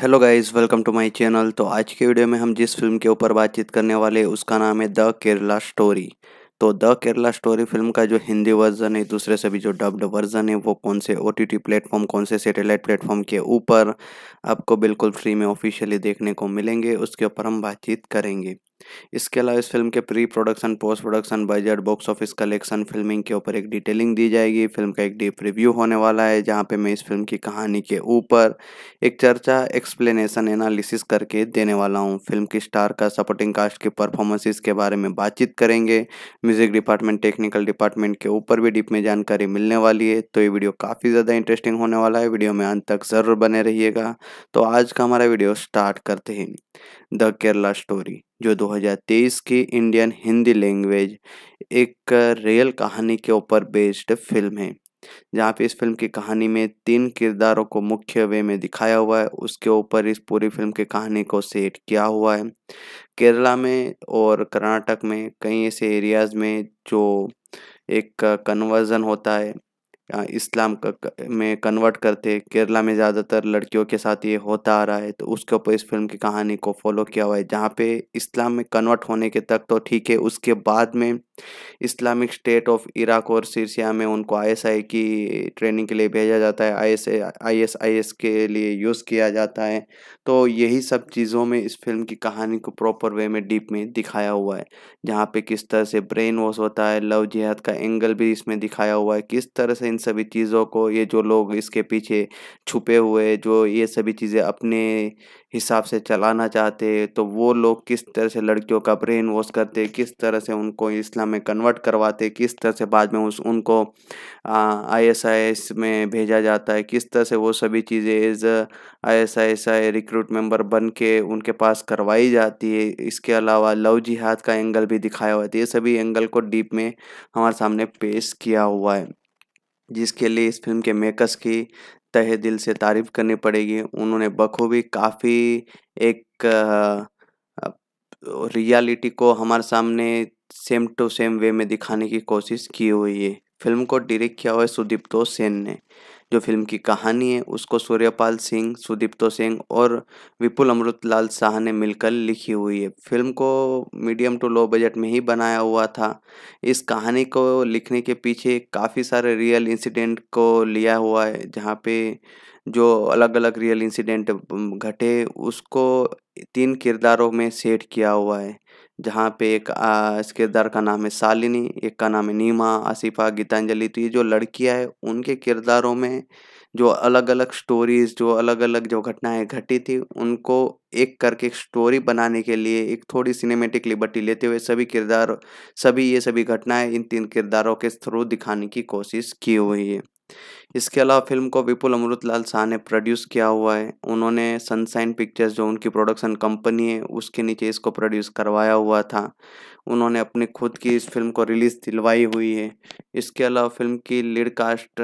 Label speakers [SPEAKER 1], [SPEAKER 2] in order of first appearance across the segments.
[SPEAKER 1] hello guys welcome to my channel तो
[SPEAKER 2] आज के वीडियो में हम जिस फिल्म के ऊपर बातचीत करने वाले उसका नाम है द केरला स्टोरी तो द केरला स्टोरी फिल्म का जो हिंदी वर्जन है दूसरे सभी जो डब्ड वर्जन है वो कौन से ओ टी प्लेटफॉर्म कौन से सैटेलाइट प्लेटफॉर्म के ऊपर आपको बिल्कुल फ्री में ऑफिशियली देखने को मिलेंगे उसके ऊपर हम बातचीत करेंगे इसके अलावा इस फिल्म के pre production post production budget box office collection filming के ऊपर एक डिटेलिंग दी जाएगी फिल्म का एक डीप रिव्यू होने वाला है जहाँ पे मैं इस फिल्म की कहानी के ऊपर एक चर्चा एक्सप्लेनेशन एनालिसिस करके देने वाला हूँ फिल्म की स्टार का सपोर्टिंग कास्ट की परफॉर्मेंसेस के बारे में बातचीत करेंगे म्यूजिक डिपार्टमेंट टेक्निकल डिपार्टमेंट के ऊपर भी डीप में जानकारी मिलने वाली है तो ये वीडियो काफ़ी ज़्यादा इंटरेस्टिंग होने वाला है वीडियो में अंत तक ज़रूर बने रहिएगा तो आज का हमारा वीडियो स्टार्ट करते हैं द केरला स्टोरी जो 2023 की इंडियन हिंदी लैंग्वेज एक रियल कहानी के ऊपर बेस्ड फिल्म है जहाँ पे इस फिल्म की कहानी में तीन किरदारों को मुख्य वे में दिखाया हुआ है उसके ऊपर इस पूरी फिल्म की कहानी को सेट किया हुआ है केरला में और कर्नाटक में कई ऐसे एरियाज़ में जो एक कन्वर्जन होता है इस्लाम का में कन्वर्ट करते केरला में ज़्यादातर लड़कियों के साथ ये होता आ रहा है तो उसके ऊपर इस फिल्म की कहानी को फॉलो किया हुआ है जहाँ पे इस्लाम में कन्वर्ट होने के तक तो ठीक है उसके बाद में इस्लामिक स्टेट ऑफ इराक और सीरसिया में उनको आईएसआई की ट्रेनिंग के लिए भेजा जाता है आई आई एस के लिए यूज़ किया जाता है तो यही सब चीज़ों में इस फिल्म की कहानी को प्रॉपर वे में डीप में दिखाया हुआ है जहाँ पे किस तरह से ब्रेन वॉश होता है लव जिहाद का एंगल भी इसमें दिखाया हुआ है किस तरह से इन सभी चीज़ों को ये जो लोग इसके पीछे छुपे हुए जो ये सभी चीज़ें अपने हिसाब से चलाना चाहते हैं तो वो लोग किस तरह से लड़कियों का ब्रेन वॉश करते किस तरह से उनको इस्लाम में कन्वर्ट करवाते किस तरह से बाद में उस उनको आईएसआईएस में भेजा जाता है किस तरह से वो सभी चीज़ें एज आईएसआईएसआई रिक्रूट मेंबर बन के उनके पास करवाई जाती है इसके अलावा लव जिहाद का एंगल भी दिखाया हुआ है तो ये सभी एंगल को डीप में हमारे सामने पेश किया हुआ है जिसके लिए इस फिल्म के मेकर्स की तहे दिल से तारीफ़ करनी पड़ेगी उन्होंने बखूबी काफ़ी एक रियलिटी को हमारे सामने सेम टू सेम वे में दिखाने की कोशिश की हुई है फिल्म को डायरेक्ट किया हुआ है सुदीप्तो सेन ने जो फिल्म की कहानी है उसको सूर्यपाल सिंह सुदीप्तो सिंह और विपुल अमृतलाल शाह ने मिलकर लिखी हुई है फिल्म को मीडियम टू लो बजट में ही बनाया हुआ था इस कहानी को लिखने के पीछे काफ़ी सारे रियल इंसिडेंट को लिया हुआ है जहाँ पे जो अलग अलग रियल इंसिडेंट घटे उसको तीन किरदारों में सेट किया हुआ है जहाँ पे एक किरदार का नाम है शालिनी एक का नाम है नीमा आसिफा गीतांजलि तो ये जो लड़कियाँ है उनके किरदारों में जो अलग अलग स्टोरीज जो अलग अलग जो घटनाएं घटी थी उनको एक करके एक स्टोरी बनाने के लिए एक थोड़ी सिनेमेटिक लिबर्टी लेते हुए सभी किरदार सभी ये सभी घटनाएं इन तीन किरदारों के थ्रू दिखाने की कोशिश की हुई है इसके अलावा फिल्म को विपुल अमृत लाल शाह ने प्रोड्यूस किया हुआ है उन्होंने सनसाइन पिक्चर्स जो उनकी प्रोडक्शन कंपनी है उसके नीचे इसको प्रोड्यूस करवाया हुआ था उन्होंने अपने खुद की इस फिल्म को रिलीज़ दिलवाई हुई है इसके अलावा फिल्म की लीड कास्ट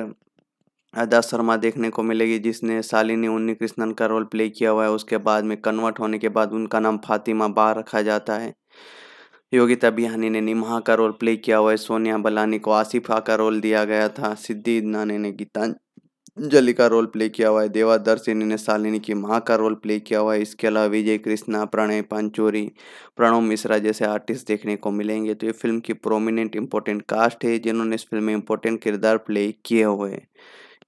[SPEAKER 2] अदा शर्मा देखने को मिलेगी जिसने शालिनी उन्नी कृष्णन का रोल प्ले किया हुआ है उसके बाद में कन्वर्ट होने के बाद उनका नाम फातिमा बार रखा जाता है योगिता बिहानी ने निमहा का रोल प्ले किया हुआ है सोनिया बलानी को आसिफा हाँ का रोल दिया गया था सिद्धि नाने ने गीतांजलि का रोल प्ले किया हुआ है देवा ने शालिनी की माँ का रोल प्ले किया हुआ है इसके अलावा विजय कृष्णा प्रणय पंचोरी प्रणव मिश्रा जैसे आर्टिस्ट देखने को मिलेंगे तो ये फिल्म की प्रोमिनेंट इंपॉर्टेंट कास्ट है जिन्होंने इस फिल्म में इंपॉर्टेंट किरदार प्ले किए हुए हैं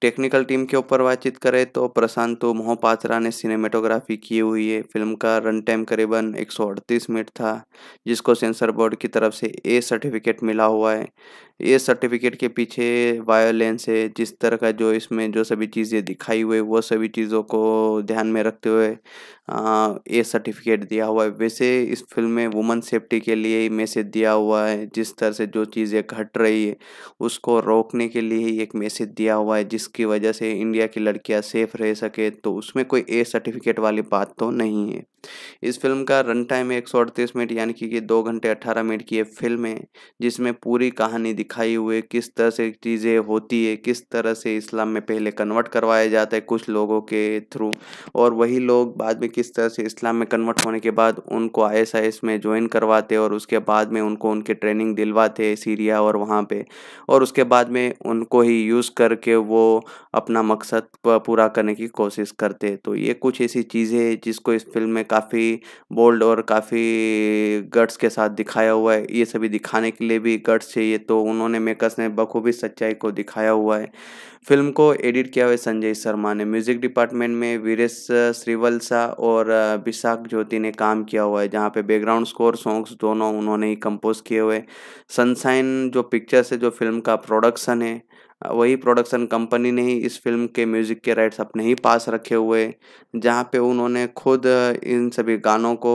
[SPEAKER 2] टेक्निकल टीम के ऊपर बातचीत करें तो प्रशांत मोहपात्रा ने सिनेमेटोग्राफी की हुई है फिल्म का रन टाइम करीबन एक मिनट था जिसको सेंसर बोर्ड की तरफ से ए सर्टिफिकेट मिला हुआ है ए सर्टिफिकेट के पीछे वायोलेंस है जिस तरह का जो इसमें जो सभी चीज़ें दिखाई हुई वो सभी चीज़ों को ध्यान में रखते हुए ये सर्टिफिकेट दिया हुआ है वैसे इस फिल्म में वुमन सेफ्टी के लिए ही मैसेज दिया हुआ है जिस तरह से जो चीज़ें घट रही है उसको रोकने के लिए ही एक मैसेज दिया हुआ है जिसकी वजह से इंडिया की लड़कियां सेफ रह सके तो उसमें कोई ए सर्टिफिकेट वाली बात तो नहीं है इस फिल्म का रन टाइम है एक सौ अड़तीस मिनट यानी कि दो घंटे अट्ठारह मिनट की एक फिल्म है जिसमें पूरी कहानी दिखाई हुई किस तरह से चीज़ें होती है किस तरह से इस्लाम में पहले कन्वर्ट करवाया जाता है कुछ लोगों के थ्रू और वही लोग बाद में किस तरह से इस्लाम में कन्वर्ट होने के बाद उनको आई एस में ज्वाइन करवाते और उसके बाद में उनको उनके ट्रेनिंग दिलवाते सीरिया और वहाँ पर और उसके बाद में उनको ही यूज़ करके वो अपना मकसद पूरा करने की कोशिश करते तो ये कुछ ऐसी चीज़ें जिसको इस फिल्म में काफ़ी बोल्ड और काफ़ी गट्स के साथ दिखाया हुआ है ये सभी दिखाने के लिए भी गट्स चाहिए तो उन्होंने मेकर्स ने बखूबी सच्चाई को दिखाया हुआ है फिल्म को एडिट किया हुआ संजय शर्मा ने म्यूज़िक डिपार्टमेंट में वीरेश श्रीवल्सा और विशाख ज्योति ने काम किया हुआ है जहाँ पे बैकग्राउंड स्कोर सॉन्ग्स दोनों उन्होंने ही कंपोज किए हुए सनसाइन जो पिक्चर से जो फिल्म का प्रोडक्शन है वही प्रोडक्शन कंपनी ने ही इस फिल्म के म्यूज़िक के राइट्स अपने ही पास रखे हुए जहाँ पे उन्होंने खुद इन सभी गानों को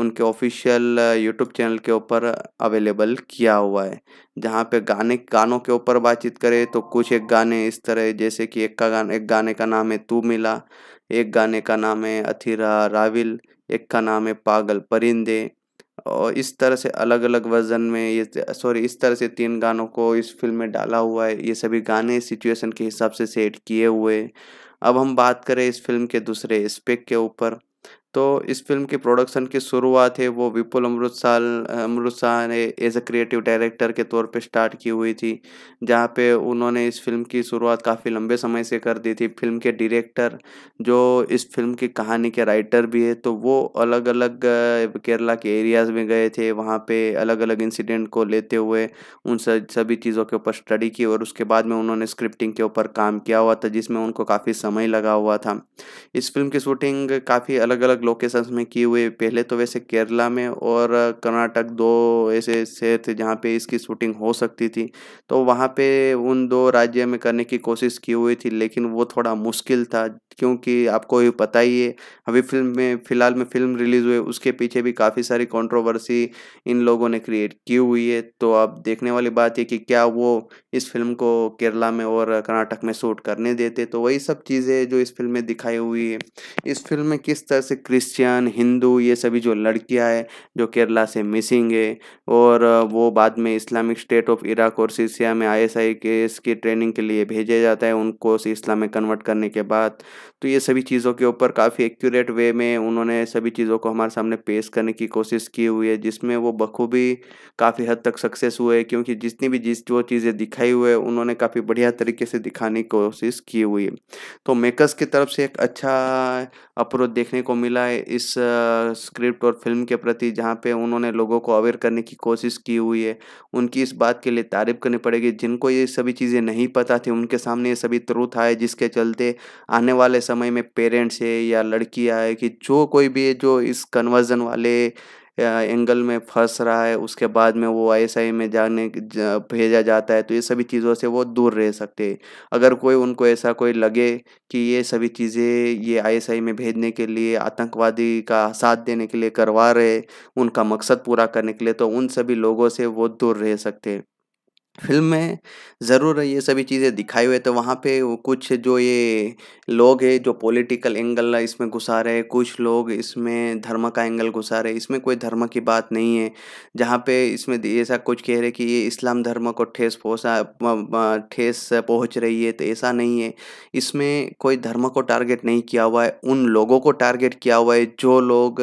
[SPEAKER 2] उनके ऑफिशियल यूट्यूब चैनल के ऊपर अवेलेबल किया हुआ है जहाँ पे गाने गानों के ऊपर बातचीत करें तो कुछ एक गाने इस तरह जैसे कि एक का गान एक गाने का नाम है तू मिला एक गाने का नाम है अथिरा राविल एक का नाम है पागल परिंदे और इस तरह से अलग अलग वर्जन में ये सॉरी इस तरह से तीन गानों को इस फिल्म में डाला हुआ है ये सभी गाने सिचुएशन के हिसाब से सेट किए हुए अब हम बात करें इस फिल्म के दूसरे एस्पेक्ट के ऊपर तो इस फिल्म के प्रोडक्शन की शुरुआत है वो विपुल अमृत अमृत शाह ने एज अ क्रिएटिव डायरेक्टर के तौर पे स्टार्ट की हुई थी जहाँ पे उन्होंने इस फिल्म की शुरुआत काफ़ी लंबे समय से कर दी थी फिल्म के डायरेक्टर जो इस फिल्म की कहानी के राइटर भी है तो वो अलग अलग केरला के एरियाज में गए थे वहाँ पे अलग अलग इंसिडेंट को लेते हुए उन सभी चीज़ों के ऊपर स्टडी की और उसके बाद में उन्होंने स्क्रिप्टिंग के ऊपर काम किया हुआ था जिसमें उनको काफ़ी समय लगा हुआ था इस फिल्म की शूटिंग काफ़ी अलग अलग लोकेशंस में किए हुए पहले तो वैसे केरला में और कर्नाटक दो ऐसे शहर थे जहाँ पे इसकी शूटिंग हो सकती थी तो वहाँ पे उन दो राज्य में करने की कोशिश की हुई थी लेकिन वो थोड़ा मुश्किल था क्योंकि आपको ये पता ही है अभी फिल्म में फ़िलहाल में फिल्म रिलीज़ हुई उसके पीछे भी काफ़ी सारी कॉन्ट्रोवर्सी इन लोगों ने क्रिएट की हुई है तो अब देखने वाली बात है कि क्या वो इस फिल्म को केरला में और कर्नाटक में शूट करने देते तो वही सब चीज़ें जो इस फिल्म में दिखाई हुई है इस फिल्म में किस तरह से क्रिश्चियन हिंदू ये सभी जो लड़कियां है जो केरला से मिसिंग है और वो बाद में इस्लामिक स्टेट ऑफ इराक और सीसिया में आईएसआई के की ट्रेनिंग के लिए भेजा जाता है उनको इस्लाम में कन्वर्ट करने के बाद तो ये सभी चीज़ों के ऊपर काफ़ी एक्यूरेट वे में उन्होंने सभी चीज़ों को हमारे सामने पेश करने की कोशिश की हुई है जिसमें वो बखूबी काफ़ी हद तक सक्सेस हुए क्योंकि जितनी भी जिस जो चीज़ें दिखाई हुए उन्होंने काफ़ी बढ़िया तरीके से दिखाने की कोशिश की हुई है तो मेकर्स की तरफ से एक अच्छा अप्रोच देखने को मिला इस स्क्रिप्ट और फिल्म के प्रति जहाँ पे उन्होंने लोगों को अवेयर करने की कोशिश की हुई है उनकी इस बात के लिए तारीफ करनी पड़ेगी जिनको ये सभी चीज़ें नहीं पता थी उनके सामने ये सभी त्रुथ आए जिसके चलते आने वाले समय में पेरेंट्स है या लड़कियाँ आए कि जो कोई भी है जो इस कन्वर्जन वाले एंगल में फंस रहा है उसके बाद में वो आई में जाने भेजा जाता है तो ये सभी चीज़ों से वो दूर रह सकते अगर कोई उनको ऐसा कोई लगे कि ये सभी चीज़ें ये आई में भेजने के लिए आतंकवादी का साथ देने के लिए करवा रहे उनका मकसद पूरा करने के लिए तो उन सभी लोगों से वो दूर रह सकते हैं फ़िल्म में ज़रूर ये सभी चीज़ें दिखाई हुई है तो वहाँ पे वो कुछ जो ये लोग हैं जो पॉलिटिकल एंगल इसमें घुसा रहे हैं कुछ लोग इसमें धर्म का एंगल घुसा रहे हैं इसमें कोई धर्म की बात नहीं है जहाँ पे इसमें ऐसा कुछ कह रहे कि ये इस्लाम धर्म को ठेस पहुँचा ठेस पहुँच रही है तो ऐसा नहीं है इसमें कोई धर्म को टारगेट नहीं किया हुआ है उन लोगों को टारगेट किया हुआ है जो लोग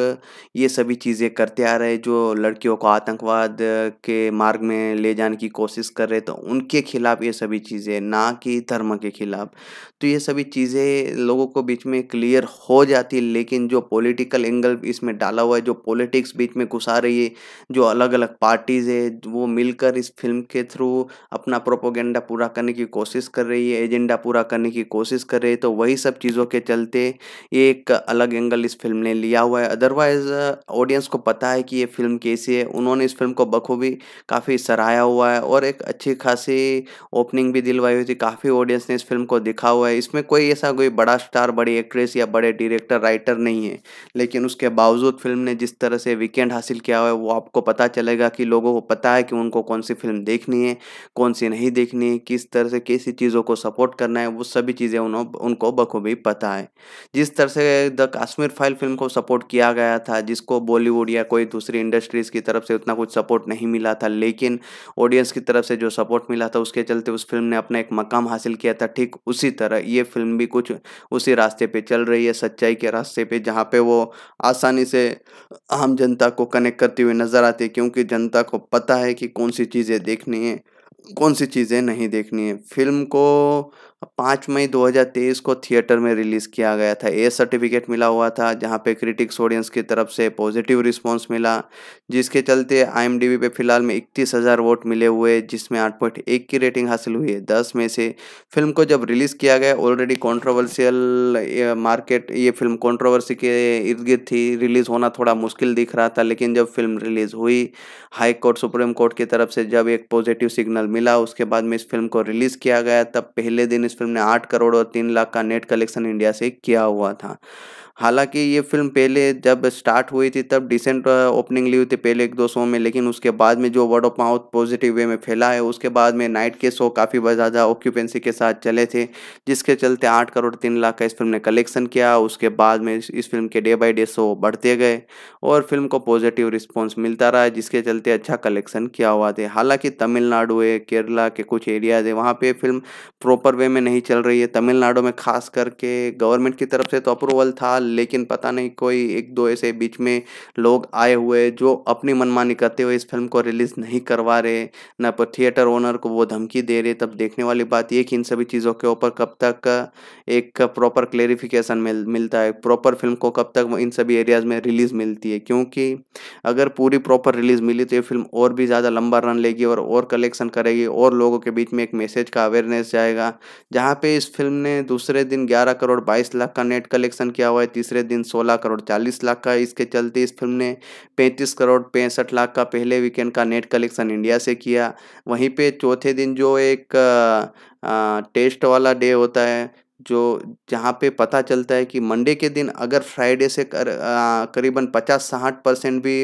[SPEAKER 2] ये सभी चीज़ें करते आ रहे हैं जो लड़कियों को आतंकवाद के मार्ग में ले जाने की कोशिश कर कर रहे तो उनके खिलाफ ये सभी चीज़ें ना कि धर्म के खिलाफ तो ये सभी चीज़ें लोगों को बीच में क्लियर हो जाती है लेकिन जो पॉलिटिकल एंगल इसमें डाला हुआ है जो पॉलिटिक्स बीच में घुसा रही है जो अलग अलग पार्टीज़ है वो मिलकर इस फिल्म के थ्रू अपना प्रोपोगेंडा पूरा करने की कोशिश कर रही है एजेंडा पूरा करने की कोशिश कर रही है तो वही सब चीज़ों के चलते एक अलग एंगल इस फिल्म ने लिया हुआ है अदरवाइज़ ऑडियंस को पता है कि ये फिल्म कैसी है उन्होंने इस फिल्म को बखूबी काफ़ी सराहाया हुआ है और एक अच्छी खासी ओपनिंग भी दिलवाई हुई थी काफ़ी ऑडियंस ने इस फिल्म को दिखा हुआ है इसमें कोई ऐसा कोई बड़ा स्टार बड़ी एक्ट्रेस या बड़े डायरेक्टर राइटर नहीं है लेकिन उसके बावजूद फिल्म ने जिस तरह से वीकेंड हासिल किया हुआ है वो आपको पता चलेगा कि लोगों को पता है कि उनको कौन सी फिल्म देखनी है कौन सी नहीं देखनी है किस तरह से कैसी चीज़ों को सपोर्ट करना है वो सभी चीज़ें उन्हों उनको बखूबी पता है जिस तरह से द काश्मीर फाइल फिल्म को सपोर्ट किया गया था जिसको बॉलीवुड या कोई दूसरी इंडस्ट्रीज़ की तरफ से उतना कुछ सपोर्ट नहीं मिला था लेकिन ऑडियंस की तरफ से जो सपोर्ट मिला था उसके चलते उस फिल्म ने अपना एक मकाम हासिल किया था ठीक उसी तरह ये फिल्म भी कुछ उसी रास्ते पे चल रही है सच्चाई के रास्ते पे जहाँ पे वो आसानी से आम जनता को कनेक्ट करती हुई नज़र आती है क्योंकि जनता को पता है कि कौन सी चीज़ें देखनी है कौन सी चीज़ें नहीं देखनी है फिल्म को पाँच मई 2023 को थिएटर में रिलीज़ किया गया था ए सर्टिफिकेट मिला हुआ था जहां पे क्रिटिक्स ऑडियंस की तरफ से पॉजिटिव रिस्पांस मिला जिसके चलते आईएमडीबी पे फिलहाल में इकतीस हज़ार वोट मिले हुए जिसमें आठ पॉइंट एक की रेटिंग हासिल हुई है दस में से फिल्म को जब रिलीज़ किया गया ऑलरेडी कॉन्ट्रोवर्सियल मार्केट ये फिल्म कॉन्ट्रोवर्सी के इर्द गिर्द थी रिलीज़ होना थोड़ा मुश्किल दिख रहा था लेकिन जब फिल्म रिलीज़ हुई हाई कोर्ट सुप्रीम कोर्ट की तरफ से जब एक पॉजिटिव सिग्नल मिला उसके बाद में इस फिल्म को रिलीज़ किया गया तब पहले दिन इस फिल्म ने आठ करोड़ और तीन लाख का नेट कलेक्शन इंडिया से किया हुआ था हालांकि ये फिल्म पहले जब स्टार्ट हुई थी तब डिसेंट ओपनिंग ली हुई थी पहले एक दो शो में लेकिन उसके बाद में जो word of mouth positive way में फैला है उसके बाद में नाइट के शो काफ़ी ज़्यादा ऑक्यूपेंसी के साथ चले थे जिसके चलते आठ करोड़ तीन लाख का इस फिल्म ने कलेक्शन किया उसके बाद में इस फिल्म के डे बाई डे शो बढ़ते गए और फिल्म को पॉजिटिव रिस्पॉन्स मिलता रहा जिसके चलते अच्छा कलेक्शन किया हुआ था हालांकि तमिलनाडु है केरला के कुछ एरियाज है वहाँ पर फिल्म प्रॉपर वे में नहीं चल रही है तमिलनाडु में खास करके गवर्नमेंट की तरफ से तो अप्रूवल था लेकिन पता नहीं कोई एक दो ऐसे बीच में लोग आए हुए जो अपनी मनमानी करते हुए इस फिल्म को रिलीज़ नहीं करवा रहे न पर थिएटर ओनर को वो धमकी दे रहे तब देखने वाली बात ये कि इन सभी चीज़ों के ऊपर कब तक एक प्रॉपर क्लेरिफिकेशन मिल मिलता है प्रॉपर फिल्म को कब तक इन सभी एरियाज़ में रिलीज़ मिलती है क्योंकि अगर पूरी प्रॉपर रिलीज़ मिली तो ये फिल्म और भी ज़्यादा लंबा रन लेगी और और कलेक्शन करेगी और लोगों के बीच में एक मैसेज का अवेयरनेस जाएगा जहाँ पे इस फिल्म ने दूसरे दिन ग्यारह करोड़ बाईस लाख का नेट कलेक्शन किया हुआ है तीसरे दिन सोलह करोड़ चालीस लाख का इसके चलते इस फिल्म ने पैंतीस करोड़ पैंसठ लाख का पहले वीकेंड का नेट कलेक्शन इंडिया से किया वहीं पे चौथे दिन जो एक आ, टेस्ट वाला डे होता है जो जहाँ पे पता चलता है कि मंडे के दिन अगर फ्राइडे से कर, आ, करीबन पचास साठ परसेंट भी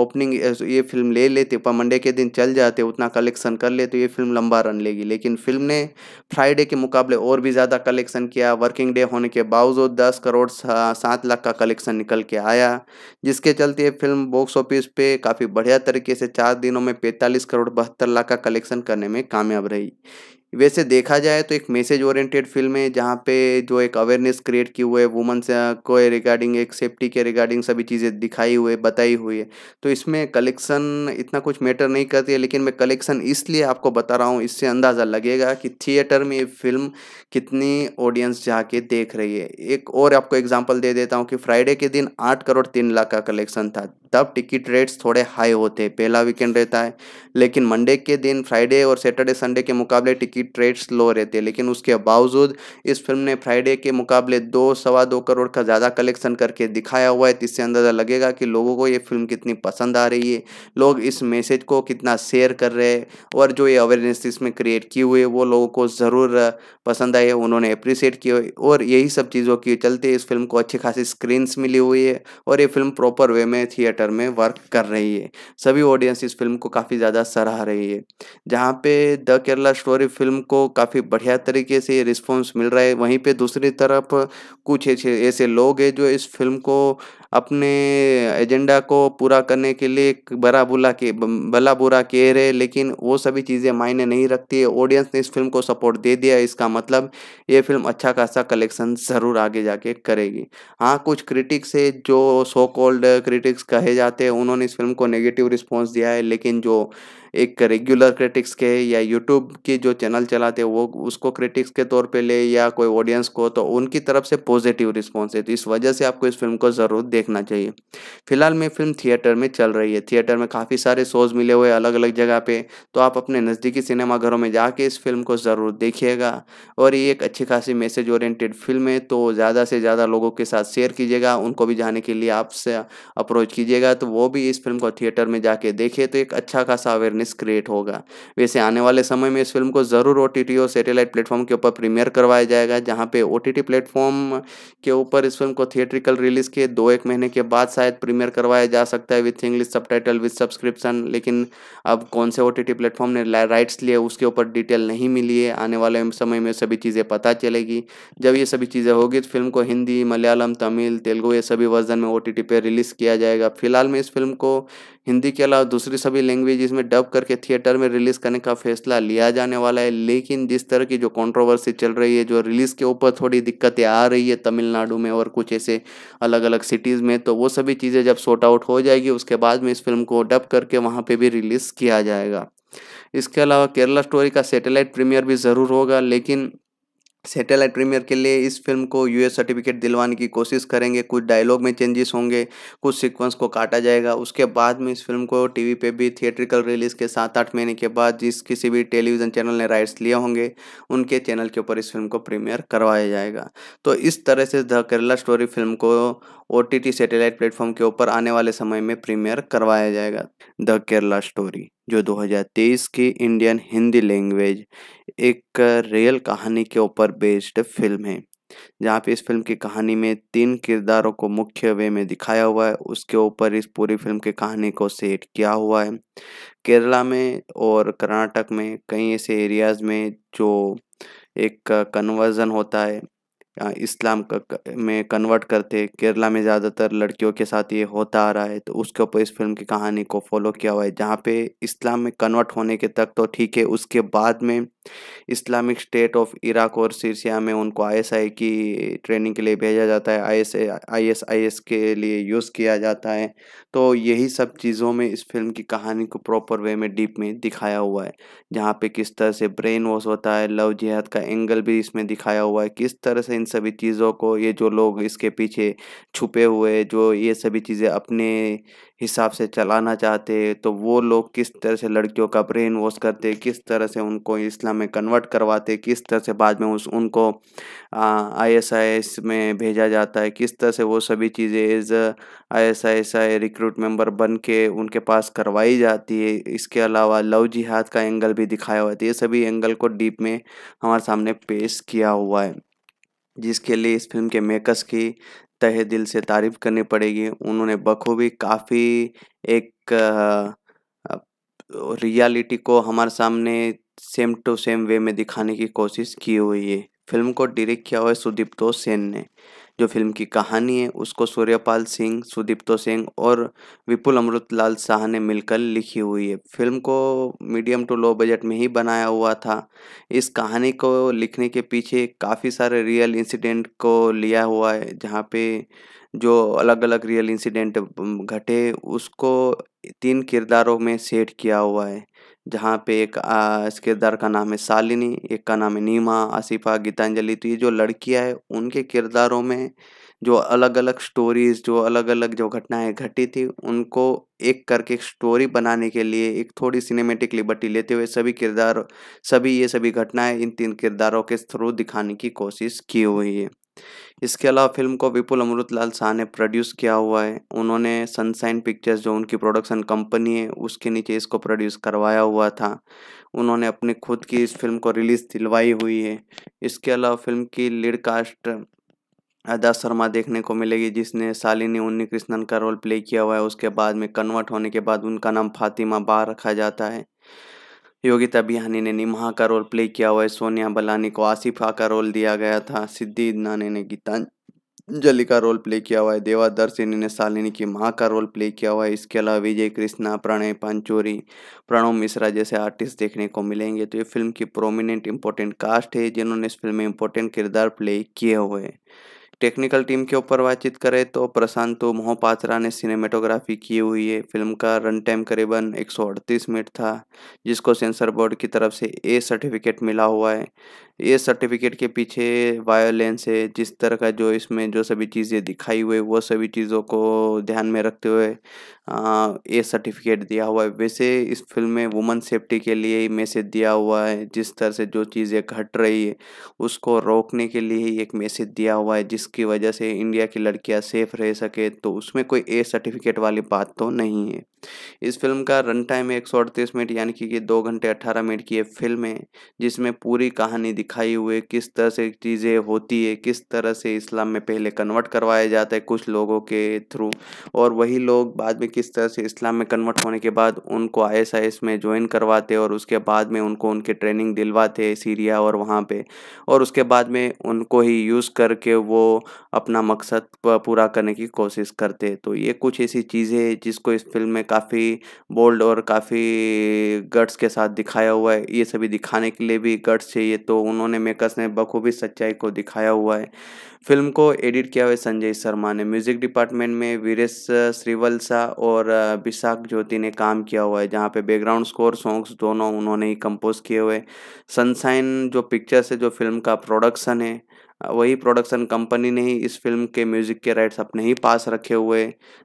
[SPEAKER 2] ओपनिंग ये फिल्म ले लेते मंडे के दिन चल जाते उतना कलेक्शन कर ले तो ये फिल्म लंबा रन लेगी लेकिन फिल्म ने फ्राइडे के मुकाबले और भी ज़्यादा कलेक्शन किया वर्किंग डे होने के बावजूद दस करोड़ सात लाख का कलेक्शन निकल के आया जिसके चलते ये फिल्म बॉक्स ऑफिस पे काफ़ी बढ़िया तरीके से चार दिनों में पैंतालीस करोड़ बहत्तर लाख का कलेक्शन करने में कामयाब रही वैसे देखा जाए तो एक मैसेज ओरिएंटेड फिल्म है जहाँ पे जो एक अवेयरनेस क्रिएट की हुई है वुमेंस को रिगार्डिंग एक सेफ्टी के रिगार्डिंग सभी चीज़ें दिखाई हुई बताई हुई है तो इसमें कलेक्शन इतना कुछ मैटर नहीं करती है लेकिन मैं कलेक्शन इसलिए आपको बता रहा हूँ इससे अंदाज़ा लगेगा कि थिएटर में ये फिल्म कितनी ऑडियंस जाके देख रही है एक और आपको एग्जाम्पल दे देता हूँ कि फ्राइडे के दिन आठ करोड़ तीन लाख का कलेक्शन था तब टिकट रेट्स थोड़े हाई होते हैं पहला वीकेंड रहता है लेकिन मंडे के दिन फ्राइडे और सैटरडे संडे के मुकाबले टिकट रेट्स लो रहते हैं लेकिन उसके बावजूद इस फिल्म ने फ्राइडे के मुकाबले दो सवा दो करोड़ का ज़्यादा कलेक्शन करके दिखाया हुआ है इससे अंदाज़ा लगेगा कि लोगों को ये फिल्म कितनी पसंद आ रही है लोग इस मैसेज को कितना शेयर कर रहे हैं और जो ये अवेयरनेस इसमें क्रिएट की हुई है वो लोगों को ज़रूर पसंद आई है उन्होंने अप्रिसिएट किया और यही सब चीज़ों के चलते इस फिल्म को अच्छी खासी स्क्रीन्स मिली हुई है और ये फिल्म प्रॉपर वे में थिएटर सेक्टर में वर्क कर रही है सभी ऑडियंस इस फिल्म को काफ़ी ज़्यादा सराह रही है जहाँ पे द केरला स्टोरी फिल्म को काफ़ी बढ़िया तरीके से रिस्पॉन्स मिल रहा है वहीं पे दूसरी तरफ कुछ ऐसे ऐसे लोग हैं जो इस फिल्म को अपने एजेंडा को पूरा करने के लिए बरा बुला के भला बुरा कह रहे लेकिन वो सभी चीज़ें मायने नहीं रखती है ऑडियंस ने इस फिल्म को सपोर्ट दे दिया इसका मतलब ये फिल्म अच्छा खासा कलेक्शन ज़रूर आगे जाके करेगी हाँ कुछ क्रिटिक्स है जो सो कॉल्ड क्रिटिक्स कह कहे जाते हैं उन्होंने इस फिल्म को नेगेटिव रिस्पॉन्स दिया है लेकिन जो एक रेगुलर क्रिटिक्स के या यूट्यूब की जो चैनल चलाते हैं वो उसको क्रिटिक्स के तौर पे ले या कोई ऑडियंस को तो उनकी तरफ से पॉजिटिव रिस्पॉन्स है तो इस वजह से आपको इस फिल्म को ज़रूर देखना चाहिए फिलहाल में फिल्म थिएटर में चल रही है थिएटर में काफ़ी सारे शोज़ मिले हुए अलग अलग जगह पर तो आप अपने नज़दीकी सिनेमा घरों में जाके इस फिल्म को ज़रूर देखिएगा और ये एक अच्छी खासी मैसेज ओरिएटेड फिल्म है तो ज़्यादा से ज़्यादा लोगों के साथ शेयर कीजिएगा उनको भी जाने के लिए आपसे अप्रोच कीजिएगा तो वो भी इस फिल्म को थिएटर में जाके देखे तो एक अच्छा खासा अवेयरनेस अवेयरनेस क्रिएट होगा वैसे आने वाले समय में इस फिल्म को ज़रूर ओ और सैटेलाइट प्लेटफॉर्म के ऊपर प्रीमियर करवाया जाएगा जहाँ पे ओ टी प्लेटफॉर्म के ऊपर इस फिल्म को थिएट्रिकल रिलीज़ के दो एक महीने के बाद शायद प्रीमियर करवाया जा सकता है with English subtitle subscription लेकिन अब कौन से ओ टी प्लेटफॉर्म ने राइट्स लिए उसके ऊपर डिटेल नहीं मिली है आने वाले समय में सभी चीज़ें पता चलेगी जब ये सभी चीज़ें होगी तो फिल्म को हिंदी मलयालम तमिल तेलुगु ये सभी वर्जन में ओ पे रिलीज़ किया जाएगा फिलहाल में इस फिल्म को हिंदी के अलावा दूसरी सभी लैंग्वेज में डब करके थिएटर में रिलीज़ करने का फैसला लिया जाने वाला है लेकिन जिस तरह की जो कंट्रोवर्सी चल रही है जो रिलीज़ के ऊपर थोड़ी दिक्कतें आ रही है तमिलनाडु में और कुछ ऐसे अलग अलग सिटीज़ में तो वो सभी चीज़ें जब सॉर्ट आउट हो जाएगी उसके बाद में इस फिल्म को डब करके वहाँ पर भी रिलीज़ किया जाएगा इसके अलावा केरला स्टोरी का सेटेलाइट प्रीमियर भी ज़रूर होगा लेकिन सैटेलाइट प्रीमियर के लिए इस फिल्म को यूएस सर्टिफिकेट दिलवाने की कोशिश करेंगे कुछ डायलॉग में चेंजेस होंगे कुछ सीक्वेंस को काटा जाएगा उसके बाद में इस फिल्म को टीवी पे भी थिएट्रिकल रिलीज़ के सात आठ महीने के बाद जिस किसी भी टेलीविज़न चैनल ने राइट्स लिए होंगे उनके चैनल के ऊपर इस फिल्म को प्रीमियर करवाया जाएगा तो इस तरह से द केरला स्टोरी फिल्म को ओ टी प्लेटफॉर्म के ऊपर आने वाले समय में प्रीमियर करवाया जाएगा द केरला स्टोरी जो 2023 की इंडियन हिंदी लैंग्वेज एक रियल कहानी के ऊपर बेस्ड फिल्म है जहाँ पे इस फिल्म की कहानी में तीन किरदारों को मुख्य वे में दिखाया हुआ है उसके ऊपर इस पूरी फिल्म की कहानी को सेट किया हुआ है केरला में और कर्नाटक में कई ऐसे एरियाज़ में जो एक कन्वर्जन होता है इस्लाम का में कन्वर्ट करते केरला में ज़्यादातर लड़कियों के साथ ये होता आ रहा है तो उसके ऊपर इस फिल्म की कहानी को फॉलो किया हुआ है जहाँ पे इस्लाम में कन्वर्ट होने के तक तो ठीक है उसके बाद में इस्लामिक स्टेट ऑफ इराक और सीरसिया में उनको आईएसआई की ट्रेनिंग के लिए भेजा जाता है आई एस एस के लिए यूज़ किया जाता है तो यही सब चीज़ों में इस फिल्म की कहानी को प्रॉपर वे में डीप में दिखाया हुआ है जहाँ पे किस तरह से ब्रेन वॉश होता है लव जिहाद का एंगल भी इसमें दिखाया हुआ है किस तरह से इन सभी चीज़ों को ये जो लोग इसके पीछे छुपे हुए जो ये सभी चीज़ें अपने हिसाब से चलाना चाहते तो वो लोग किस तरह से लड़कियों का ब्रेन वॉश करते किस तरह से उनको इस्लाम में कन्वर्ट करवाते किस तरह से बाद में उस उनको आई आई एस एस में भेजा जाता है किस तरह से वो सभी चीज़ें as I S I S I recruit member बन के उनके पास करवाई जाती है इसके अलावा लव जिहाद का एंगल भी दिखाया हुआ है तो ये सभी एंगल को डीप में हमारे सामने पेश किया हुआ है जिसके लिए इस फिल्म के मेकर्स की तहे दिल से तारीफ करनी पड़ेगी उन्होंने बखूबी काफ़ी एक रियलिटी को हमारे सामने सेम टू सेम वे में दिखाने की कोशिश की हुई है फिल्म को डायरेक्ट किया हुआ है सुदीप तो सेन ने जो फिल्म की कहानी है उसको सूर्यपाल सिंह सुदीप्तो सिंह और विपुल अमृतलाल शाह ने मिलकर लिखी हुई है फिल्म को मीडियम टू लो बजट में ही बनाया हुआ था इस कहानी को लिखने के पीछे काफ़ी सारे रियल इंसिडेंट को लिया हुआ है जहाँ पे जो अलग अलग रियल इंसिडेंट घटे उसको तीन किरदारों में सेट किया हुआ है जहाँ पे एक किरदार का नाम है शालिनी एक का नाम है नीमा आसिफा गीतांजलि तो ये जो लड़कियाँ है उनके किरदारों में जो अलग अलग स्टोरीज जो अलग अलग जो घटनाएं घटी थी उनको एक करके एक स्टोरी बनाने के लिए एक थोड़ी सिनेमेटिक लिबर्टी लेते हुए सभी किरदार सभी ये सभी घटनाएं इन तीन किरदारों के थ्रू दिखाने की कोशिश की हुई है इसके अलावा फिल्म को विपुल अमृत लाल शाह ने प्रोड्यूस किया हुआ है उन्होंने सनसाइन पिक्चर्स जो उनकी प्रोडक्शन कंपनी है उसके नीचे इसको प्रोड्यूस करवाया हुआ था उन्होंने अपने खुद की इस फिल्म को रिलीज़ दिलवाई हुई है इसके अलावा फिल्म की लीड कास्ट अदा शर्मा देखने को मिलेगी जिसने शालिनी उन्नी कृष्णन का रोल प्ले किया हुआ है उसके बाद में कन्वर्ट होने के बाद उनका नाम फातिमा बार रखा जाता है योगिता बिहानी ने निमहा का रोल प्ले किया हुआ है सोनिया बलानी को आसिफा का रोल दिया गया था सिद्धि नानी ने गीतांजलि का रोल प्ले किया हुआ है देवा दर्शिनी ने शालिनी की माँ का रोल प्ले किया हुआ है इसके अलावा विजय कृष्णा प्रणय पांचोरी प्रणव मिश्रा जैसे आर्टिस्ट देखने को मिलेंगे तो ये फिल्म की प्रोमिनेंट इंपॉर्टेंट कास्ट है जिन्होंने इस फिल्म में इंपॉर्टेंट किरदार प्ले किए हुए हैं टेक्निकल टीम के ऊपर बातचीत करें तो प्रशांत मोहपात्रा ने सिनेमेटोग्राफी की हुई है फिल्म का रन टाइम करीबन एक मिनट था जिसको सेंसर बोर्ड की तरफ से ए सर्टिफिकेट मिला हुआ है ये सर्टिफिकेट के पीछे वायोलेंस है जिस तरह का जो इसमें जो सभी चीज़ें दिखाई हुई वो सभी चीज़ों को ध्यान में रखते हुए ये सर्टिफिकेट दिया हुआ है वैसे इस फिल्म में वुमन सेफ्टी के लिए ही मैसेज दिया हुआ है जिस तरह से जो चीज़ें घट रही है उसको रोकने के लिए ही एक मैसेज दिया हुआ है जिसकी वजह से इंडिया की लड़कियाँ सेफ रह सके तो उसमें कोई ए सर्टिफिकेट वाली बात तो नहीं है इस फिल्म का रन टाइम एक मिनट यानी कि दो घंटे अट्ठारह मिनट की एक फिल्म है जिसमें पूरी कहानी दिखाए हुए किस तरह से चीज़ें होती है किस तरह से इस्लाम में पहले कन्वर्ट करवाया जाता है कुछ लोगों के थ्रू और वही लोग बाद में किस तरह से इस्लाम में कन्वर्ट होने के बाद उनको आई में ज्वाइन करवाते और उसके बाद में उनको उनके ट्रेनिंग दिलवाते सीरिया और वहाँ पर और उसके बाद में उनको ही यूज़ करके वो अपना मकसद पूरा करने की कोशिश करते तो ये कुछ ऐसी चीज़ें जिसको इस फिल्म में काफ़ी बोल्ड और काफ़ी गट्स के साथ दिखाया हुआ है ये सभी दिखाने के लिए भी गट्स चाहिए तो उन उन्होंने मेकर्स ने बखूबी सच्चाई को दिखाया हुआ है फिल्म को एडिट किया हुआ संजय शर्मा ने म्यूजिक डिपार्टमेंट में वीरेश श्रीवल्सा और विशाख ज्योति ने काम किया हुआ है जहाँ पे बैकग्राउंड स्कोर सॉन्ग्स दोनों उन्होंने ही कंपोज किए हुए सनसाइन जो पिक्चर्स है जो फिल्म का प्रोडक्शन है वही प्रोडक्शन कंपनी ने ही इस फिल्म के म्यूज़िक के राइट्स अपने ही पास रखे हुए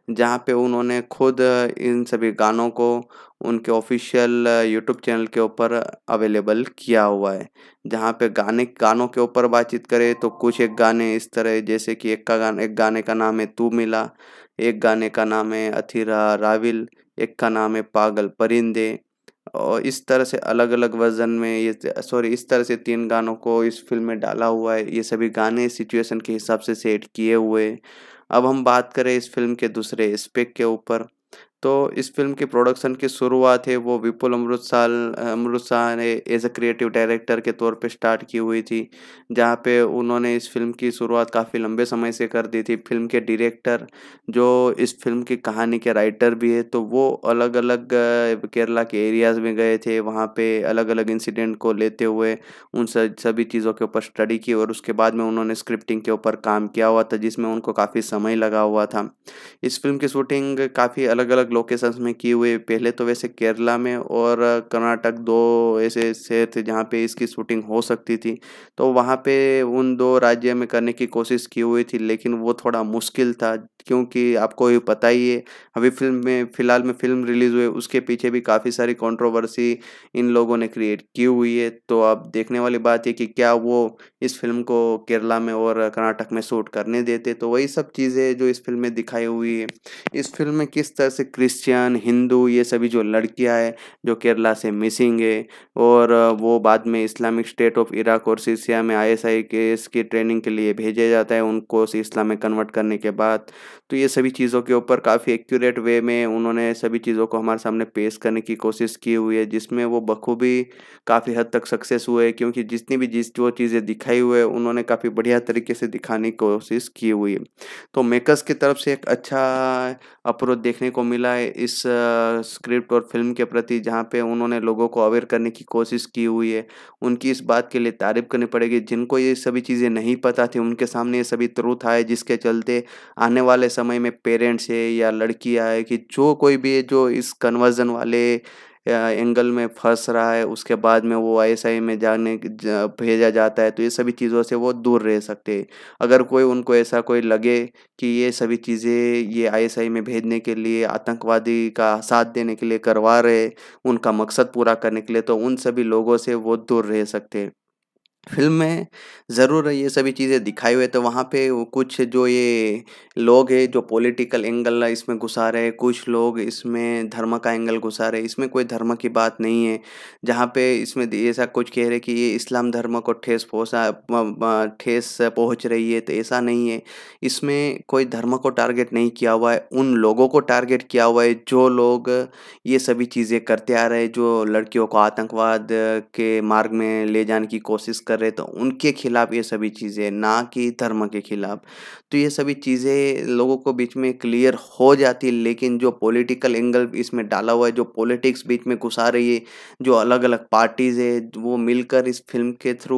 [SPEAKER 2] जहाँ पे उन्होंने खुद इन सभी गानों को उनके ऑफिशियल यूट्यूब चैनल के ऊपर अवेलेबल किया हुआ है जहाँ पे गाने गानों के ऊपर बातचीत करें तो कुछ एक गाने इस तरह जैसे कि एक का गाना एक गाने का नाम है तू मिला एक गाने का नाम है अथीरा राविल एक का नाम है पागल परिंदे और इस तरह से अलग अलग वर्जन में ये सॉरी इस तरह से तीन गानों को इस फिल्म में डाला हुआ है ये सभी गाने सिचुएशन के हिसाब से सेट किए हुए अब हम बात करें इस फिल्म के दूसरे स्पेक के ऊपर तो इस फिल्म की प्रोडक्शन की शुरुआत है वो विपुल अमृत साल अमृत शाह ने एज अ क्रिएटिव डायरेक्टर के तौर पे स्टार्ट की हुई थी जहाँ पे उन्होंने इस फिल्म की शुरुआत काफ़ी लंबे समय से कर दी थी फिल्म के डायरेक्टर जो इस फिल्म की कहानी के राइटर भी है तो वो अलग अलग केरला के एरियाज़ में गए थे वहाँ पे अलग अलग इंसिडेंट को लेते हुए उन सभी चीज़ों के ऊपर स्टडी की और उसके बाद में उन्होंने स्क्रिप्टिंग के ऊपर काम किया हुआ था जिसमें उनको काफ़ी समय लगा हुआ था इस फिल्म की शूटिंग काफ़ी अलग अलग अलग लोकेशंस में किए हुए पहले तो वैसे केरला में और कर्नाटक दो ऐसे शहर थे जहाँ पे इसकी शूटिंग हो सकती थी तो वहाँ पे उन दो राज्य में करने की कोशिश की हुई थी लेकिन वो थोड़ा मुश्किल था क्योंकि आपको ये पता ही है अभी फिल्म में फ़िलहाल में फिल्म रिलीज़ हुई उसके पीछे भी काफ़ी सारी कंट्रोवर्सी इन लोगों ने क्रिएट की हुई है तो अब देखने वाली बात है कि क्या वो इस फिल्म को केरला में और कर्नाटक में शूट करने देते तो वही सब चीज़ें जो इस फिल्म में दिखाई हुई है इस फिल्म में किस तरह से क्रिश्चियन हिंदू ये सभी जो लड़कियां हैं जो केरला से मिसिंग है और वो बाद में इस्लामिक स्टेट ऑफ इराक और सीसिया में आईएसआई के इसकी ट्रेनिंग के लिए भेजे जाता है उनको इस्लाम में कन्वर्ट करने के बाद तो ये सभी चीज़ों के ऊपर काफ़ी एक्यूरेट वे में उन्होंने सभी चीज़ों को हमारे सामने पेश करने की कोशिश की हुई है जिसमें वो बखूबी काफ़ी हद तक सक्सेस हुए क्योंकि जितनी भी जिस जो चीज़ें दिखाई हुए उन्होंने काफ़ी बढ़िया तरीके से दिखाने की कोशिश की हुई है तो मेकर्स की तरफ से एक अच्छा अप्रोच देखने को मिला मिला है इस स्क्रिप्ट और फिल्म के प्रति जहाँ पे उन्होंने लोगों को अवेयर करने की कोशिश की हुई है उनकी इस बात के लिए तारीफ करनी पड़ेगी जिनको ये सभी चीज़ें नहीं पता थी उनके सामने ये सभी त्रुथ आए जिसके चलते आने वाले समय में पेरेंट्स है या लड़कियाँ आए कि जो कोई भी है जो इस कन्वर्जन वाले एंगल में फंस रहा है उसके बाद में वो आई में जाने भेजा जाता है तो ये सभी चीज़ों से वो दूर रह सकते हैं अगर कोई उनको ऐसा कोई लगे कि ये सभी चीज़ें ये आई में भेजने के लिए आतंकवादी का साथ देने के लिए करवा रहे उनका मकसद पूरा करने के लिए तो उन सभी लोगों से वो दूर रह सकते हैं फ़िल्म में ज़रूर ये सभी चीज़ें दिखाई हुई है तो वहाँ पे वो कुछ जो ये लोग हैं जो पॉलिटिकल एंगल इसमें घुसा रहे कुछ लोग इसमें धर्म का एंगल घुसा रहे इसमें कोई धर्म की बात नहीं है जहाँ पे इसमें ऐसा कुछ कह रहे कि ये इस्लाम धर्म को ठेस पहुँचा ठेस पहुँच रही है तो ऐसा नहीं है इसमें कोई धर्म को टारगेट नहीं किया हुआ है उन लोगों को टारगेट किया हुआ है जो लोग ये सभी चीज़ें करते आ रहे हैं जो लड़कियों को आतंकवाद के मार्ग में ले जाने की कोशिश कर रहे तो उनके खिलाफ ये सभी चीज़ें ना कि धर्म के खिलाफ तो ये सभी चीज़ें लोगों को बीच में क्लियर हो जाती है लेकिन जो पॉलिटिकल एंगल इसमें डाला हुआ है जो पॉलिटिक्स बीच में घुसा रही है जो अलग अलग पार्टीज़ है वो मिलकर इस फिल्म के थ्रू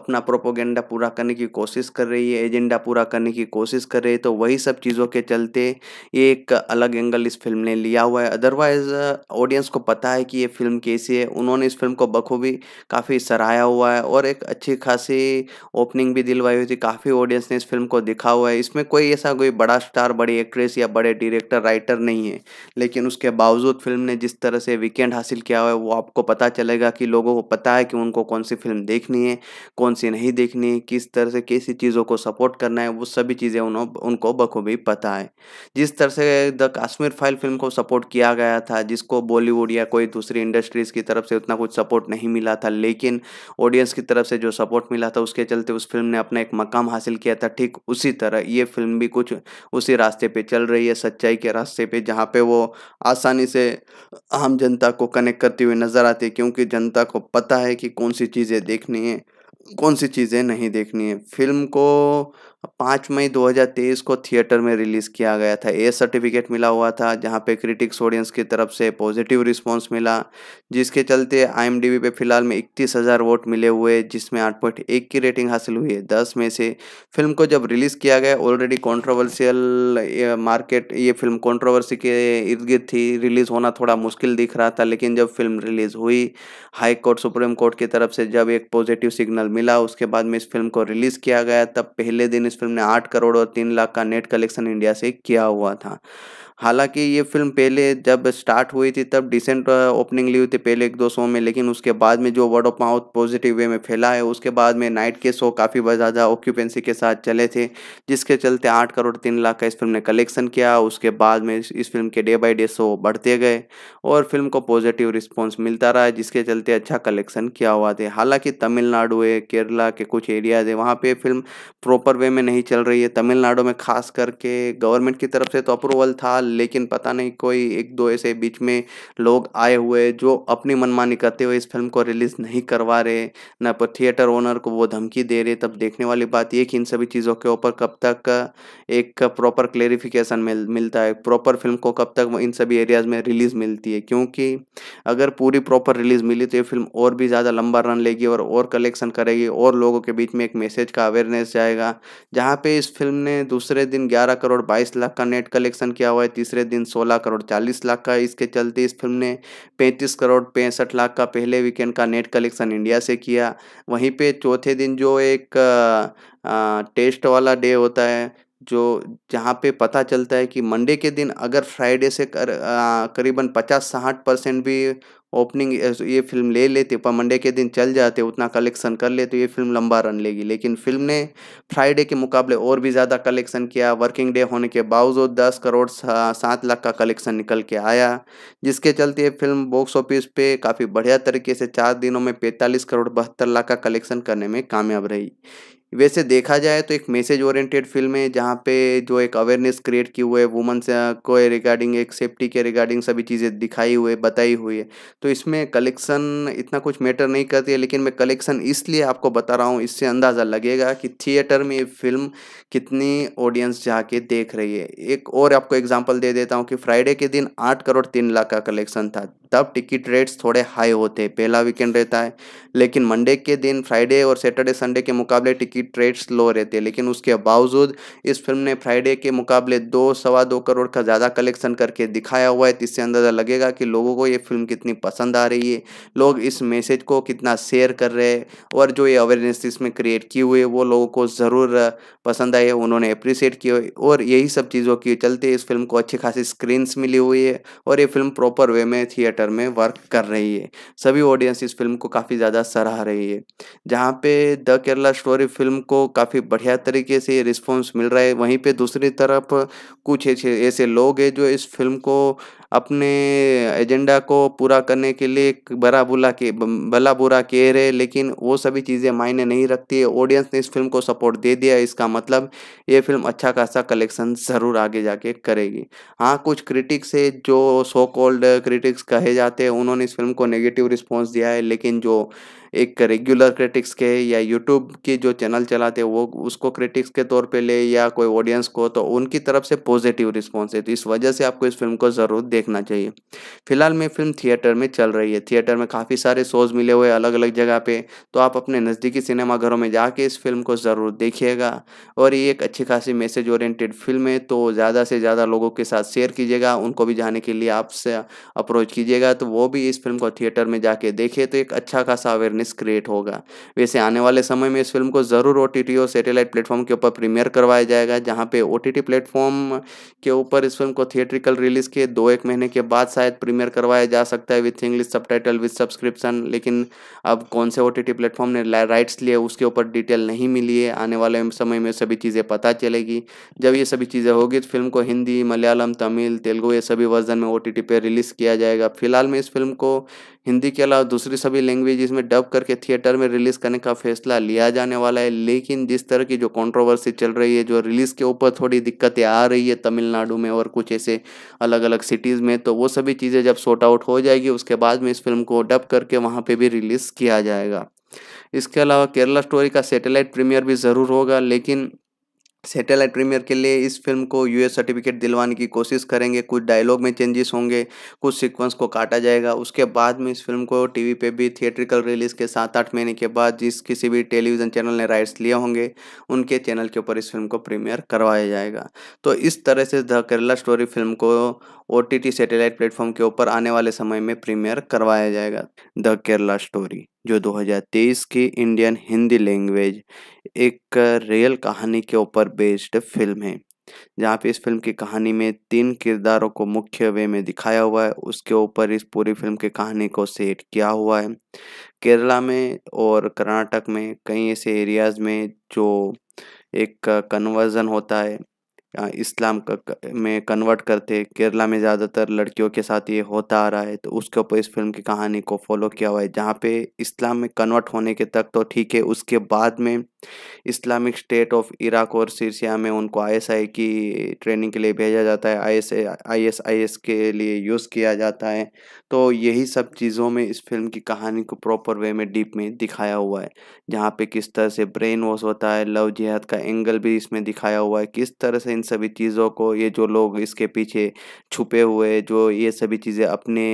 [SPEAKER 2] अपना प्रोपोगेंडा पूरा करने की कोशिश कर रही है एजेंडा पूरा करने की कोशिश कर रही है तो वही सब चीज़ों के चलते ये एक अलग एंगल इस फिल्म ने लिया हुआ है अदरवाइज़ ऑडियंस को पता है कि ये फिल्म कैसी है उन्होंने इस फिल्म को बखूबी काफ़ी सराहा हुआ है और एक अच्छी खासी ओपनिंग भी दिलवाई हुई थी काफ़ी ऑडियंस ने इस फिल्म को दिखा हुआ है इसमें कोई ऐसा कोई बड़ा स्टार बड़ी एक्ट्रेस या बड़े डायरेक्टर राइटर नहीं है लेकिन उसके बावजूद फिल्म ने जिस तरह से वीकेंड हासिल किया हुआ है वो आपको पता चलेगा कि लोगों को पता है कि उनको कौन सी फिल्म देखनी है कौन सी नहीं देखनी है किस तरह से कैसी चीज़ों को सपोर्ट करना है वो सभी चीज़ें उन्होंने उनको बखूबी पता है जिस तरह से द काश्मीर फाइल फिल्म को सपोर्ट किया गया था जिसको बॉलीवुड या कोई दूसरी इंडस्ट्रीज़ की तरफ से उतना कुछ सपोर्ट नहीं मिला था लेकिन ऑडियंस की तरफ से जो सपोर्ट मिला था उसके चलते उस फिल्म ने अपना एक मकाम हासिल किया था ठीक उसी तरह ये फिल्म भी कुछ उसी रास्ते पे चल रही है सच्चाई के रास्ते पे जहाँ पे वो आसानी से आम जनता को कनेक्ट करती हुई नज़र आती है क्योंकि जनता को पता है कि कौन सी चीज़ें देखनी है कौन सी चीज़ें नहीं देखनी है फिल्म को पाँच मई 2023 को थिएटर में रिलीज़ किया गया था ए सर्टिफिकेट मिला हुआ था जहाँ पे क्रिटिक्स ऑडियंस की तरफ से पॉजिटिव रिस्पांस मिला जिसके चलते आई पे फिलहाल में इकतीस हज़ार वोट मिले हुए जिसमें आठ पॉइंट एक की रेटिंग हासिल हुई है दस में से फिल्म को जब रिलीज़ किया गया ऑलरेडी कॉन्ट्रोवर्सियल मार्केट ये फिल्म कॉन्ट्रोवर्सी के इर्द गिर्द थी रिलीज़ होना थोड़ा मुश्किल दिख रहा था लेकिन जब फिल्म रिलीज़ हुई हाई कोर्ट सुप्रीम कोर्ट की तरफ से जब एक पॉजिटिव सिग्नल मिला उसके बाद में इस फिल्म को रिलीज़ किया गया तब पहले दिन इस फिल्म ने आठ करोड़ और तीन लाख का नेट कलेक्शन इंडिया से किया हुआ था हालांकि ये फिल्म पहले जब स्टार्ट हुई थी तब डिसेंट ओपनिंग ली हुई थी पहले एक दो शो में लेकिन उसके बाद में जो word of mouth positive way में फैला है उसके बाद में नाइट के शो काफ़ी ज़्यादा ऑक्यूपेंसी के साथ चले थे जिसके चलते आठ करोड़ तीन लाख का इस फिल्म ने कलेक्शन किया उसके बाद में इस फिल्म के डे बाई डे शो बढ़ते गए और फिल्म को पॉजिटिव रिस्पॉन्स मिलता रहा जिसके चलते अच्छा कलेक्शन किया हुआ था हालाँकि तमिलनाडु है केरला के कुछ एरियाज है वहाँ पर फिल्म प्रॉपर वे में नहीं चल रही है तमिलनाडु में खास करके गवर्नमेंट की तरफ से तो अप्रूवल था लेकिन पता नहीं कोई एक दो ऐसे बीच में लोग आए हुए जो अपनी मनमानी करते हुए इस फिल्म को रिलीज़ नहीं करवा रहे न पर थिएटर ओनर को वो धमकी दे रहे तब देखने वाली बात ये कि इन सभी चीज़ों के ऊपर कब तक एक प्रॉपर क्लेरिफिकेशन मिल मिलता है प्रॉपर फिल्म को कब तक इन सभी एरियाज़ में रिलीज़ मिलती है क्योंकि अगर पूरी प्रॉपर रिलीज़ मिली तो ये फिल्म और भी ज़्यादा लंबा रन लेगी और और कलेक्शन करेगी और लोगों के बीच में एक मैसेज का अवेयरनेस जाएगा जहाँ पे इस फिल्म ने दूसरे दिन ग्यारह करोड़ बाईस लाख का नेट कलेक्शन किया हुआ है तीसरे दिन 16 करोड़ 40 लाख का इसके चलते इस फिल्म ने 35 करोड़ पैंसठ लाख का पहले वीकेंड का नेट कलेक्शन इंडिया से किया वहीं पे चौथे दिन जो एक आ, टेस्ट वाला डे होता है जो जहाँ पे पता चलता है कि मंडे के दिन अगर फ्राइडे से कर आ, करीबन पचास साठ परसेंट भी ओपनिंग ये फिल्म ले लेते पर मंडे के दिन चल जाते उतना कलेक्शन कर लेते तो ये फिल्म लंबा रन लेगी लेकिन फिल्म ने फ्राइडे के मुकाबले और भी ज़्यादा कलेक्शन किया वर्किंग डे होने के बावजूद दस करोड़ सात लाख का कलेक्शन निकल के आया जिसके चलते ये फिल्म बॉक्स ऑफिस पे काफ़ी बढ़िया तरीके से चार दिनों में पैंतालीस करोड़ बहत्तर लाख का कलेक्शन करने में कामयाब रही वैसे देखा जाए तो एक मैसेज ओरिएंटेड फिल्म है जहाँ पे जो एक अवेयरनेस क्रिएट की हुए है को रिगार्डिंग एक सेफ्टी के रिगार्डिंग सभी चीज़ें दिखाई हुई है बताई हुई है तो इसमें कलेक्शन इतना कुछ मैटर नहीं करती है लेकिन मैं कलेक्शन इसलिए आपको बता रहा हूँ इससे अंदाज़ा लगेगा कि थिएटर में ये फिल्म कितनी ऑडियंस जाके देख रही है एक और आपको एग्जाम्पल दे देता हूँ कि फ्राइडे के दिन आठ करोड़ तीन लाख का कलेक्शन था तब टिकट रेट्स थोड़े हाई होते हैं पहला वीकेंड रहता है लेकिन मंडे के दिन फ्राइडे और सैटरडे संडे के मुकाबले टिकट की ट्रेड्स लो रहती है लेकिन उसके बावजूद इस फिल्म ने फ्राइडे के मुकाबले दो सवा दो करोड़ का ज़्यादा कलेक्शन करके दिखाया हुआ है तो इससे अंदाज़ा लगेगा कि लोगों को ये फिल्म कितनी पसंद आ रही है लोग इस मैसेज को कितना शेयर कर रहे हैं और जो ये अवेयरनेस इसमें क्रिएट की हुई है वो लोगों को ज़रूर पसंद आई है उन्होंने अप्रिसिएट किया और यही सब चीज़ों के चलते इस फिल्म को अच्छी खासी स्क्रीन्स मिली हुई है और ये फिल्म प्रॉपर वे में थिएटर में वर्क कर रही है सभी ऑडियंस इस फिल्म को काफ़ी ज़्यादा सराह रही है जहाँ पे the Kerala story film film को काफ़ी बढ़िया तरीके से रिस्पॉन्स मिल रहा है वहीं पे दूसरी तरफ कुछ ऐसे ऐसे लोग हैं जो इस फिल्म को अपने एजेंडा को पूरा करने के लिए बरा बुला के भला बुरा कह रहे लेकिन वो सभी चीज़ें मायने नहीं रखती है ऑडियंस ने इस फिल्म को सपोर्ट दे दिया इसका मतलब ये फिल्म अच्छा खासा कलेक्शन ज़रूर आगे जाके करेगी हाँ कुछ क्रिटिक्स है जो सो कॉल्ड क्रिटिक्स कहे जाते हैं उन्होंने इस फिल्म को नेगेटिव रिस्पॉन्स दिया है लेकिन जो एक रेगुलर क्रिटिक्स के या यूट्यूब के जो चैनल चलाते हैं वो उसको क्रिटिक्स के तौर पे ले या कोई ऑडियंस को तो उनकी तरफ से पॉजिटिव रिस्पॉन्स है तो इस वजह से आपको इस फिल्म को ज़रूर देखना चाहिए फिलहाल में फिल्म थिएटर में चल रही है थिएटर में काफ़ी सारे शोज़ मिले हुए अलग अलग जगह पर तो आप अपने नज़दीकी सिनेमाघरों में जाके इस फिल्म को ज़रूर देखिएगा और ये एक अच्छी खासी मैसेज ओरिएटेड फिल्म है तो ज़्यादा से ज़्यादा लोगों के साथ शेयर कीजिएगा उनको भी जाने के लिए आपसे अप्रोच कीजिएगा तो वो भी इस फिल्म को थिएटर में जाके देखे तो एक अच्छा खासा अवेयरनेस अवेयरनेस क्रिएट होगा वैसे आने वाले समय में इस फिल्म को ज़रूर ओ टी और सैटेलाइट प्लेटफॉर्म के ऊपर प्रीमियर करवाया जाएगा जहाँ पे ओ टी प्लेटफॉर्म के ऊपर इस फिल्म को थिएट्रिकल रिलीज़ के दो एक महीने के बाद शायद प्रीमियर करवाया जा सकता है with English subtitle subscription लेकिन अब कौन से ओ टी प्लेटफॉर्म ने राइट्स लिए उसके ऊपर डिटेल नहीं मिली है आने वाले समय में सभी चीज़ें पता चलेगी जब ये सभी चीज़ें होगी तो फिल्म को हिंदी मलयालम तमिल तेलुगु ये सभी वर्जन में ओ पे रिलीज़ किया जाएगा फिलहाल में इस फिल्म को हिंदी के अलावा दूसरी सभी लैंग्वेज में डब करके थिएटर में रिलीज़ करने का फैसला लिया जाने वाला है लेकिन जिस तरह की जो कंट्रोवर्सी चल रही है जो रिलीज़ के ऊपर थोड़ी दिक्कतें आ रही है तमिलनाडु में और कुछ ऐसे अलग अलग सिटीज़ में तो वो सभी चीज़ें जब सॉर्ट आउट हो जाएगी उसके बाद में इस फिल्म को डब करके वहाँ पर भी रिलीज़ किया जाएगा इसके अलावा केरला स्टोरी का सैटेलाइट प्रीमियर भी ज़रूर होगा लेकिन सैटेलाइट प्रीमियर के लिए इस फिल्म को यूएस सर्टिफिकेट दिलवाने की कोशिश करेंगे कुछ डायलॉग में चेंजेस होंगे कुछ सीक्वेंस को काटा जाएगा उसके बाद में इस फिल्म को टीवी पे भी थिएट्रिकल रिलीज़ के सात आठ महीने के बाद जिस किसी भी टेलीविज़न चैनल ने राइट्स लिए होंगे उनके चैनल के ऊपर इस फिल्म को प्रीमियर करवाया जाएगा तो इस तरह से द केरला स्टोरी फिल्म को ओ टी प्लेटफॉर्म के ऊपर आने वाले समय में प्रीमियर करवाया जाएगा द केरला स्टोरी जो 2023 की इंडियन हिंदी लैंग्वेज एक रियल कहानी के ऊपर बेस्ड फिल्म है जहाँ पे इस फिल्म की कहानी में तीन किरदारों को मुख्य वे में दिखाया हुआ है उसके ऊपर इस पूरी फिल्म की कहानी को सेट किया हुआ है केरला में और कर्नाटक में कई ऐसे एरियाज़ में जो एक कन्वर्जन होता है इस्लाम का में कन्वर्ट करते केरला में ज़्यादातर लड़कियों के साथ ये होता आ रहा है तो उसके ऊपर इस फिल्म की कहानी को फॉलो किया हुआ है जहाँ पे इस्लाम में कन्वर्ट होने के तक तो ठीक है उसके बाद में इस्लामिक स्टेट ऑफ इराक और सीरिया में उनको आईएसआई की ट्रेनिंग के लिए भेजा जाता है आई एस आई एस के लिए यूज़ किया जाता है तो यही सब चीज़ों में इस फिल्म की कहानी को प्रॉपर वे में डीप में दिखाया हुआ है जहाँ पे किस तरह से ब्रेन वॉश होता है लव जिहाद का एंगल भी इसमें दिखाया हुआ है किस तरह से इन सभी चीज़ों को ये जो लोग इसके पीछे छुपे हुए जो ये सभी चीज़ें अपने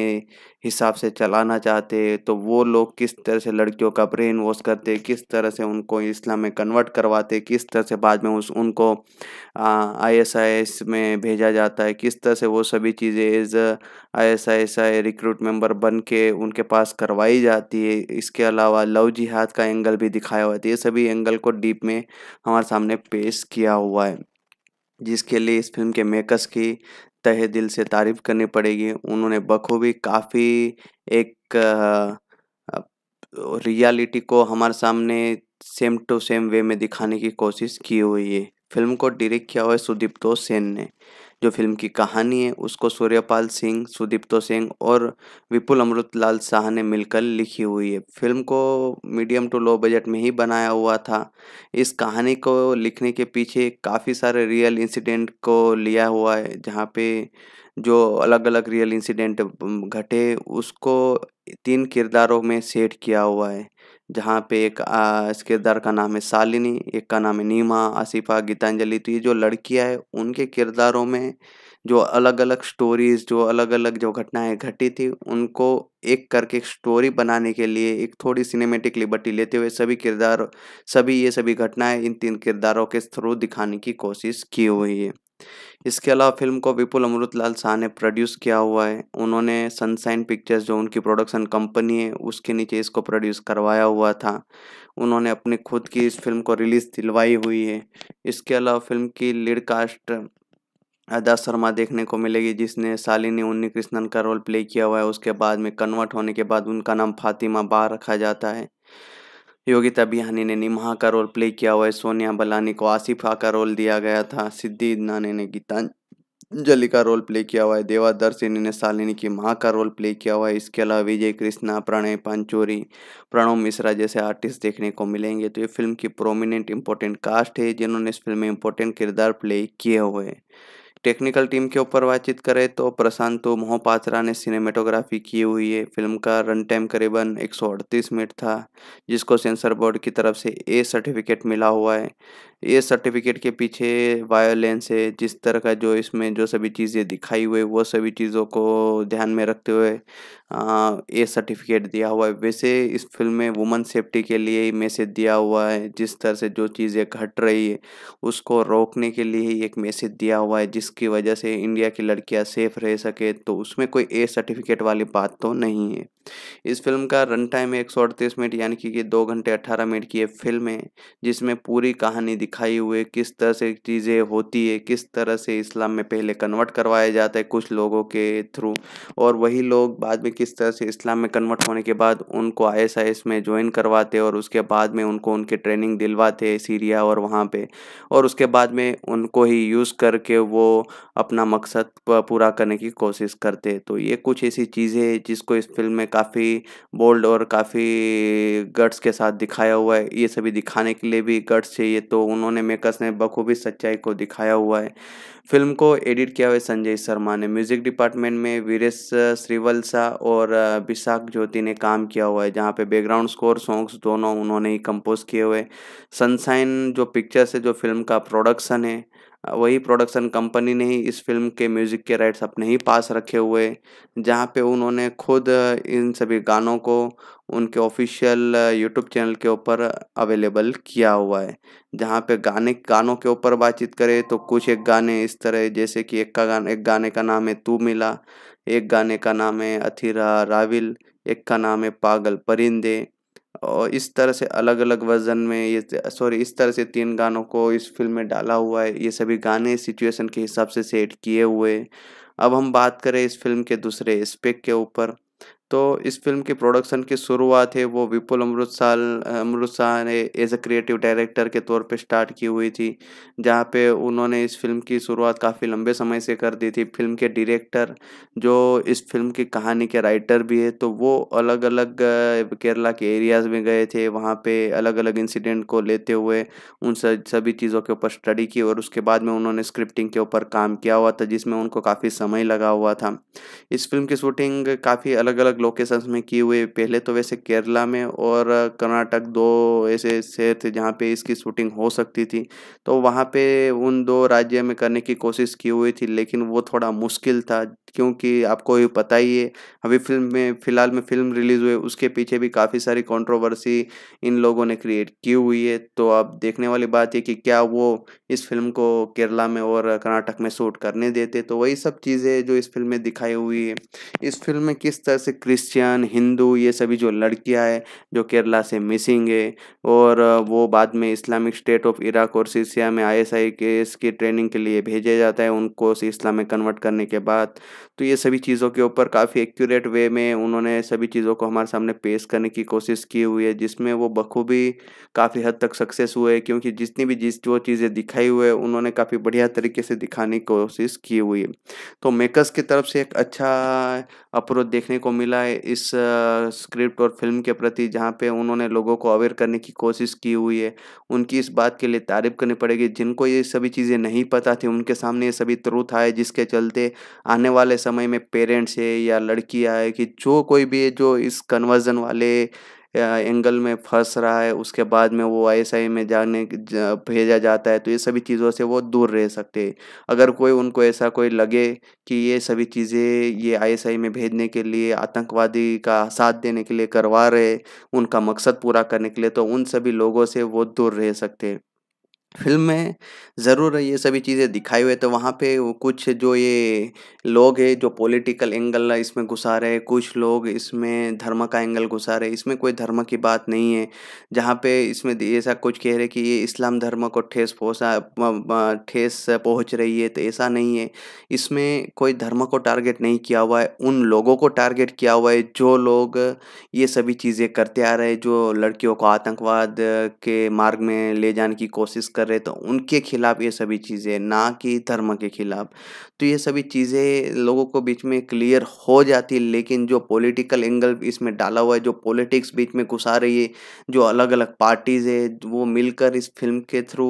[SPEAKER 2] हिसाब से चलाना चाहते हैं तो वो लोग किस तरह से लड़कियों का ब्रेन वॉश करते किस तरह से उनको इस्लाम में कन्वर्ट करवाते किस तरह से बाद में उस उनको आईएसआईएस में भेजा जाता है किस तरह से वो सभी चीज़ें as I S I S I recruit member बन के उनके पास करवाई जाती है इसके अलावा लव जिहाद का एंगल भी दिखाया हुआ है तो ये सभी एंगल को डीप में हमारे सामने पेश किया हुआ है जिसके लिए इस फिल्म के मेकर्स की तहे दिल से तारीफ़ करनी पड़ेगी उन्होंने बखूबी काफ़ी एक रियलिटी को हमारे सामने सेम टू सेम वे में दिखाने की कोशिश की हुई है फिल्म को डायरेक्ट किया हुआ है सुदीप सेन ने जो फिल्म की कहानी है उसको सूर्यपाल सिंह सुदीप्तो सिंह और विपुल अमृतलाल शाह ने मिलकर लिखी हुई है फिल्म को मीडियम टू लो बजट में ही बनाया हुआ था इस कहानी को लिखने के पीछे काफ़ी सारे रियल इंसिडेंट को लिया हुआ है जहाँ पे जो अलग अलग रियल इंसिडेंट घटे उसको तीन किरदारों में सेट किया हुआ है जहाँ पे एक किरदार का नाम है सालिनी एक का नाम है नीमा आसिफा गीतांजलि तो ये जो लड़कियाँ हैं उनके किरदारों में जो अलग अलग स्टोरीज जो अलग अलग जो घटनाएं घटी थी उनको एक करके एक स्टोरी बनाने के लिए एक थोड़ी सिनेमेटिक लिबर्टी लेते हुए सभी किरदार सभी ये सभी घटनाएं इन तीन किरदारों के थ्रू दिखाने की कोशिश की हुई है इसके अलावा फिल्म को विपुल अमृत लाल शाह ने प्रोड्यूस किया हुआ है उन्होंने सनसाइन पिक्चर्स जो उनकी प्रोडक्शन कंपनी है उसके नीचे इसको प्रोड्यूस करवाया हुआ था उन्होंने अपने खुद की इस फिल्म को रिलीज़ दिलवाई हुई है इसके अलावा फिल्म की लीड कास्ट अदा शर्मा देखने को मिलेगी जिसने सालिनी उन्नी कृष्णन का रोल प्ले किया हुआ है उसके बाद में कन्वर्ट होने के बाद उनका नाम फातिमा बार रखा जाता है योगिता बिहानी ने निमहा का रोल प्ले किया हुआ है सोनिया बलानी को आसिफा का रोल दिया गया था सिद्धि नानी ने गीतांजलि का रोल प्ले किया हुआ है देवा दर्शिनी ने शालिनी की माँ का रोल प्ले किया हुआ है इसके अलावा विजय कृष्णा प्रणय पंचोरी प्रणव मिश्रा जैसे आर्टिस्ट देखने को मिलेंगे तो ये फिल्म की प्रोमिनेंट इंपॉर्टेंट कास्ट है जिन्होंने इस फिल्म में इंपॉर्टेंट किरदार प्ले किए हुए हैं टेक्निकल टीम के ऊपर बातचीत करें तो प्रशांत मोहपात्रा ने सिनेमेटोग्राफी की हुई है फिल्म का रन टाइम करीबन एक मिनट था जिसको सेंसर बोर्ड की तरफ से ए सर्टिफिकेट मिला हुआ है ए सर्टिफिकेट के पीछे वायोलेंस है जिस तरह का जो इसमें जो सभी चीज़ें दिखाई हुई वो सभी चीज़ों को ध्यान में रखते हुए ये सर्टिफिकेट दिया हुआ है वैसे इस फिल्म में वुमेन सेफ्टी के लिए ही मैसेज दिया हुआ है जिस तरह से जो चीज़ें घट रही है उसको रोकने के लिए ही एक मैसेज दिया हुआ है जिसकी वजह से इंडिया की लड़कियां सेफ रह सके तो उसमें कोई ए सर्टिफिकेट वाली बात तो नहीं है इस फिल्म का रन टाइम एक सौ अड़तीस मिनट यानी कि दो घंटे अट्ठारह मिनट की एक फिल्म है जिसमें पूरी कहानी दिखाई हुई है किस तरह से चीज़ें होती है किस तरह से इस्लाम में पहले कन्वर्ट करवाया जाता है कुछ लोगों के थ्रू और वही लोग बाद में किस तरह से इस्लाम में कन्वर्ट होने के बाद उनको आई में ज्वाइन करवाते और उसके बाद में उनको उनकी ट्रेनिंग दिलवाते सीरिया और वहाँ पर और उसके बाद में उनको ही यूज़ करके वो अपना मकसद पूरा करने की कोशिश करते तो ये कुछ ऐसी चीज़ें जिसको इस फिल्म में काफ़ी बोल्ड और काफ़ी गट्स के साथ दिखाया हुआ है ये सभी दिखाने के लिए भी गट्स चाहिए तो उन्होंने मेकर्स ने बखूबी सच्चाई को दिखाया हुआ है फिल्म को एडिट किया हुआ संजय शर्मा ने म्यूज़िक डिपार्टमेंट में वीरेश श्रीवल्सा और विशाख ज्योति ने काम किया हुआ है जहाँ पे बैकग्राउंड स्कोर सॉन्ग्स दोनों उन्होंने ही कंपोज किए हुए सनसाइन जो पिक्चर्स है जो फिल्म का प्रोडक्शन है वही प्रोडक्शन कंपनी ने ही इस फिल्म के म्यूज़िक के राइट्स अपने ही पास रखे हुए जहाँ पे उन्होंने खुद इन सभी गानों को उनके ऑफिशियल यूट्यूब चैनल के ऊपर अवेलेबल किया हुआ है जहाँ पे गाने गानों के ऊपर बातचीत करें तो कुछ एक गाने इस तरह जैसे कि एक का गाना एक गाने का नाम है तू मिला एक गाने का नाम है अथीरा राविल एक का नाम है पागल परिंदे और इस तरह से अलग अलग वर्जन में ये सॉरी इस तरह से तीन गानों को इस फिल्म में डाला हुआ है ये सभी गाने सिचुएशन के हिसाब से सेट किए हुए अब हम बात करें इस फिल्म के दूसरे एस्पेक्ट के ऊपर तो इस फिल्म के प्रोडक्शन की शुरुआत है वो विपुल अमृत साल अमृत शाह ने एज अ क्रिएटिव डायरेक्टर के तौर पे स्टार्ट की हुई थी जहाँ पे उन्होंने इस फिल्म की शुरुआत काफ़ी लंबे समय से कर दी थी फिल्म के डायरेक्टर जो इस फिल्म की कहानी के राइटर भी है तो वो अलग अलग केरला के एरियाज़ में गए थे वहाँ पे अलग अलग इंसिडेंट को लेते हुए उन सभी चीज़ों के ऊपर स्टडी की और उसके बाद में उन्होंने स्क्रिप्टिंग के ऊपर काम किया हुआ था जिसमें उनको काफ़ी समय लगा हुआ था इस फिल्म की शूटिंग काफ़ी अलग अलग अलग लोकेशंस में किए हुए पहले तो वैसे केरला में और कर्नाटक दो ऐसे शहर थे जहाँ पे इसकी शूटिंग हो सकती थी तो वहाँ पे उन दो राज्य में करने की कोशिश की हुई थी लेकिन वो थोड़ा मुश्किल था क्योंकि आपको ये पता ही है अभी फिल्म में फ़िलहाल में फिल्म रिलीज़ हुई उसके पीछे भी काफ़ी सारी कंट्रोवर्सी इन लोगों ने क्रिएट की हुई है तो अब देखने वाली बात है कि क्या वो इस फिल्म को केरला में और कर्नाटक में शूट करने देते तो वही सब चीज़ें जो इस फिल्म में दिखाई हुई है इस फिल्म में किस तरह से क्रिश्चियन हिंदू ये सभी जो लड़कियाँ हैं जो केरला से मिसिंग है और वो बाद में इस्लामिक स्टेट ऑफ इराक और सीसिया में आई एस आई के ट्रेनिंग के लिए भेजा जाता है उनको इस्लाम में कन्वर्ट करने के बाद तो ये सभी चीज़ों के ऊपर काफ़ी एक्यूरेट वे में उन्होंने सभी चीज़ों को हमारे सामने पेश करने की कोशिश की हुई है जिसमें वो बखूबी काफ़ी हद तक सक्सेस हुए क्योंकि जितनी भी जिस वो चीज़ें दिखाई हुए उन्होंने काफ़ी बढ़िया तरीके से दिखाने की कोशिश की हुई है तो मेकर्स की तरफ से एक अच्छा अप्रोच देखने को मिला है इस स्क्रिप्ट और फिल्म के प्रति जहाँ पे उन्होंने लोगों को अवेयर करने की कोशिश की हुई है उनकी इस बात के लिए तारीफ़ करनी पड़ेगी जिनको ये सभी चीज़ें नहीं पता थी उनके सामने ये सभी त्रुथ आए जिसके चलते आने वाले वाले समय में पेरेंट्स है या लड़कियां है कि जो कोई भी जो इस कन्वर्जन वाले एंगल में फंस रहा है उसके बाद में वो आई में जाने भेजा जाता है तो ये सभी चीज़ों से वो दूर रह सकते हैं अगर कोई उनको ऐसा कोई लगे कि ये सभी चीज़ें ये आई में भेजने के लिए आतंकवादी का साथ देने के लिए करवा रहे उनका मकसद पूरा करने के लिए तो उन सभी लोगों से वो दूर रह सकते हैं फ़िल्म में ज़रूर ये सभी चीज़ें दिखाई हुई है तो वहाँ पे वो कुछ जो ये लोग हैं जो पॉलिटिकल एंगल इसमें घुसा रहे कुछ लोग इसमें धर्म का एंगल घुसा रहे इसमें कोई धर्म की बात नहीं है जहाँ पे इसमें ऐसा कुछ कह रहे कि ये इस्लाम धर्म को ठेस पहुँचा ठेस पहुँच रही है तो ऐसा नहीं है इसमें कोई धर्म को टारगेट नहीं किया हुआ है उन लोगों को टारगेट किया हुआ है जो लोग ये सभी चीज़ें करते आ रहे जो लड़कियों को आतंकवाद के मार्ग में ले जाने की कोशिश कर रहे तो उनके खिलाफ ये सभी चीज़ें ना कि धर्म के खिलाफ तो ये सभी चीज़ें लोगों को बीच में क्लियर हो जाती है लेकिन जो पॉलिटिकल एंगल इसमें डाला हुआ है जो पॉलिटिक्स बीच में घुसा रही है जो अलग अलग पार्टीज़ है वो मिलकर इस फिल्म के थ्रू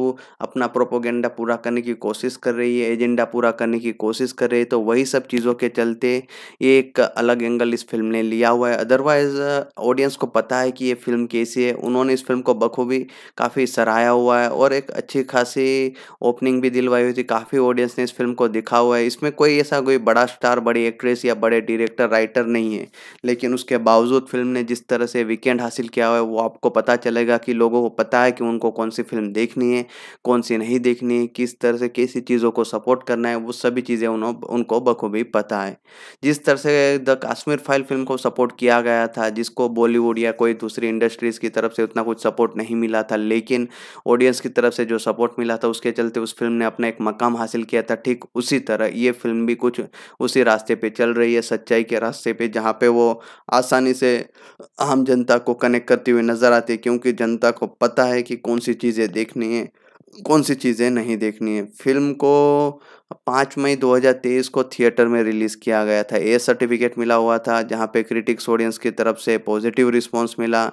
[SPEAKER 2] अपना प्रोपोगेंडा पूरा करने की कोशिश कर रही है एजेंडा पूरा करने की कोशिश कर रही है तो वही सब चीज़ों के चलते ये एक अलग एंगल इस फिल्म ने लिया हुआ है अदरवाइज़ ऑडियंस को पता है कि ये फिल्म कैसी है उन्होंने इस फिल्म को बखूबी काफ़ी सराहा हुआ है और एक अच्छी खासी ओपनिंग भी दिलवाई हुई थी काफ़ी ऑडियंस ने इस फिल्म को दिखा हुआ है इसमें कोई ऐसा कोई बड़ा स्टार बड़ी एक्ट्रेस या बड़े डायरेक्टर राइटर नहीं है लेकिन उसके बावजूद फिल्म ने जिस तरह से वीकेंड हासिल किया हुआ है वो आपको पता चलेगा कि लोगों को पता है कि उनको कौन सी फिल्म देखनी है कौन सी नहीं देखनी है किस तरह से कैसी चीज़ों को सपोर्ट करना है वो सभी चीज़ें उन्हों उनको बखूबी पता है जिस तरह से द काश्मीर फाइल फिल्म को सपोर्ट किया गया था जिसको बॉलीवुड या कोई दूसरी इंडस्ट्रीज़ की तरफ से उतना कुछ सपोर्ट नहीं मिला था लेकिन ऑडियंस की तरफ से जो सपोर्ट मिला था उसके चलते उस फिल्म ने अपना एक मकाम हासिल किया था ठीक उसी तरह ये फिल्म भी कुछ उसी रास्ते पे चल रही है सच्चाई के रास्ते पे जहाँ पे वो आसानी से आम जनता को कनेक्ट करती हुई नज़र आती है क्योंकि जनता को पता है कि कौन सी चीज़ें देखनी है कौन सी चीज़ें नहीं देखनी है फिल्म को पाँच मई 2023 को थिएटर में रिलीज़ किया गया था ए सर्टिफिकेट मिला हुआ था जहां पे क्रिटिक्स ऑडियंस की तरफ से पॉजिटिव रिस्पांस मिला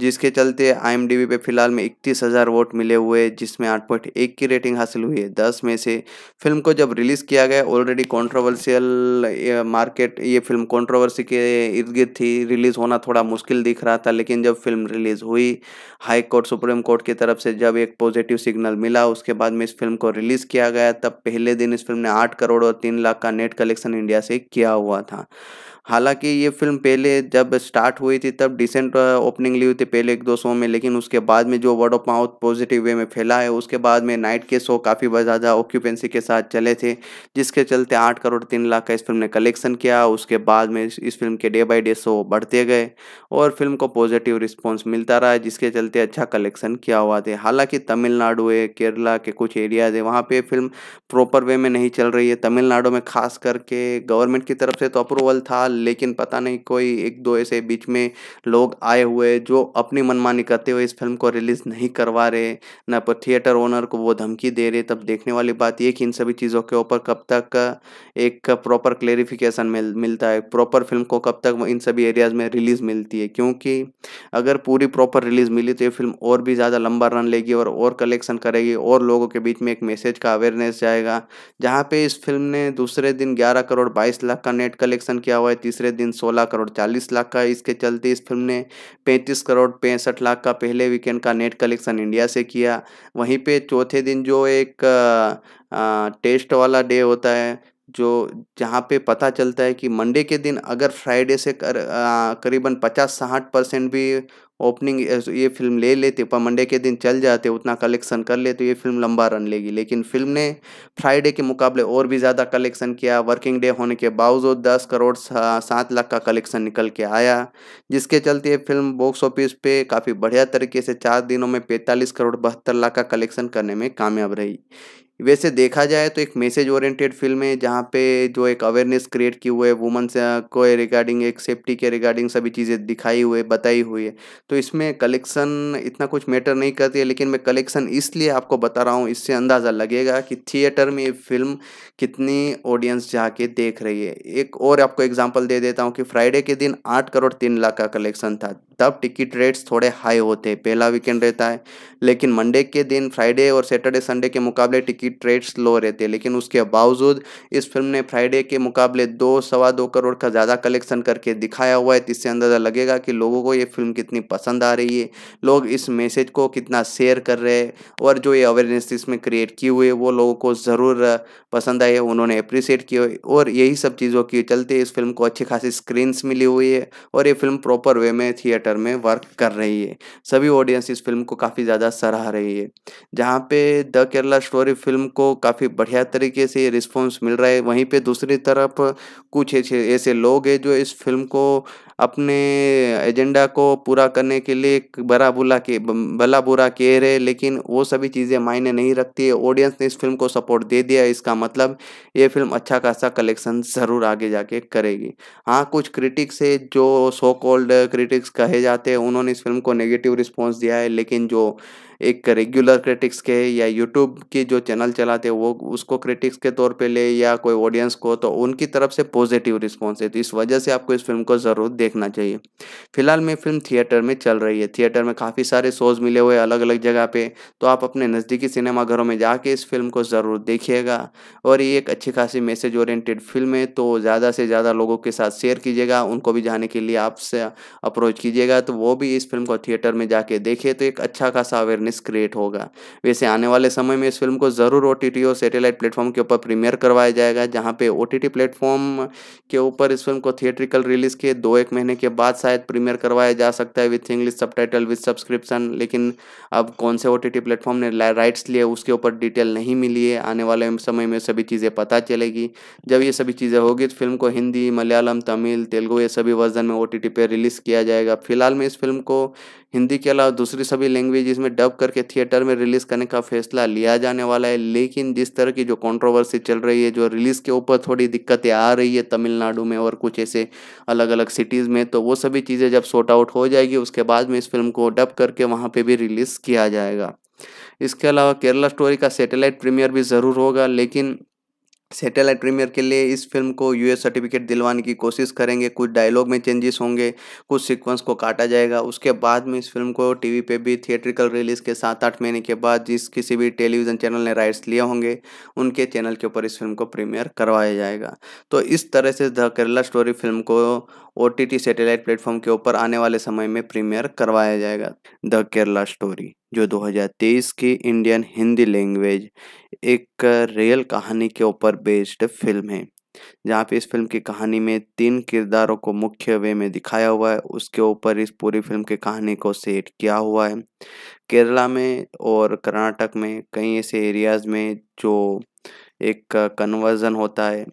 [SPEAKER 2] जिसके चलते आईएमडीबी पे फिलहाल में इकतीस हज़ार वोट मिले हुए जिसमें आठ पॉइंट एक की रेटिंग हासिल हुई है दस में से फिल्म को जब रिलीज़ किया गया ऑलरेडी कॉन्ट्रोवर्सियल मार्केट ये फिल्म कॉन्ट्रोवर्सी के इर्द गिर्द थी रिलीज़ होना थोड़ा मुश्किल दिख रहा था लेकिन जब फिल्म रिलीज़ हुई हाई कोर्ट सुप्रीम कोर्ट की तरफ से जब एक पॉजिटिव सिग्नल मिला उसके बाद में इस फिल्म को रिलीज़ किया गया तब पहले दिन इस फिल्म ने आठ करोड़ और तीन लाख का नेट कलेक्शन इंडिया से किया हुआ था हालांकि ये फिल्म पहले जब स्टार्ट हुई थी तब डिसेंट ओपनिंग ली हुई थी पहले एक दो शो में लेकिन उसके बाद में जो word of mouth positive way में फैला है उसके बाद में नाइट के शो काफ़ी ज़्यादा ऑक्यूपेंसी के साथ चले थे जिसके चलते आठ करोड़ तीन लाख का इस फिल्म ने कलेक्शन किया उसके बाद में इस फिल्म के डे बाई डे शो बढ़ते गए और फिल्म को पॉजिटिव रिस्पॉन्स मिलता रहा जिसके चलते अच्छा कलेक्शन किया हुआ था हालाँकि तमिलनाडु है केरला के कुछ एरियाज है वहाँ पर फिल्म प्रॉपर वे में नहीं चल रही है तमिलनाडु में खास करके गवर्नमेंट की तरफ से तो अप्रूवल था लेकिन पता नहीं कोई एक दो ऐसे बीच में लोग आए हुए जो अपनी मनमानी करते हुए इस फिल्म को रिलीज़ नहीं करवा रहे ना पर थिएटर ओनर को वो धमकी दे रहे तब देखने वाली बात यह कि इन सभी चीज़ों के ऊपर कब तक एक प्रॉपर क्लेरिफिकेशन मिल मिलता है प्रॉपर फिल्म को कब तक इन सभी एरियाज़ में रिलीज़ मिलती है क्योंकि अगर पूरी प्रॉपर रिलीज़ मिली तो ये फिल्म और भी ज़्यादा लंबा रन लेगी और और कलेक्शन करेगी और लोगों के बीच में एक मैसेज का अवेयरनेस जाएगा जहाँ पे इस फिल्म ने दूसरे दिन ग्यारह करोड़ बाईस लाख का नेट कलेक्शन किया हुआ है तीसरे दिन 16 करोड़ 40 लाख का इसके चलते इस फिल्म ने 35 करोड़ पैंसठ लाख का पहले वीकेंड का नेट कलेक्शन इंडिया से किया वहीं पे चौथे दिन जो एक आ, टेस्ट वाला डे होता है जो जहाँ पे पता चलता है कि मंडे के दिन अगर फ्राइडे से कर, आ, करीबन पचास साठ परसेंट भी ओपनिंग ये फिल्म ले लेते पर मंडे के दिन चल जाते उतना कलेक्शन कर लेते ये फिल्म लंबा रन लेगी लेकिन फिल्म ने फ्राइडे के मुकाबले और भी ज़्यादा कलेक्शन किया वर्किंग डे होने के बावजूद दस करोड़ सात लाख का कलेक्शन निकल के आया जिसके चलते ये फिल्म बॉक्स ऑफिस पे काफ़ी बढ़िया तरीके से चार दिनों में पैंतालीस करोड़ बहत्तर लाख का कलेक्शन करने में कामयाब रही वैसे देखा जाए तो एक मैसेज ओरिएंटेड फिल्म है जहाँ पे जो एक अवेयरनेस क्रिएट की हुए वुमन्स को रिगार्डिंग एक सेफ्टी के रिगार्डिंग सभी चीज़ें दिखाई हुई है बताई हुई है तो इसमें कलेक्शन इतना कुछ मैटर नहीं करती है लेकिन मैं कलेक्शन इसलिए आपको बता रहा हूँ इससे अंदाज़ा लगेगा कि थिएटर में ये फिल्म कितनी ऑडियंस जाके देख रही है एक और आपको एग्जाम्पल दे देता हूँ कि फ्राइडे के दिन आठ करोड़ तीन लाख का कलेक्शन था तब टिकट रेट्स थोड़े हाई होते हैं पहला वीकेंड रहता है लेकिन मंडे के दिन फ्राइडे और सैटरडे संडे के मुकाबले टिकट रेट्स लो रहते हैं लेकिन उसके बावजूद इस फिल्म ने फ्राइडे के मुकाबले दो सवा दो करोड़ का ज़्यादा कलेक्शन करके दिखाया हुआ है इससे अंदाज़ा लगेगा कि लोगों को ये फिल्म कितनी पसंद आ रही है लोग इस मैसेज को कितना शेयर कर रहे हैं और जो ये अवेयरनेस इसमें क्रिएट की हुई है वो लोगों को ज़रूर पसंद आई है उन्होंने अप्रिसिएट किया और यही सब चीज़ों के चलते इस फिल्म को अच्छी खासी स्क्रीन्स मिली हुई है और ये फिल्म प्रॉपर वे में थिएटर थिएटर में वर्क कर रही है सभी ऑडियंस इस फिल्म को काफ़ी ज़्यादा सराह रही है जहाँ पे द केरला स्टोरी फिल्म को काफ़ी बढ़िया तरीके से रिस्पॉन्स मिल रहा है वहीं पे दूसरी तरफ कुछ ऐसे ऐसे लोग हैं जो इस फिल्म को अपने एजेंडा को पूरा करने के लिए बरा बुला के भला बुरा कह रहे लेकिन वो सभी चीज़ें मायने नहीं रखती है ऑडियंस ने इस फिल्म को सपोर्ट दे दिया इसका मतलब ये फिल्म अच्छा खासा कलेक्शन ज़रूर आगे जाके करेगी हाँ कुछ क्रिटिक्स है जो सो कॉल्ड क्रिटिक्स कहे जाते हैं उन्होंने इस फिल्म को नेगेटिव रिस्पॉन्स दिया है लेकिन जो एक रेगुलर क्रिटिक्स के या यूट्यूब के जो चैनल चलाते हैं वो उसको क्रिटिक्स के तौर पे ले या कोई ऑडियंस को तो उनकी तरफ से पॉजिटिव रिस्पॉन्स है तो इस वजह से आपको इस फिल्म को ज़रूर देखना चाहिए फिलहाल में फिल्म थिएटर में चल रही है थिएटर में काफ़ी सारे शोज़ मिले हुए अलग अलग जगह पर तो आप अपने नज़दीकी सिनेमाघरों में जाके इस फिल्म को ज़रूर देखिएगा और ये एक अच्छी खासी मैसेज ओरिएटेड फिल्म है तो ज़्यादा से ज़्यादा लोगों के साथ शेयर कीजिएगा उनको भी जाने के लिए आपसे अप्रोच कीजिएगा तो वो भी इस फिल्म को थिएटर में जाके देखे तो एक अच्छा खासा अवेयरनेस अवेयरनेस क्रिएट होगा वैसे आने वाले समय में इस फिल्म को ज़रूर ओ टी टी और सेटेलाइट प्लेटफॉर्म के ऊपर प्रीमियर करवाया जाएगा जहाँ पे ओ टी टी प्लेटफॉर्म के ऊपर इस फिल्म को थिएट्रिकल रिलीज़ के दो एक महीने के बाद शायद प्रीमियर करवाया जा सकता है with English subtitle with subscription लेकिन अब कौन से ओ टी टी प्लेटफॉर्म ने राइट्स लिए उसके ऊपर डिटेल नहीं मिली है आने वाले समय में सभी चीज़ें पता चलेगी जब ये सभी चीज़ें होगी तो फिल्म को हिंदी मलयालम तमिल तेलुगु ये सभी वर्जन में ओ टी टी पर रिलीज़ किया जाएगा फिलहाल में इस फिल्म को हिंदी के अलावा दूसरी सभी लैंग्वेज में डब करके थिएटर में रिलीज़ करने का फैसला लिया जाने वाला है लेकिन जिस तरह की जो कॉन्ट्रोवर्सी चल रही है जो रिलीज़ के ऊपर थोड़ी दिक्कतें आ रही है तमिलनाडु में और कुछ ऐसे अलग अलग सिटीज़ में तो वो सभी चीज़ें जब सॉर्ट आउट हो जाएगी उसके बाद में इस फिल्म को डब करके वहाँ पर भी रिलीज़ किया जाएगा इसके अलावा केरला स्टोरी का सैटेलाइट प्रीमियर भी ज़रूर होगा लेकिन सैटेलाइट प्रीमियर के लिए इस फिल्म को यूएस सर्टिफिकेट दिलवाने की कोशिश करेंगे कुछ डायलॉग में चेंजेस होंगे कुछ सीक्वेंस को काटा जाएगा उसके बाद में इस फिल्म को टीवी पे भी थिएट्रिकल रिलीज के सात आठ महीने के बाद जिस किसी भी टेलीविज़न चैनल ने राइट्स लिए होंगे उनके चैनल के ऊपर इस फिल्म को प्रीमियर करवाया जाएगा तो इस तरह से द केरला स्टोरी फिल्म को ओ टी सैटेलाइट प्लेटफॉर्म के ऊपर आने वाले समय में प्रीमियर करवाया जाएगा द केरला स्टोरी जो 2023 की इंडियन हिंदी लैंग्वेज एक रियल कहानी के ऊपर बेस्ड फिल्म है जहाँ पे इस फिल्म की कहानी में तीन किरदारों को मुख्य वे में दिखाया हुआ है उसके ऊपर इस पूरी फिल्म की कहानी को सेट किया हुआ है केरला में और कर्नाटक में कई ऐसे एरियाज़ में जो एक कन्वर्जन होता है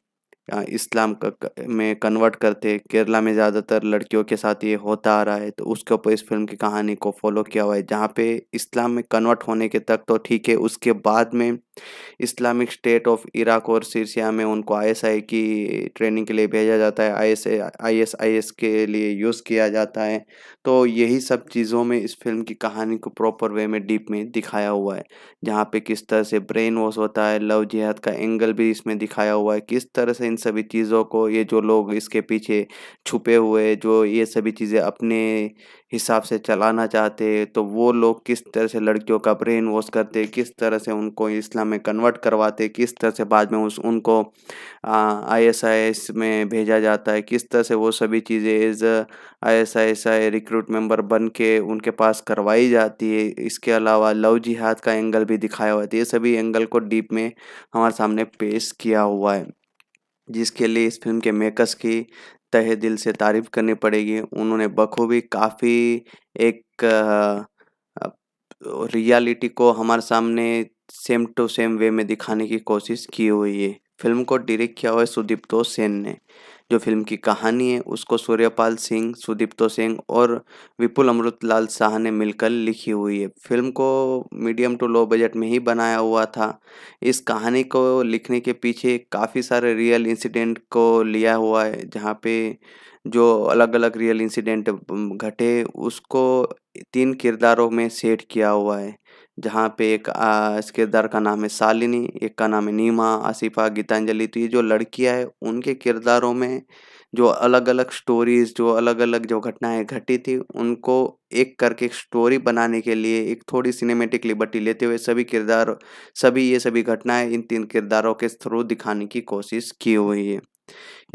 [SPEAKER 2] इस्लाम का में कन्वर्ट करते केरला में ज़्यादातर लड़कियों के साथ ये होता आ रहा है तो उसके ऊपर इस फिल्म की कहानी को फॉलो किया हुआ है जहाँ पे इस्लाम में कन्वर्ट होने के तक तो ठीक है उसके बाद में इस्लामिक स्टेट ऑफ इराक और सीरिया में उनको आईएसआई की ट्रेनिंग के लिए भेजा जाता है आई एस के लिए यूज़ किया जाता है तो यही सब चीज़ों में इस फिल्म की कहानी को प्रॉपर वे में डीप में दिखाया हुआ है जहाँ पे किस तरह से ब्रेन वॉश होता है लव जिहाद का एंगल भी इसमें दिखाया हुआ है किस तरह से इन सभी चीज़ों को ये जो लोग इसके पीछे छुपे हुए जो ये सभी चीज़ें अपने हिसाब से चलाना चाहते तो वो लोग किस तरह से लड़कियों का ब्रेन वॉश करते किस तरह से उनको इस्लाम में कन्वर्ट करवाते किस तरह से बाद में उस उनको आई एस आई एस में भेजा जाता है किस तरह से वो सभी चीज़ें as I S I S I recruit member बन के उनके पास करवाई जाती है इसके अलावा लव जिहाद का एंगल भी दिखाया हुआ है तो ये सभी एंगल को डीप में हमारे सामने पेश किया हुआ है जिसके लिए इस फिल्म के मेकर्स की तहे दिल से तारीफ करनी पड़ेगी उन्होंने बखूबी काफ़ी एक रियलिटी को हमारे सामने सेम टू सेम वे में दिखाने की कोशिश की हुई है फिल्म को डायरेक्ट किया हुआ है सुदीप सेन ने जो फिल्म की कहानी है उसको सूर्यपाल सिंह सुदीप्तो सिंह और विपुल अमृतलाल शाह ने मिलकर लिखी हुई है फिल्म को मीडियम टू लो बजट में ही बनाया हुआ था इस कहानी को लिखने के पीछे काफ़ी सारे रियल इंसिडेंट को लिया हुआ है जहाँ पे जो अलग अलग रियल इंसिडेंट घटे उसको तीन किरदारों में सेट किया हुआ है जहाँ पे एक इसके दर का नाम है शालिनी एक का नाम है नीमा आसिफा गीतांजलि तो ये जो लड़कियाँ है उनके किरदारों में जो अलग अलग स्टोरीज जो अलग अलग जो घटनाएं घटी थी उनको एक करके एक स्टोरी बनाने के लिए एक थोड़ी सिनेमेटिक लिबर्टी लेते हुए सभी किरदार सभी ये सभी घटनाएं इन तीन किरदारों के थ्रू दिखाने की कोशिश की हुई है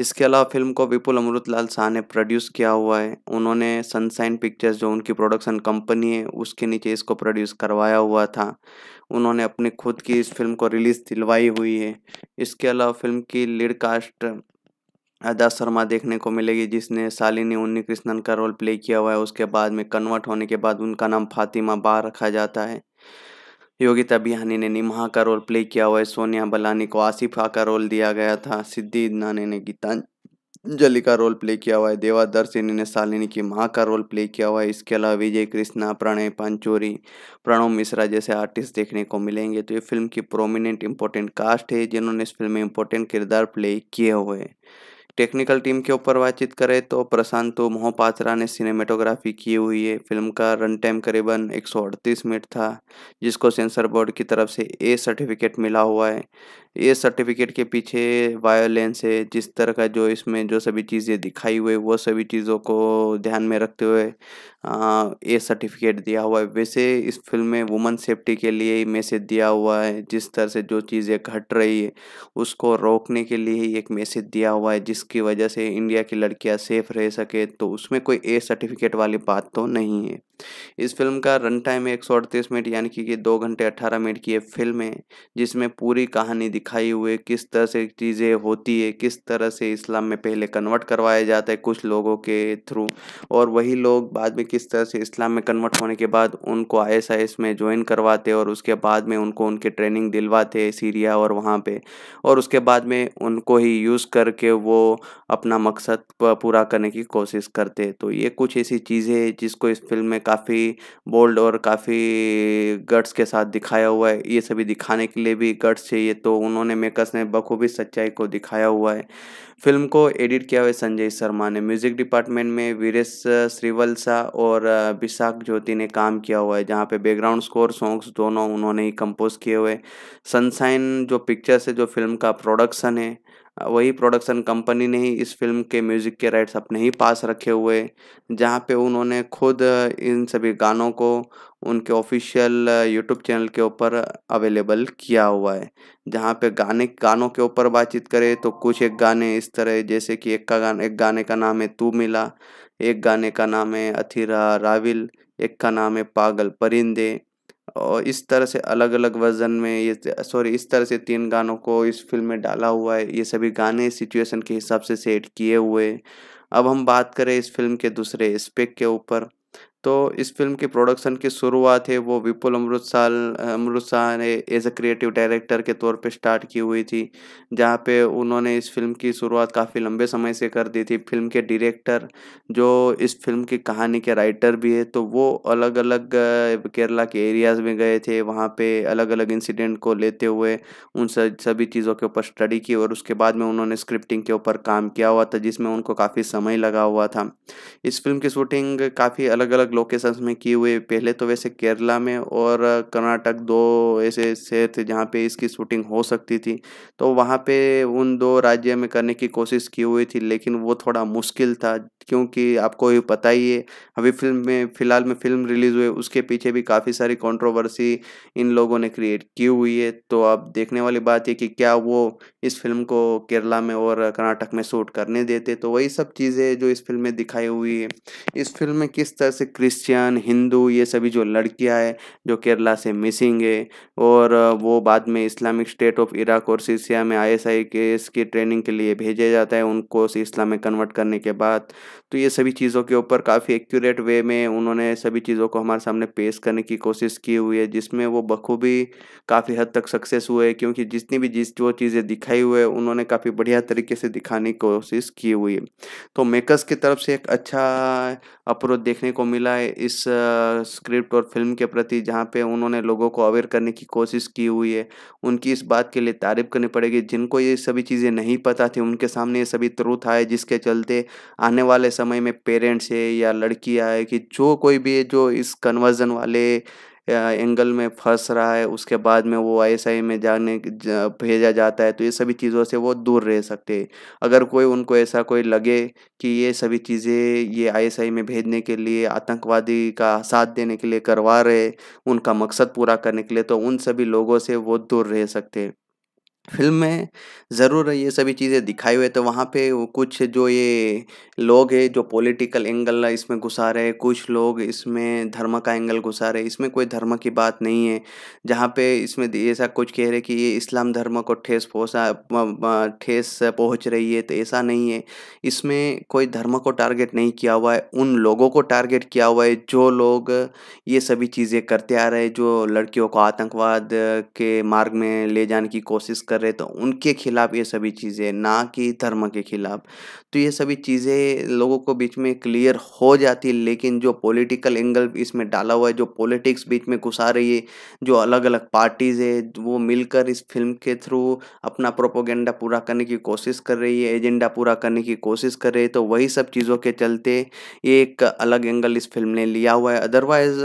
[SPEAKER 2] इसके अलावा फिल्म को विपुल अमृत लाल शाह ने प्रोड्यूस किया हुआ है उन्होंने सनसाइन पिक्चर्स जो उनकी प्रोडक्शन कंपनी है उसके नीचे इसको प्रोड्यूस करवाया हुआ था उन्होंने अपनी खुद की इस फिल्म को रिलीज़ दिलवाई हुई है इसके अलावा फिल्म की लीड कास्ट अदा शर्मा देखने को मिलेगी जिसने सालिनी उन्नी कृष्णन का रोल प्ले किया हुआ है उसके बाद में कन्वर्ट होने के बाद उनका नाम फातिमा बा रखा जाता है योगिता बिहानी ने निमहा का रोल प्ले किया हुआ है सोनिया बलानी को आसिफा हाँ का रोल दिया गया था सिद्धि नानी ने गीतांजलि का रोल प्ले किया हुआ है देवा दर्शिनी ने शालिनी की माँ का रोल प्ले किया हुआ है इसके अलावा विजय कृष्णा प्रणय पंचोरी प्रणव मिश्रा जैसे आर्टिस्ट देखने को मिलेंगे तो ये फिल्म की प्रोमिनेंट इंपॉर्टेंट कास्ट है जिन्होंने इस फिल्म में इम्पोर्टेंट किरदार प्ले किए हुए हैं टेक्निकल टीम के ऊपर बातचीत करें तो प्रशांत तो मोहपात्रा ने सिनेमेटोग्राफी की हुई है फिल्म का रन टाइम करीबन एक मिनट था जिसको सेंसर बोर्ड की तरफ से ए सर्टिफिकेट मिला हुआ है ये सर्टिफिकेट के पीछे वायोलेंस है जिस तरह का जो इसमें जो सभी चीज़ें दिखाई हुई वो सभी चीज़ों को ध्यान में रखते हुए ये सर्टिफिकेट दिया हुआ है वैसे इस फिल्म में वुमन सेफ्टी के लिए ही मैसेज दिया हुआ है जिस तरह से जो चीज़ें घट रही है उसको रोकने के लिए ही एक मैसेज दिया हुआ है जिसकी वजह से इंडिया की लड़कियाँ सेफ रह सके तो उसमें कोई ए सर्टिफिकेट वाली बात तो नहीं है इस फिल्म का रन टाइम एक मिनट यानी कि दो घंटे अट्ठारह मिनट की एक फिल्म है जिसमें पूरी कहानी दिख दिखाई हुए किस तरह से चीज़ें होती है किस तरह से इस्लाम में पहले कन्वर्ट करवाया जाता है कुछ लोगों के थ्रू और वही लोग बाद में किस तरह से इस्लाम में कन्वर्ट होने के बाद उनको आई में ज्वाइन करवाते और उसके बाद में उनको उनकी ट्रेनिंग दिलवाते सीरिया और वहाँ पर और उसके बाद में उनको ही यूज़ करके वो अपना मकसद पूरा करने की कोशिश करते तो ये कुछ ऐसी चीज़ें जिसको इस फिल्म में काफ़ी बोल्ड और काफ़ी गट्स के साथ दिखाया हुआ है ये सभी दिखाने के लिए भी गट्स चाहिए तो उन्होंने उन्होंने मेकर्स ने बखूबी सच्चाई को दिखाया हुआ है फिल्म को एडिट किया हुआ संजय शर्मा ने म्यूजिक डिपार्टमेंट में वीरेश श्रीवलसा और विशाख ज्योति ने काम किया हुआ है जहाँ पे बैकग्राउंड स्कोर सॉन्ग्स दोनों उन्होंने ही कंपोज किए हुए सनसाइन जो पिक्चर्स है जो फिल्म का प्रोडक्शन है वही प्रोडक्शन कंपनी ने ही इस फिल्म के म्यूज़िक के राइट्स अपने ही पास रखे हुए जहाँ पे उन्होंने खुद इन सभी गानों को उनके ऑफिशियल यूट्यूब चैनल के ऊपर अवेलेबल किया हुआ है जहाँ पे गाने गानों के ऊपर बातचीत करें तो कुछ एक गाने इस तरह जैसे कि एक का गाना एक गाने का नाम है तू मिला एक गाने का नाम है अथीरा राविल एक का नाम है पागल परिंदे और इस तरह से अलग अलग वर्जन में ये सॉरी इस तरह से तीन गानों को इस फिल्म में डाला हुआ है ये सभी गाने सिचुएशन के हिसाब से सेट किए हुए अब हम बात करें इस फिल्म के दूसरे एस्पेक्ट के ऊपर तो इस फिल्म के प्रोडक्शन की शुरुआत है वो विपुल अमृत साल अमृत शाह ने एज अ क्रिएटिव डायरेक्टर के तौर पे स्टार्ट की हुई थी जहाँ पे उन्होंने इस फिल्म की शुरुआत काफ़ी लंबे समय से कर दी थी फिल्म के डायरेक्टर जो इस फिल्म की कहानी के राइटर भी है तो वो अलग अलग केरला के एरियाज़ में गए थे वहाँ पे अलग अलग इंसिडेंट को लेते हुए उन सभी चीज़ों के ऊपर स्टडी की और उसके बाद में उन्होंने स्क्रिप्टिंग के ऊपर काम किया हुआ था जिसमें उनको काफ़ी समय लगा हुआ था इस फिल्म की शूटिंग काफ़ी अलग अलग लोकेशंस में किए हुए पहले तो वैसे केरला में और कर्नाटक दो ऐसे शहर थे जहाँ पे इसकी शूटिंग हो सकती थी तो वहाँ पे उन दो राज्य में करने की कोशिश की हुई थी लेकिन वो थोड़ा मुश्किल था क्योंकि आपको ये पता ही है अभी फिल्म में फ़िलहाल में फिल्म रिलीज़ हुई उसके पीछे भी काफ़ी सारी कंट्रोवर्सी इन लोगों ने क्रिएट की हुई है तो अब देखने वाली बात है कि क्या वो इस फिल्म को केरला में और कर्नाटक में शूट करने देते तो वही सब चीज़ें जो इस फिल्म में दिखाई हुई है इस फिल्म में किस तरह से क्रिश्चियन हिंदू ये सभी जो लड़कियां हैं जो केरला से मिसिंग है और वो बाद में इस्लामिक स्टेट ऑफ इराक और सीसिया में आईएसआई के इसकी ट्रेनिंग के लिए भेजा जाता है उनको इस्लाम में कन्वर्ट करने के बाद तो ये सभी चीज़ों के ऊपर काफ़ी एक्यूरेट वे में उन्होंने सभी चीज़ों को हमारे सामने पेश करने की कोशिश की हुई है जिसमें वो बखूबी काफ़ी हद तक सक्सेस हुए क्योंकि जितनी भी जिस जो चीज़ें दिखाई हुए उन्होंने काफ़ी बढ़िया तरीके से दिखाने की कोशिश की हुई है तो मेकर्स की तरफ से एक अच्छा अप्रोच देखने को मिला मिला है इस स्क्रिप्ट और फिल्म के प्रति जहाँ पे उन्होंने लोगों को अवेयर करने की कोशिश की हुई है उनकी इस बात के लिए तारीफ करनी पड़ेगी जिनको ये सभी चीज़ें नहीं पता थी उनके सामने ये सभी त्रुथ आए जिसके चलते आने वाले समय में पेरेंट्स है या लड़की आए कि जो कोई भी है जो इस कन्वर्जन वाले एंगल में फंस रहा है उसके बाद में वो आई में जाने भेजा जाता है तो ये सभी चीज़ों से वो दूर रह सकते अगर कोई उनको ऐसा कोई लगे कि ये सभी चीज़ें ये आई में भेजने के लिए आतंकवादी का साथ देने के लिए करवा रहे उनका मकसद पूरा करने के लिए तो उन सभी लोगों से वो दूर रह सकते हैं फिल्म में ज़रूर ये सभी चीज़ें दिखाई हुई है तो वहाँ पे वो कुछ जो ये लोग हैं जो पॉलिटिकल एंगल इसमें घुसा रहे कुछ लोग इसमें धर्म का एंगल घुसा रहे इसमें कोई धर्म की बात नहीं है जहाँ पे इसमें ऐसा कुछ कह रहे कि ये इस्लाम धर्म को ठेस पहुँचा ठेस पहुँच रही है तो ऐसा नहीं है इसमें कोई धर्म को टारगेट नहीं किया हुआ है उन लोगों को टारगेट किया हुआ है जो लोग ये सभी चीज़ें करते आ रहे जो लड़कियों को आतंकवाद के मार्ग में ले जाने की कोशिश कर कर रहे तो उनके खिलाफ ये सभी चीज़ें ना कि धर्म के खिलाफ तो ये सभी चीज़ें लोगों को बीच में क्लियर हो जाती है लेकिन जो पॉलिटिकल एंगल इसमें डाला हुआ है जो पॉलिटिक्स बीच में घुसा रही है जो अलग अलग पार्टीज़ है वो मिलकर इस फिल्म के थ्रू अपना प्रोपोगेंडा पूरा करने की कोशिश कर रही है एजेंडा पूरा करने की कोशिश कर रही है तो वही सब चीज़ों के चलते ये एक अलग एंगल इस फिल्म ने लिया हुआ है अदरवाइज़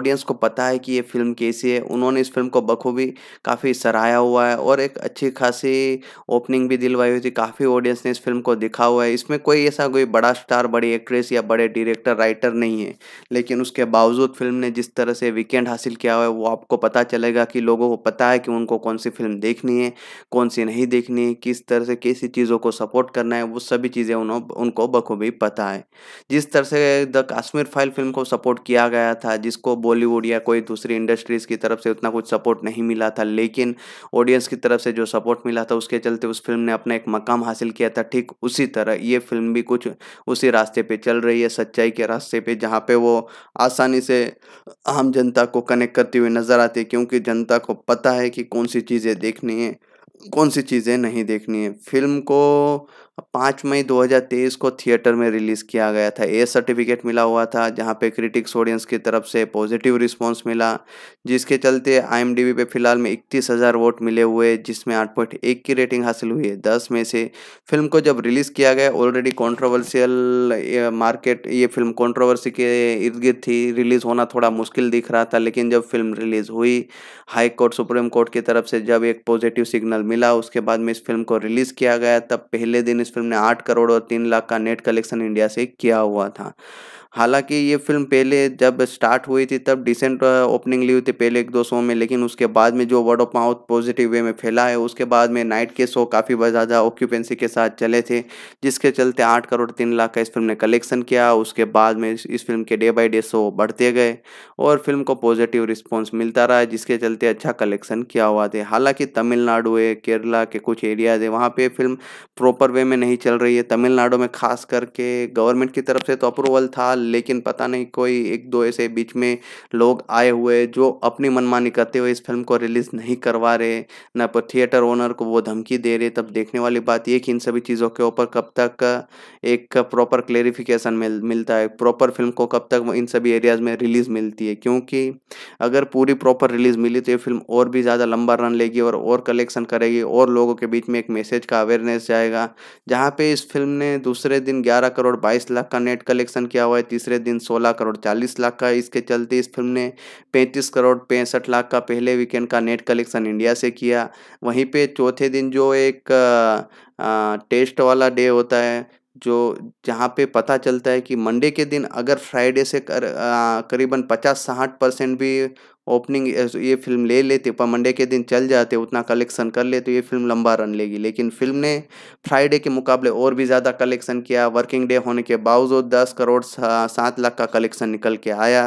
[SPEAKER 2] ऑडियंस को पता है कि ये फिल्म कैसी है उन्होंने इस फिल्म को बखूबी काफ़ी सराहाया हुआ है और एक अच्छी खासी ओपनिंग भी दिलवाई हुई थी काफ़ी ऑडियंस ने इस फिल्म को दिखा हुआ है इसमें कोई ऐसा कोई बड़ा स्टार बड़ी एक्ट्रेस या बड़े डायरेक्टर राइटर नहीं है लेकिन उसके बावजूद फिल्म ने जिस तरह से वीकेंड हासिल किया हुआ है वो आपको पता चलेगा कि लोगों को पता है कि उनको कौन सी फिल्म देखनी है कौन सी नहीं देखनी है किस तरह से कैसी चीज़ों को सपोर्ट करना है वो सभी चीज़ें उन्हों उनको बखूबी पता है जिस तरह से द काश्मीर फाइल फिल्म को सपोर्ट किया गया था जिसको बॉलीवुड या कोई दूसरी इंडस्ट्रीज़ की तरफ से उतना कुछ सपोर्ट नहीं मिला था लेकिन ऑडियंस की तरफ से जो जो सपोर्ट मिला था उसके चलते उस फिल्म ने अपना एक मकाम हासिल किया था ठीक उसी तरह ये फिल्म भी कुछ उसी रास्ते पे चल रही है सच्चाई के रास्ते पे जहाँ पे वो आसानी से आम जनता को कनेक्ट करती हुई नज़र आती है क्योंकि जनता को पता है कि कौन सी चीज़ें देखनी है कौन सी चीज़ें नहीं देखनी है फिल्म को पाँच मई 2023 को थिएटर में रिलीज़ किया गया था ए सर्टिफिकेट मिला हुआ था जहां पे क्रिटिक्स ऑडियंस की तरफ से पॉजिटिव रिस्पांस मिला जिसके चलते आईएमडीबी पे फिलहाल में इकतीस हज़ार वोट मिले हुए जिसमें आठ पॉइंट एक की रेटिंग हासिल हुई है दस में से फिल्म को जब रिलीज़ किया गया ऑलरेडी कॉन्ट्रोवर्सियल मार्केट ये फिल्म कॉन्ट्रोवर्सी के इर्द गिर्द थी रिलीज़ होना थोड़ा मुश्किल दिख रहा था लेकिन जब फिल्म रिलीज़ हुई हाई कोर्ट सुप्रीम कोर्ट की तरफ से जब एक पॉजिटिव सिग्नल मिला उसके बाद में इस फिल्म को रिलीज़ किया गया तब पहले दिन इस फिल्म ने आठ करोड़ और तीन लाख का नेट कलेक्शन इंडिया से किया हुआ था हालांकि ये फिल्म पहले जब स्टार्ट हुई थी तब डिसेंट ओपनिंग ली हुई थी पहले एक दो शो में लेकिन उसके बाद में जो word of mouth positive way में फैला है उसके बाद में नाइट के शो काफ़ी ज़्यादा ऑक्यूपेंसी के साथ चले थे जिसके चलते आठ करोड़ तीन लाख का इस फिल्म ने कलेक्शन किया उसके बाद में इस फिल्म के डे बाई डे शो बढ़ते गए और फिल्म को पॉजिटिव रिस्पॉन्स मिलता रहा जिसके चलते अच्छा कलेक्शन किया हुआ था हालाँकि तमिलनाडु है केरला के कुछ एरियाज है वहाँ पर फिल्म प्रॉपर वे में नहीं चल रही है तमिलनाडु में खास करके गवर्नमेंट की तरफ से तो अप्रूवल था लेकिन पता नहीं कोई एक दो ऐसे बीच में लोग आए हुए जो अपनी मनमानी करते हुए इस फिल्म को रिलीज़ नहीं करवा रहे ना पर थिएटर ओनर को वो धमकी दे रहे तब देखने वाली बात यह कि इन सभी चीज़ों के ऊपर कब तक एक प्रॉपर क्लेरिफिकेशन मिल मिलता है प्रॉपर फिल्म को कब तक इन सभी एरियाज़ में रिलीज़ मिलती है क्योंकि अगर पूरी प्रॉपर रिलीज़ मिली तो ये फिल्म और भी ज़्यादा लंबा रन लेगी और और कलेक्शन करेगी और लोगों के बीच में एक मैसेज का अवेयरनेस जाएगा जहाँ पे इस फिल्म ने दूसरे दिन ग्यारह करोड़ बाईस लाख का नेट कलेक्शन किया हुआ है तीसरे दिन 16 करोड़ 40 लाख का इसके चलते इस फिल्म ने 35 करोड़ पैंसठ लाख का पहले वीकेंड का नेट कलेक्शन इंडिया से किया वहीं पे चौथे दिन जो एक आ, टेस्ट वाला डे होता है जो जहाँ पे पता चलता है कि मंडे के दिन अगर फ्राइडे से कर, आ, करीबन पचास साठ परसेंट भी ओपनिंग ये फिल्म ले लेते पर मंडे के दिन चल जाते उतना कलेक्शन कर ले तो ये फिल्म लंबा रन लेगी लेकिन फिल्म ने फ्राइडे के मुकाबले और भी ज़्यादा कलेक्शन किया वर्किंग डे होने के बावजूद दस करोड़ सात लाख का कलेक्शन निकल के आया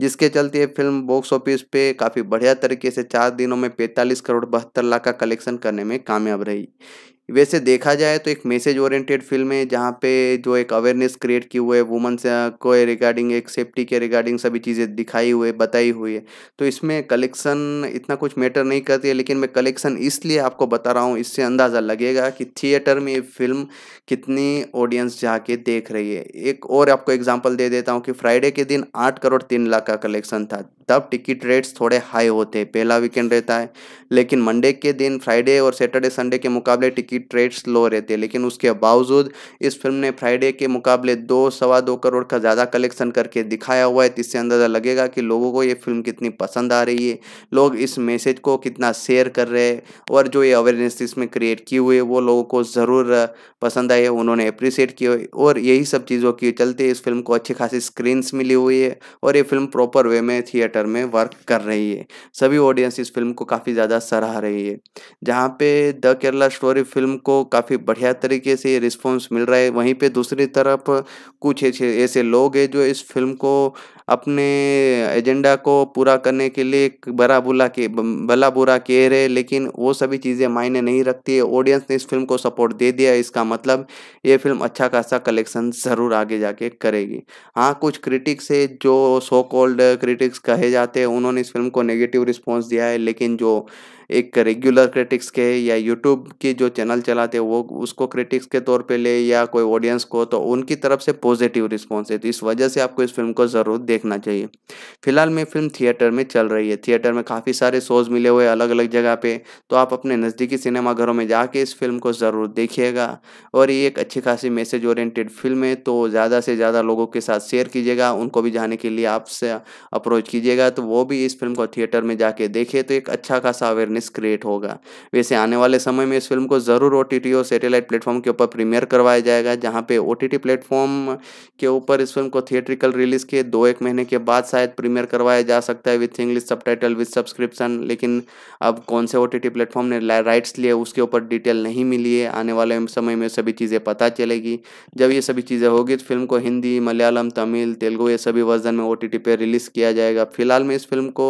[SPEAKER 2] जिसके चलते ये फिल्म बॉक्स ऑफिस पे काफ़ी बढ़िया तरीके से चार दिनों में पैंतालीस करोड़ बहत्तर लाख का कलेक्शन करने में कामयाब रही वैसे देखा जाए तो एक मैसेज ओरिएंटेड फिल्म है जहाँ पे जो एक अवेयरनेस क्रिएट की हुई है वुमन को रिगार्डिंग एक सेफ्टी के रिगार्डिंग सभी चीज़ें दिखाई हुई है बताई हुई है तो इसमें कलेक्शन इतना कुछ मैटर नहीं करती है लेकिन मैं कलेक्शन इसलिए आपको बता रहा हूँ इससे अंदाज़ा लगेगा कि थिएटर में ये फिल्म कितनी ऑडियंस जाके देख रही है एक और आपको एग्जाम्पल दे देता हूँ कि फ्राइडे के दिन आठ करोड़ तीन लाख का कलेक्शन था तब टिकट रेट्स थोड़े हाई होते हैं पहला वीकेंड रहता है लेकिन मंडे के दिन फ्राइडे और सैटरडे संडे के मुकाबले टिकट की ट्रेड्स लो रहते लेकिन उसके बावजूद इस फिल्म ने फ्राइडे के मुकाबले दो सवा दो करोड़ का ज़्यादा कलेक्शन करके दिखाया हुआ है इससे अंदाज़ा लगेगा कि लोगों को ये फिल्म कितनी पसंद आ रही है लोग इस मैसेज को कितना शेयर कर रहे हैं और जो ये अवेयरनेस इसमें क्रिएट की हुई है वो लोगों को ज़रूर पसंद आई है उन्होंने अप्रिसिएट किया और यही सब चीज़ों के चलते इस फिल्म को अच्छी खासी स्क्रीन्स मिली हुई है और ये फिल्म प्रॉपर वे में थिएटर में वर्क कर रही है सभी ऑडियंस इस फिल्म को काफ़ी ज़्यादा सराह रही है जहाँ पे the Kerala story film film को काफ़ी बढ़िया तरीके से रिस्पॉन्स मिल रहा है वहीं पे दूसरी तरफ कुछ ऐसे ऐसे लोग हैं जो इस फिल्म को अपने एजेंडा को पूरा करने के लिए बरा बुला के भला बुरा कह रहे लेकिन वो सभी चीज़ें मायने नहीं रखती है ऑडियंस ने इस फिल्म को सपोर्ट दे दिया इसका मतलब ये फिल्म अच्छा खासा कलेक्शन ज़रूर आगे जाके करेगी हाँ कुछ क्रिटिक्स है जो सो कॉल्ड क्रिटिक्स कहे जाते हैं उन्होंने इस फिल्म को नेगेटिव रिस्पॉन्स दिया है लेकिन जो एक रेगुलर क्रिटिक्स के या यूट्यूब के जो चैनल चलाते हैं वो उसको क्रिटिक्स के तौर पे ले या कोई ऑडियंस को तो उनकी तरफ से पॉजिटिव रिस्पॉन्स है तो इस वजह से आपको इस फिल्म को ज़रूर देखना चाहिए फिलहाल में फिल्म थिएटर में चल रही है थिएटर में काफ़ी सारे शोज़ मिले हुए अलग अलग जगह पर तो आप अपने नज़दीकी सिनेमाघरों में जाके इस फिल्म को ज़रूर देखिएगा और ये एक अच्छी खासी मैसेज ओरिएटेड फिल्म है तो ज़्यादा से ज़्यादा लोगों के साथ शेयर कीजिएगा उनको भी जाने के लिए आपसे अप्रोच कीजिएगा तो वो भी इस फिल्म को थिएटर में जाके देखे तो एक अच्छा खासा अवेयरनेस अवेयरनेस क्रिएट होगा वैसे आने वाले समय में इस फिल्म को ज़रूर ओ और सेटेलाइट प्लेटफॉर्म के ऊपर प्रीमियर करवाया जाएगा जहाँ पे ओ प्लेटफॉर्म के ऊपर इस फिल्म को थिएट्रिकल रिलीज़ के दो एक महीने के बाद शायद प्रीमियर करवाया जा सकता है with English subtitle with subscription लेकिन अब कौन से ओ प्लेटफॉर्म ने राइट्स लिए उसके ऊपर डिटेल नहीं मिली है आने वाले समय में सभी चीज़ें पता चलेगी जब ये सभी चीज़ें होगी तो फिल्म को हिंदी मलयालम तमिल तेलुगु ये सभी वर्जन में ओ पे रिलीज़ किया जाएगा फिलहाल में इस फिल्म को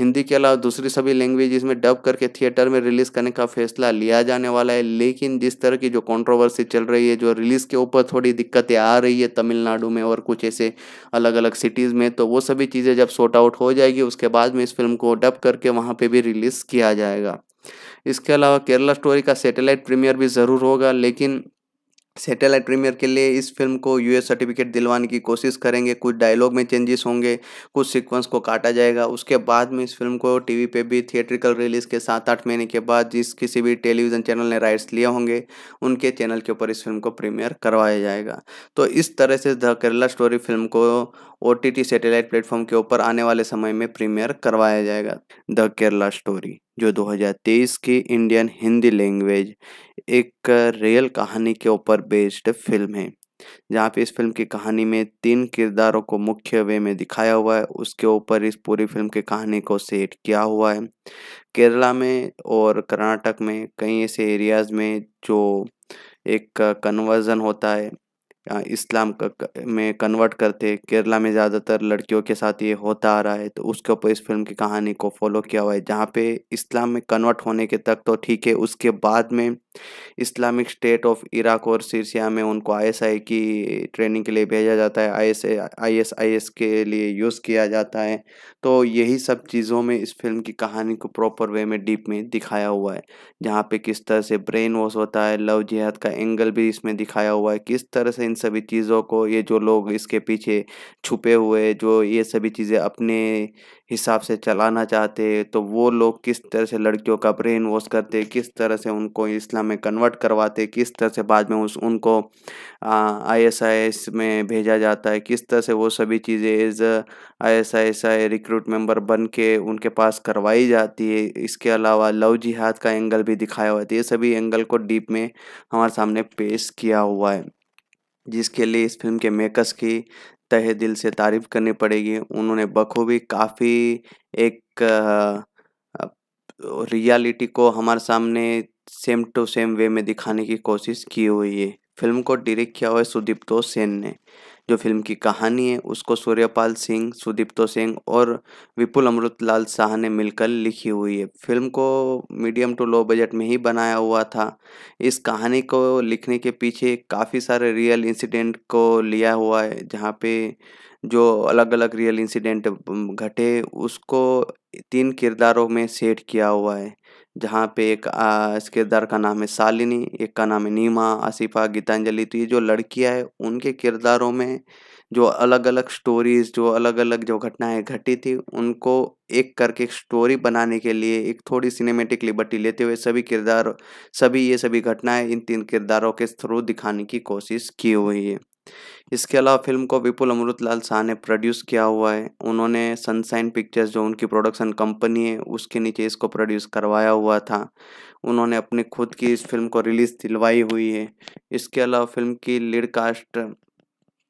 [SPEAKER 2] हिंदी के अलावा दूसरी सभी लैंग्वेज में डब करके थिएटर में रिलीज़ करने का फैसला लिया जाने वाला है लेकिन जिस तरह की जो कंट्रोवर्सी चल रही है जो रिलीज़ के ऊपर थोड़ी दिक्कतें आ रही है तमिलनाडु में और कुछ ऐसे अलग अलग सिटीज़ में तो वो सभी चीज़ें जब सॉर्ट आउट हो जाएगी उसके बाद में इस फिल्म को डब करके वहाँ पर भी रिलीज़ किया जाएगा इसके अलावा केरला स्टोरी का सैटेलाइट प्रीमियर भी ज़रूर होगा लेकिन सैटेलाइट प्रीमियर के लिए इस फिल्म को यूएस सर्टिफिकेट दिलवाने की कोशिश करेंगे कुछ डायलॉग में चेंजेस होंगे कुछ सीक्वेंस को काटा जाएगा उसके बाद में इस फिल्म को टीवी पे भी थिएट्रिकल रिलीज के सात आठ महीने के बाद जिस किसी भी टेलीविज़न चैनल ने राइट्स लिए होंगे उनके चैनल के ऊपर इस फिल्म को प्रीमियर करवाया जाएगा तो इस तरह से द केरला स्टोरी फिल्म को O T T satellite platform के ऊपर आने वाले समय में प्रीमियर करवाया जाएगा द केरला स्टोरी जो 2023 की इंडियन हिंदी लैंग्वेज एक रियल कहानी के ऊपर बेस्ड फिल्म है जहाँ पे इस फिल्म की कहानी में तीन किरदारों को मुख्य वे में दिखाया हुआ है उसके ऊपर इस पूरी फिल्म की कहानी को सेट किया हुआ है केरला में और कर्नाटक में कई ऐसे एरियाज़ में जो एक कन्वर्जन होता है इस्लाम का में कन्वर्ट करते केरला में ज़्यादातर लड़कियों के साथ ये होता आ रहा है तो उसके ऊपर इस फिल्म की कहानी को फॉलो किया हुआ है जहाँ पे इस्लाम में कन्वर्ट होने के तक तो ठीक है उसके बाद में इस्लामिक स्टेट ऑफ इराक और सीरिया में उनको आईएसआई की ट्रेनिंग के लिए भेजा जाता है आई एस के लिए यूज़ किया जाता है तो यही सब चीज़ों में इस फिल्म की कहानी को प्रॉपर वे में डीप में दिखाया हुआ है जहाँ पे किस तरह से ब्रेन वॉश होता है लव जिहाद का एंगल भी इसमें दिखाया हुआ है किस तरह से इन सभी चीज़ों को ये जो लोग इसके पीछे छुपे हुए जो ये सभी चीज़ें अपने हिसाब से चलाना चाहते तो वो लोग किस तरह से लड़कियों का ब्रेन वॉश करते किस तरह से उनको इस्लाम में कन्वर्ट करवाते किस तरह से बाद में उस उनको आईएसआईएस में भेजा जाता है किस तरह से वो सभी चीज़ें as I S I S I recruit member बन के उनके पास करवाई जाती है इसके अलावा लव जिहाद का एंगल भी दिखाया हुआ है तो ये सभी एंगल को डीप में हमारे सामने पेश किया हुआ है जिसके लिए इस फिल्म के मेकर्स की तहे दिल से तारीफ करनी पड़ेगी उन्होंने बखूबी काफ़ी एक रियलिटी को हमारे सामने सेम टू सेम वे में दिखाने की कोशिश की हुई है फिल्म को डायरेक्ट किया हुआ है सुदीप सेन ने जो फिल्म की कहानी है उसको सूर्यपाल सिंह सुदीप्तो सिंह और विपुल अमृतलाल शाह ने मिलकर लिखी हुई है फिल्म को मीडियम टू लो बजट में ही बनाया हुआ था इस कहानी को लिखने के पीछे काफ़ी सारे रियल इंसिडेंट को लिया हुआ है जहाँ पे जो अलग अलग रियल इंसिडेंट घटे उसको तीन किरदारों में सेट किया हुआ है जहाँ पे एक आ, इसके किरदार का नाम है शालिनी एक का नाम है नीमा आसिफा गीतांजलि तो ये जो लड़कियाँ है उनके किरदारों में जो अलग अलग स्टोरीज जो अलग अलग जो घटनाएं घटी थी उनको एक करके एक स्टोरी बनाने के लिए एक थोड़ी सिनेमेटिक लिबर्टी लेते हुए सभी किरदार सभी ये सभी घटनाएं इन तीन किरदारों के थ्रू दिखाने की कोशिश की हुई है इसके अलावा फिल्म को विपुल अमृत लाल शाह ने प्रोड्यूस किया हुआ है उन्होंने सनसाइन पिक्चर्स जो उनकी प्रोडक्शन कंपनी है उसके नीचे इसको प्रोड्यूस करवाया हुआ था उन्होंने अपनी खुद की इस फिल्म को रिलीज़ दिलवाई हुई है इसके अलावा फिल्म की लीड कास्ट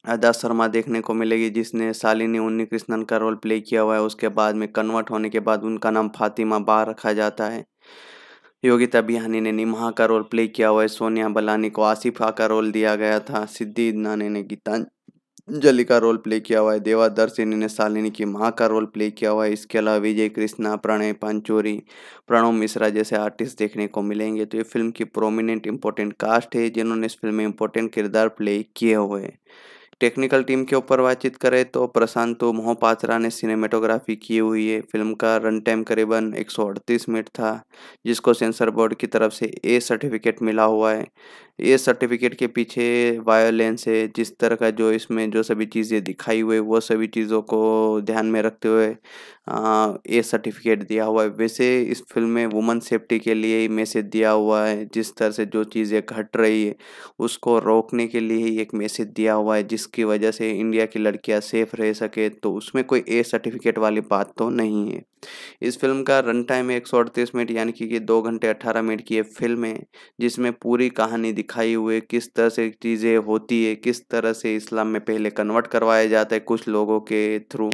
[SPEAKER 2] अदा शर्मा देखने को मिलेगी जिसने शालिनी उन्नी कृष्णन का रोल प्ले किया हुआ है उसके बाद में कन्वर्ट होने के बाद उनका नाम फातिमा बा रखा जाता है योगिता बिहानी ने निमहा का रोल प्ले किया हुआ है सोनिया बलानी को आसिफा हाँ का रोल दिया गया था सिद्धि इदनानी ने गीतांजलि का रोल प्ले किया हुआ है देवा दर्शिनी ने शालिनी की माँ का रोल प्ले किया हुआ है इसके अलावा विजय कृष्णा प्रणय पंचोरी प्रणव मिश्रा जैसे आर्टिस्ट देखने को मिलेंगे तो ये फिल्म की प्रोमिनेंट इंपॉर्टेंट कास्ट है जिन्होंने इस फिल्म में इंपॉर्टेंट किरदार प्ले किए हुए हैं टेक्निकल टीम के ऊपर बातचीत करें तो प्रशांत तो मोहपात्रा ने सिनेमेटोग्राफी की हुई है फिल्म का रन टाइम करीबन एक मिनट था जिसको सेंसर बोर्ड की तरफ से ए सर्टिफिकेट मिला हुआ है ए सर्टिफिकेट के पीछे वायोलेंस है जिस तरह का जो इसमें जो सभी चीज़ें दिखाई हुई वो सभी चीज़ों को ध्यान में रखते हुए ये सर्टिफिकेट दिया हुआ है वैसे इस फिल्म में वुमेन सेफ्टी के लिए ही मैसेज दिया हुआ है जिस तरह से जो चीज़ें घट रही है उसको रोकने के लिए ही एक मैसेज दिया हुआ है जिसकी वजह से इंडिया की लड़कियां सेफ रह सके तो उसमें कोई ए सर्टिफिकेट वाली बात तो नहीं है इस फिल्म का रन टाइम एक मिनट यानी कि दो घंटे अट्ठारह मिनट की ये फिल्म है जिसमें पूरी कहानी दिखाई हुई है किस तरह से चीज़ें होती है किस तरह से इस्लाम में पहले कन्वर्ट करवाया जाता है कुछ लोगों के थ्रू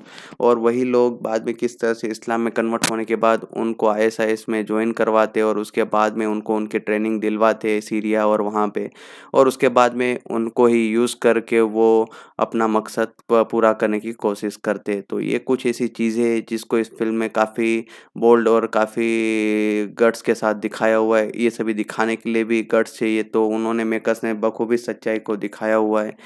[SPEAKER 2] और वही लोग बाद में किस तरह से इस्लाम में कन्वर्ट होने के बाद उनको आई में ज्वाइन करवाते और उसके बाद में उनको उनके ट्रेनिंग दिलवाते सीरिया और वहाँ पर और उसके बाद में उनको ही यूज़ करके वो अपना मकसद पूरा करने की कोशिश करते तो ये कुछ ऐसी चीज़ें जिसको इस फिल्म में काफ़ी बोल्ड और काफ़ी गट्स के साथ दिखाया हुआ है ये सभी दिखाने के लिए भी गट्स चाहिए तो उन्होंने मेकर्स ने बखूबी सच्चाई को दिखाया हुआ है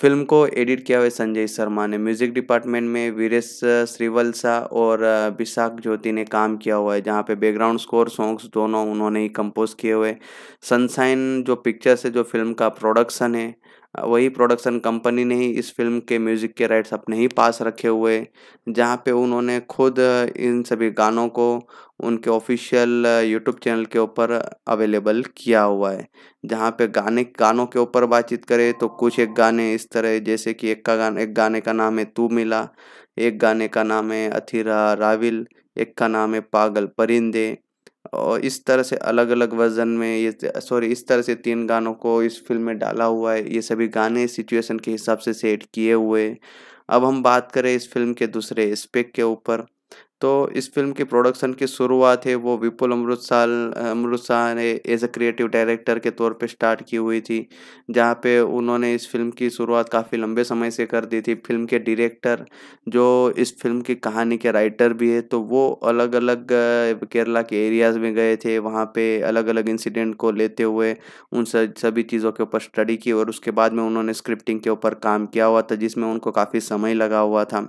[SPEAKER 2] फिल्म को एडिट किया हुआ है संजय शर्मा ने म्यूज़िक डिपार्टमेंट में वीरेश श्रीवल्सा और विशाख ज्योति ने काम किया हुआ है जहाँ पे बैकग्राउंड स्कोर सॉन्ग्स दोनों उन्होंने ही कंपोज किए हुए सनसाइन जो पिक्चर्स है जो फिल्म का प्रोडक्शन है वही प्रोडक्शन कंपनी ने ही इस फिल्म के म्यूज़िक के राइट्स अपने ही पास रखे हुए जहाँ पे उन्होंने खुद इन सभी गानों को उनके ऑफिशियल यूट्यूब चैनल के ऊपर अवेलेबल किया हुआ है जहाँ पे गाने गानों के ऊपर बातचीत करें तो कुछ एक गाने इस तरह जैसे कि एक का गाना एक गाने का नाम है तू मिला एक गाने का नाम है अथीरा राविल एक का नाम है पागल परिंदे और इस तरह से अलग अलग वर्जन में ये सॉरी इस तरह से तीन गानों को इस फिल्म में डाला हुआ है ये सभी गाने सिचुएशन के हिसाब से सेट किए हुए अब हम बात करें इस फिल्म के दूसरे एस्पेक्ट के ऊपर तो इस फिल्म की प्रोडक्शन की शुरुआत है वो विपुल अमृत अमृतसाह अमृत शाह ने एज अ क्रिएटिव डायरेक्टर के तौर पे स्टार्ट की हुई थी जहाँ पे उन्होंने इस फिल्म की शुरुआत काफ़ी लंबे समय से कर दी थी फिल्म के डायरेक्टर जो इस फिल्म की कहानी के राइटर भी है तो वो अलग अलग केरला के एरियाज़ में गए थे वहाँ पे अलग अलग इंसिडेंट को लेते हुए उन सभी चीज़ों के ऊपर स्टडी की और उसके बाद में उन्होंने स्क्रिप्टिंग के ऊपर काम किया हुआ था जिसमें उनको काफ़ी समय लगा हुआ था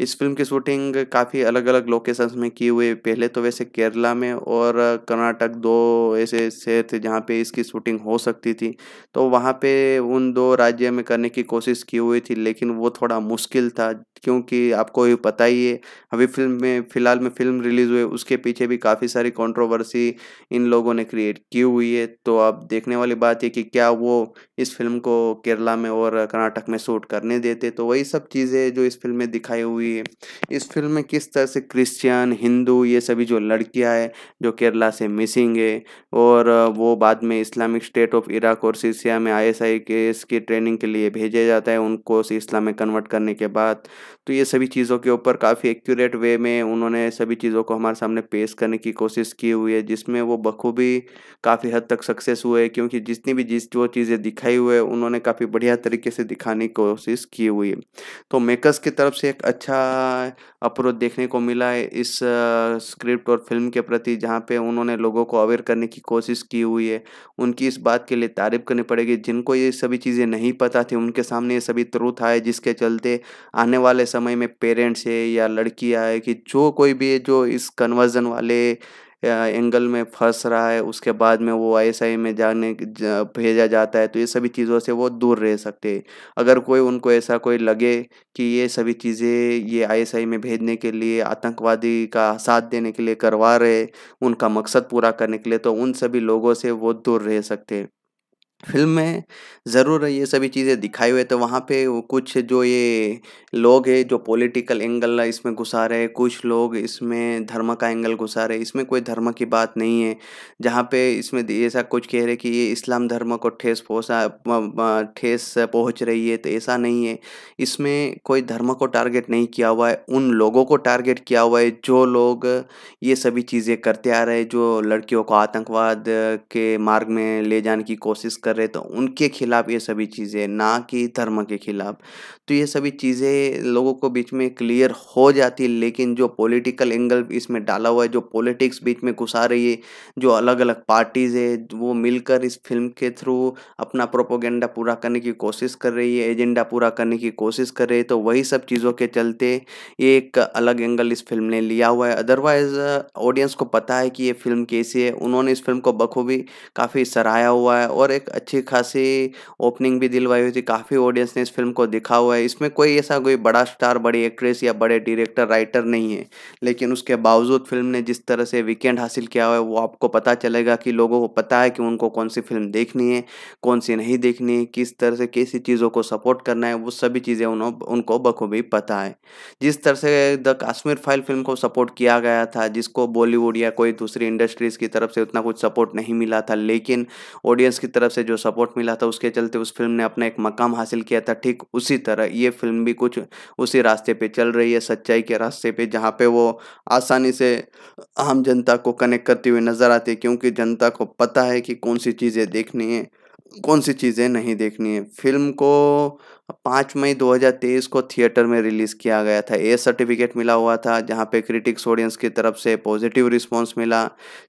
[SPEAKER 2] इस फिल्म की शूटिंग काफ़ी अलग अलग अलग लोकेशंस में किए हुए पहले तो वैसे केरला में और कर्नाटक दो ऐसे शहर थे जहाँ पे इसकी शूटिंग हो सकती थी तो वहाँ पे उन दो राज्य में करने की कोशिश की हुई थी लेकिन वो थोड़ा मुश्किल था क्योंकि आपको ये पता ही है अभी फिल्म में फ़िलहाल में फिल्म रिलीज़ हुई उसके पीछे भी काफ़ी सारी कंट्रोवर्सी इन लोगों ने क्रिएट की हुई है तो अब देखने वाली बात है कि क्या वो इस फिल्म को केरला में और कर्नाटक में शूट करने देते तो वही सब चीज़ें जो इस फिल्म में दिखाई हुई है इस फिल्म में किस तरह से क्रिश्चियन हिंदू ये सभी जो लड़कियाँ हैं जो केरला से मिसिंग है और वो बाद में इस्लामिक स्टेट ऑफ इराक और सीसिया में आई एस आई केस की ट्रेनिंग के लिए भेजा जाता है उनको इस्लाम में कन्वर्ट करने के बाद तो ये सभी चीज़ों के ऊपर काफ़ी एक्यूरेट वे में उन्होंने सभी चीज़ों को हमारे सामने पेश करने की कोशिश की हुई है जिसमें वो बखूबी काफ़ी हद तक सक्सेस हुए क्योंकि जितनी भी जिस वो चीज़ें दिखाई हुए उन्होंने काफ़ी बढ़िया तरीके से दिखाने की कोशिश की हुई है तो मेकर्स की तरफ से एक अच्छा अप्रोच देखने को मिला है इस स्क्रिप्ट और फिल्म के प्रति जहाँ पे उन्होंने लोगों को अवेयर करने की कोशिश की हुई है उनकी इस बात के लिए तारीफ करनी पड़ेगी जिनको ये सभी चीज़ें नहीं पता थी उनके सामने ये सभी त्रुथ आए जिसके चलते आने वाले वाले समय में पेरेंट्स है या लड़कियाँ है कि जो कोई भी है जो इस कन्वर्जन वाले एंगल में फंस रहा है उसके बाद में वो आई में जाने भेजा जाता है तो ये सभी चीज़ों से वो दूर रह सकते हैं अगर कोई उनको ऐसा कोई लगे कि ये सभी चीज़ें ये आई में भेजने के लिए आतंकवादी का साथ देने के लिए करवा रहे उनका मकसद पूरा करने के लिए तो उन सभी लोगों से वो दूर रह सकते हैं फिल्म में ज़रूर ये सभी चीज़ें दिखाई हुई है तो वहाँ पे वो कुछ जो ये लोग हैं जो पॉलिटिकल एंगल इसमें घुसा रहे कुछ लोग इसमें धर्म का एंगल घुसा रहे इसमें कोई धर्म की बात नहीं है जहाँ पे इसमें ऐसा कुछ कह रहे कि ये इस्लाम धर्म को ठेस पहुँचा ठेस पहुँच रही है तो ऐसा नहीं है इसमें कोई धर्म को टारगेट नहीं किया हुआ है उन लोगों को टारगेट किया हुआ है जो लोग ये सभी चीज़ें करते आ रहे जो लड़कियों को आतंकवाद के मार्ग में ले जाने की कोशिश कर कर रहे तो उनके खिलाफ ये सभी चीज़ें ना कि धर्म के खिलाफ तो ये सभी चीज़ें लोगों को बीच में क्लियर हो जाती है लेकिन जो पॉलिटिकल एंगल इसमें डाला हुआ है जो पॉलिटिक्स बीच में घुसा रही है जो अलग अलग पार्टीज़ है वो मिलकर इस फिल्म के थ्रू अपना प्रोपोगेंडा पूरा करने की कोशिश कर रही है एजेंडा पूरा करने की कोशिश कर रही है तो वही सब चीज़ों के चलते एक अलग एंगल इस फिल्म ने लिया हुआ है अदरवाइज़ ऑडियंस को पता है कि ये फिल्म कैसी है उन्होंने इस फिल्म को बखूबी काफ़ी सराहाया हुआ है और एक अच्छी खासी ओपनिंग भी दिलवाई हुई थी काफ़ी ऑडियंस ने इस फिल्म को देखा हुआ है इसमें कोई ऐसा कोई बड़ा स्टार बड़ी एक्ट्रेस या बड़े डायरेक्टर राइटर नहीं है लेकिन उसके बावजूद फिल्म ने जिस तरह से वीकेंड हासिल किया हुआ है वो आपको पता चलेगा कि लोगों को पता है कि उनको कौन सी फिल्म देखनी है कौन सी नहीं देखनी है किस तरह से कैसी चीज़ों को सपोर्ट करना है वो सभी चीज़ें उन्हों उनको बखूबी पता है जिस तरह से द काश्मीर फाइल फिल्म को सपोर्ट किया गया था जिसको बॉलीवुड या कोई दूसरी इंडस्ट्रीज़ की तरफ से उतना कुछ सपोर्ट नहीं मिला था लेकिन ऑडियंस की तरफ से से जो सपोर्ट मिला था उसके चलते उस फिल्म ने अपना एक मकाम हासिल किया था ठीक उसी तरह ये फिल्म भी कुछ उसी रास्ते पे चल रही है सच्चाई के रास्ते पे जहाँ पे वो आसानी से आम जनता को कनेक्ट करती हुई नज़र आती है क्योंकि जनता को पता है कि कौन सी चीज़ें देखनी है कौन सी चीज़ें नहीं देखनी है फिल्म को पाँच मई 2023 को थिएटर में रिलीज़ किया गया था ए सर्टिफिकेट मिला हुआ था जहां पे क्रिटिक्स ऑडियंस की तरफ से पॉजिटिव रिस्पांस मिला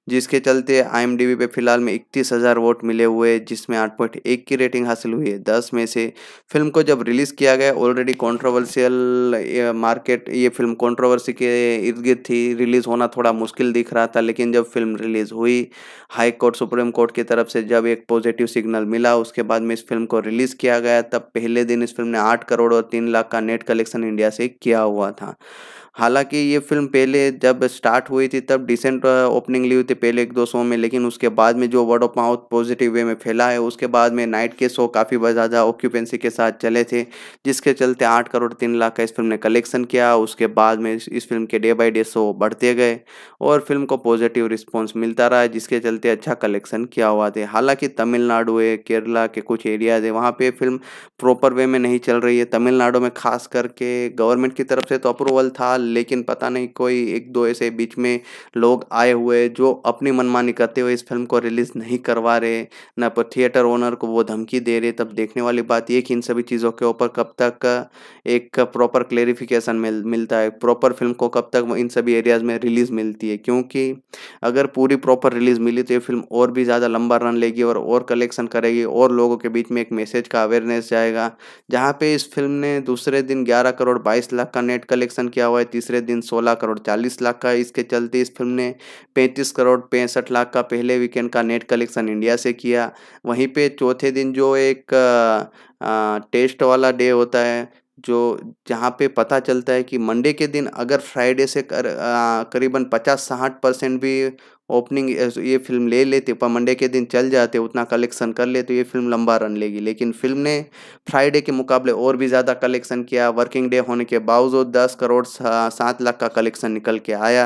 [SPEAKER 2] जिसके चलते आईएमडीबी पे फिलहाल में इकतीस हज़ार वोट मिले हुए जिसमें आठ पॉइंट एक की रेटिंग हासिल हुई है दस में से फिल्म को जब रिलीज़ किया गया ऑलरेडी कॉन्ट्रोवर्सियल मार्केट ये फिल्म कॉन्ट्रोवर्सी के इर्द गिर्द थी रिलीज़ होना थोड़ा मुश्किल दिख रहा था लेकिन जब फिल्म रिलीज़ हुई हाई कोर्ट सुप्रीम कोर्ट की तरफ से जब एक पॉजिटिव सिग्नल मिला उसके बाद में इस फिल्म को रिलीज़ किया गया तब पहले दिन इस फिल्म ने आठ करोड़ और तीन लाख का नेट कलेक्शन इंडिया से किया हुआ था हालांकि ये फिल्म पहले जब स्टार्ट हुई थी तब डिसेंट ओपनिंग ली हुई थी पहले एक दो शो में लेकिन उसके बाद में जो word of mouth positive way में फैला है उसके बाद में नाइट के शो काफ़ी ज़्यादा ऑक्यूपेंसी के साथ चले थे जिसके चलते आठ करोड़ तीन लाख का इस फिल्म ने कलेक्शन किया उसके बाद में इस फिल्म के डे बाई डे शो बढ़ते गए और फिल्म को पॉजिटिव रिस्पॉन्स मिलता रहा जिसके चलते अच्छा कलेक्शन किया हुआ था हालाँकि तमिलनाडु है केरला के कुछ एरियाज है वहाँ पर फिल्म प्रॉपर वे में नहीं चल रही है तमिलनाडु में खास करके गवर्नमेंट की तरफ से तो अप्रूवल था लेकिन पता नहीं कोई एक दो ऐसे बीच में लोग आए हुए जो अपनी मनमानी करते हुए इस फिल्म को रिलीज़ नहीं करवा रहे ना पर थिएटर ओनर को वो धमकी दे रहे तब देखने वाली बात यह कि इन सभी चीज़ों के ऊपर कब तक एक प्रॉपर क्लेरिफिकेशन मिल मिलता है प्रॉपर फिल्म को कब तक इन सभी एरियाज़ में रिलीज़ मिलती है क्योंकि अगर पूरी प्रॉपर रिलीज़ मिली तो ये फिल्म और भी ज़्यादा लंबा रन लेगी और और कलेक्शन करेगी और लोगों के बीच में एक मैसेज का अवेयरनेस जाएगा जहाँ पे इस फिल्म ने दूसरे दिन 11 करोड़ 22 लाख का नेट कलेक्शन किया हुआ है तीसरे दिन 16 करोड़ 40 लाख का इसके चलते इस फिल्म ने 35 करोड़ पैंसठ लाख का पहले वीकेंड का नेट कलेक्शन इंडिया से किया वहीं पे चौथे दिन जो एक टेस्ट वाला डे होता है जो जहाँ पे पता चलता है कि मंडे के दिन अगर फ्राइडे से कर, करीबन पचास साठ परसेंट भी ओपनिंग eh, ये फिल्म ले लेते मंडे के दिन चल जाते उतना कलेक्शन कर लेते तो ये फिल्म लंबा रन लेगी लेकिन फिल्म ने फ्राइडे के मुकाबले और भी ज़्यादा कलेक्शन किया वर्किंग डे होने के बावजूद दस करोड़ सात लाख का कलेक्शन निकल के आया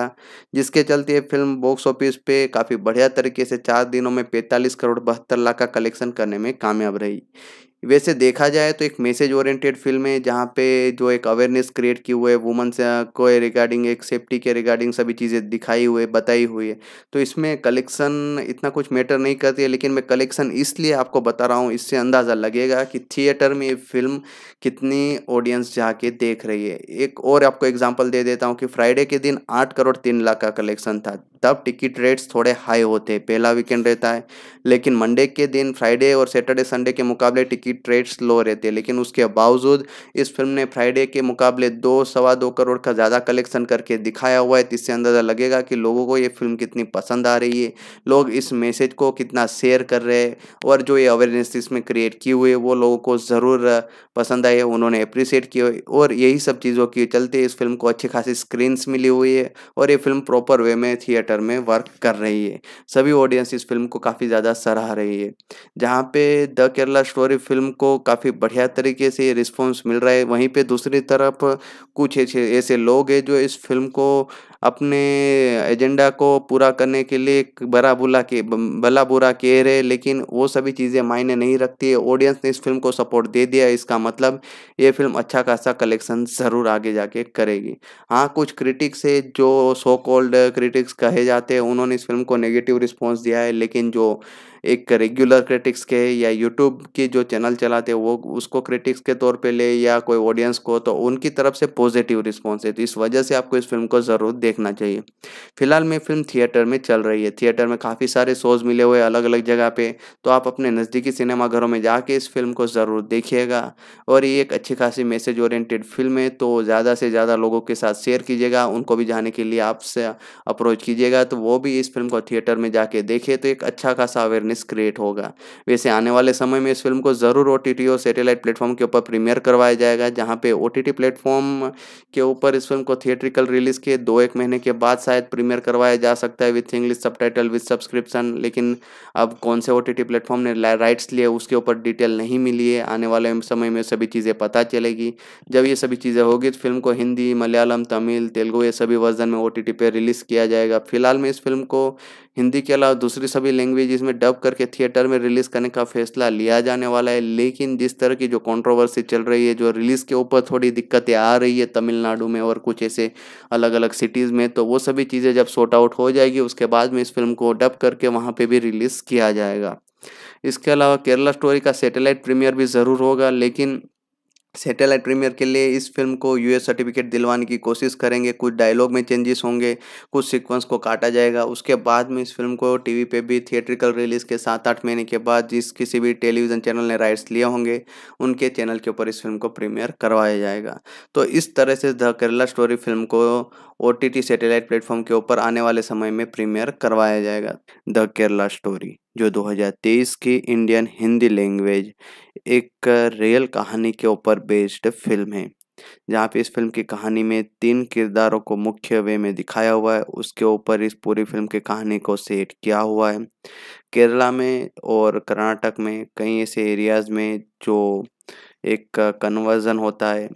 [SPEAKER 2] जिसके चलते ये फिल्म बॉक्स ऑफिस पे काफ़ी बढ़िया तरीके से चार दिनों में पैंतालीस करोड़ बहत्तर लाख का कलेक्शन करने में कामयाब रही वैसे देखा जाए तो एक मैसेज ओरिएंटेड फिल्म है जहाँ पे जो एक अवेयरनेस क्रिएट की हुई है वुमन को रिगार्डिंग एक सेफ्टी के रिगार्डिंग सभी चीज़ें दिखाई हुई है बताई हुई है तो इसमें कलेक्शन इतना कुछ मैटर नहीं करती है लेकिन मैं कलेक्शन इसलिए आपको बता रहा हूँ इससे अंदाज़ा लगेगा कि थिएटर में ये फिल्म कितनी ऑडियंस जाके देख रही है एक और आपको एग्जाम्पल दे देता हूँ कि फ्राइडे के दिन आठ करोड़ तीन लाख का कलेक्शन था तब टिकट रेट्स थोड़े हाई होते हैं पहला वीकेंड रहता है लेकिन मंडे के दिन फ्राइडे और सैटरडे संडे के मुकाबले टिकट रेट्स लो रहते हैं लेकिन उसके बावजूद इस फिल्म ने फ्राइडे के मुकाबले दो सवा दो करोड़ का ज़्यादा कलेक्शन करके दिखाया हुआ है तो इससे अंदाज़ा लगेगा कि लोगों को ये फिल्म कितनी पसंद आ रही है लोग इस मैसेज को कितना शेयर कर रहे हैं और जो ये अवेयरनेस इसमें क्रिएट की हुई है वो लोगों को ज़रूर पसंद आई है उन्होंने अप्रिसिएट किया और यही सब चीज़ों के चलते इस फिल्म को अच्छी खासी स्क्रीन्स मिली हुई है और ये फिल्म प्रॉपर वे में थिएटर थिएटर में वर्क कर रही है सभी ऑडियंस इस फिल्म को काफ़ी ज़्यादा सराह रही है जहाँ पे द केरला स्टोरी फिल्म को काफ़ी बढ़िया तरीके से रिस्पॉन्स मिल रहा है वहीं पे दूसरी तरफ कुछ ऐसे ऐसे लोग हैं जो इस फिल्म को अपने एजेंडा को पूरा करने के लिए बड़ा बुला के भला बुरा कह रहे लेकिन वो सभी चीज़ें मायने नहीं रखती है ऑडियंस ने इस फिल्म को सपोर्ट दे दिया इसका मतलब ये फिल्म अच्छा खासा कलेक्शन ज़रूर आगे जाके करेगी हाँ कुछ क्रिटिक्स है जो सो कॉल्ड क्रिटिक्स कहे जाते हैं उन्होंने इस फिल्म को नेगेटिव रिस्पॉन्स दिया है लेकिन जो एक रेगुलर क्रिटिक्स के या यूट्यूब के जो चैनल चलाते हैं वो उसको क्रिटिक्स के तौर पे ले या कोई ऑडियंस को तो उनकी तरफ से पॉजिटिव रिस्पॉन्स है तो इस वजह से आपको इस फिल्म को ज़रूर देखना चाहिए फिलहाल में फिल्म थिएटर में चल रही है थिएटर में काफ़ी सारे शोज़ मिले हुए अलग अलग जगह पर तो आप अपने नज़दीकी सिनेमाघरों में जाके इस फिल्म को ज़रूर देखिएगा और ये एक अच्छी खासी मैसेज ओरिएंटेड फिल्म है तो ज़्यादा से ज़्यादा लोगों के साथ शेयर कीजिएगा उनको भी जाने के लिए आपसे अप्रोच कीजिएगा तो वो भी इस फिल्म को थिएटर में जाके देखे तो एक अच्छा खासा अवेयरनेस अवेयरनेस क्रिएट होगा वैसे आने वाले समय में इस फिल्म को ज़रूर ओ और सेटेलाइट प्लेटफॉर्म के ऊपर प्रीमियर करवाया जाएगा जहाँ पे ओ प्लेटफॉर्म के ऊपर इस फिल्म को थिएट्रिकल रिलीज़ के दो एक महीने के बाद शायद प्रीमियर करवाया जा सकता है with English subtitle with subscription लेकिन अब कौन से ओ प्लेटफॉर्म ने राइट्स लिए उसके ऊपर डिटेल नहीं मिली है आने वाले समय में सभी चीज़ें पता चलेगी जब ये सभी चीज़ें होगी तो फिल्म को हिंदी मलयालम तमिल तेलुगु ये सभी वर्जन में ओ पे रिलीज़ किया जाएगा फिलहाल में इस फिल्म को हिंदी के अलावा दूसरी सभी लैंग्वेज में डब करके थिएटर में रिलीज़ करने का फैसला लिया जाने वाला है लेकिन जिस तरह की जो कंट्रोवर्सी चल रही है जो रिलीज़ के ऊपर थोड़ी दिक्कतें आ रही है तमिलनाडु में और कुछ ऐसे अलग अलग सिटीज़ में तो वो सभी चीज़ें जब सॉर्ट आउट हो जाएगी उसके बाद में इस फिल्म को डब करके वहाँ पर भी रिलीज़ किया जाएगा इसके अलावा केरला स्टोरी का सैटेलाइट प्रीमियर भी ज़रूर होगा लेकिन सैटेलाइट प्रीमियर के लिए इस फिल्म को यूएस सर्टिफिकेट दिलवाने की कोशिश करेंगे कुछ डायलॉग में चेंजेस होंगे कुछ सीक्वेंस को काटा जाएगा उसके बाद में इस फिल्म को टीवी पे भी थिएट्रिकल रिलीज के सात आठ महीने के बाद जिस किसी भी टेलीविज़न चैनल ने राइट्स लिए होंगे उनके चैनल के ऊपर इस फिल्म को प्रीमियर करवाया जाएगा तो इस तरह से द केरला स्टोरी फिल्म को ओ टी प्लेटफॉर्म के ऊपर आने वाले समय में प्रीमियर करवाया जाएगा द केरला स्टोरी जो 2023 की इंडियन हिंदी लैंग्वेज एक रियल कहानी के ऊपर बेस्ड फिल्म है जहाँ पे इस फिल्म की कहानी में तीन किरदारों को मुख्य वे में दिखाया हुआ है उसके ऊपर इस पूरी फिल्म की कहानी को सेट किया हुआ है केरला में और कर्नाटक में कई ऐसे एरियाज़ में जो एक कन्वर्जन होता है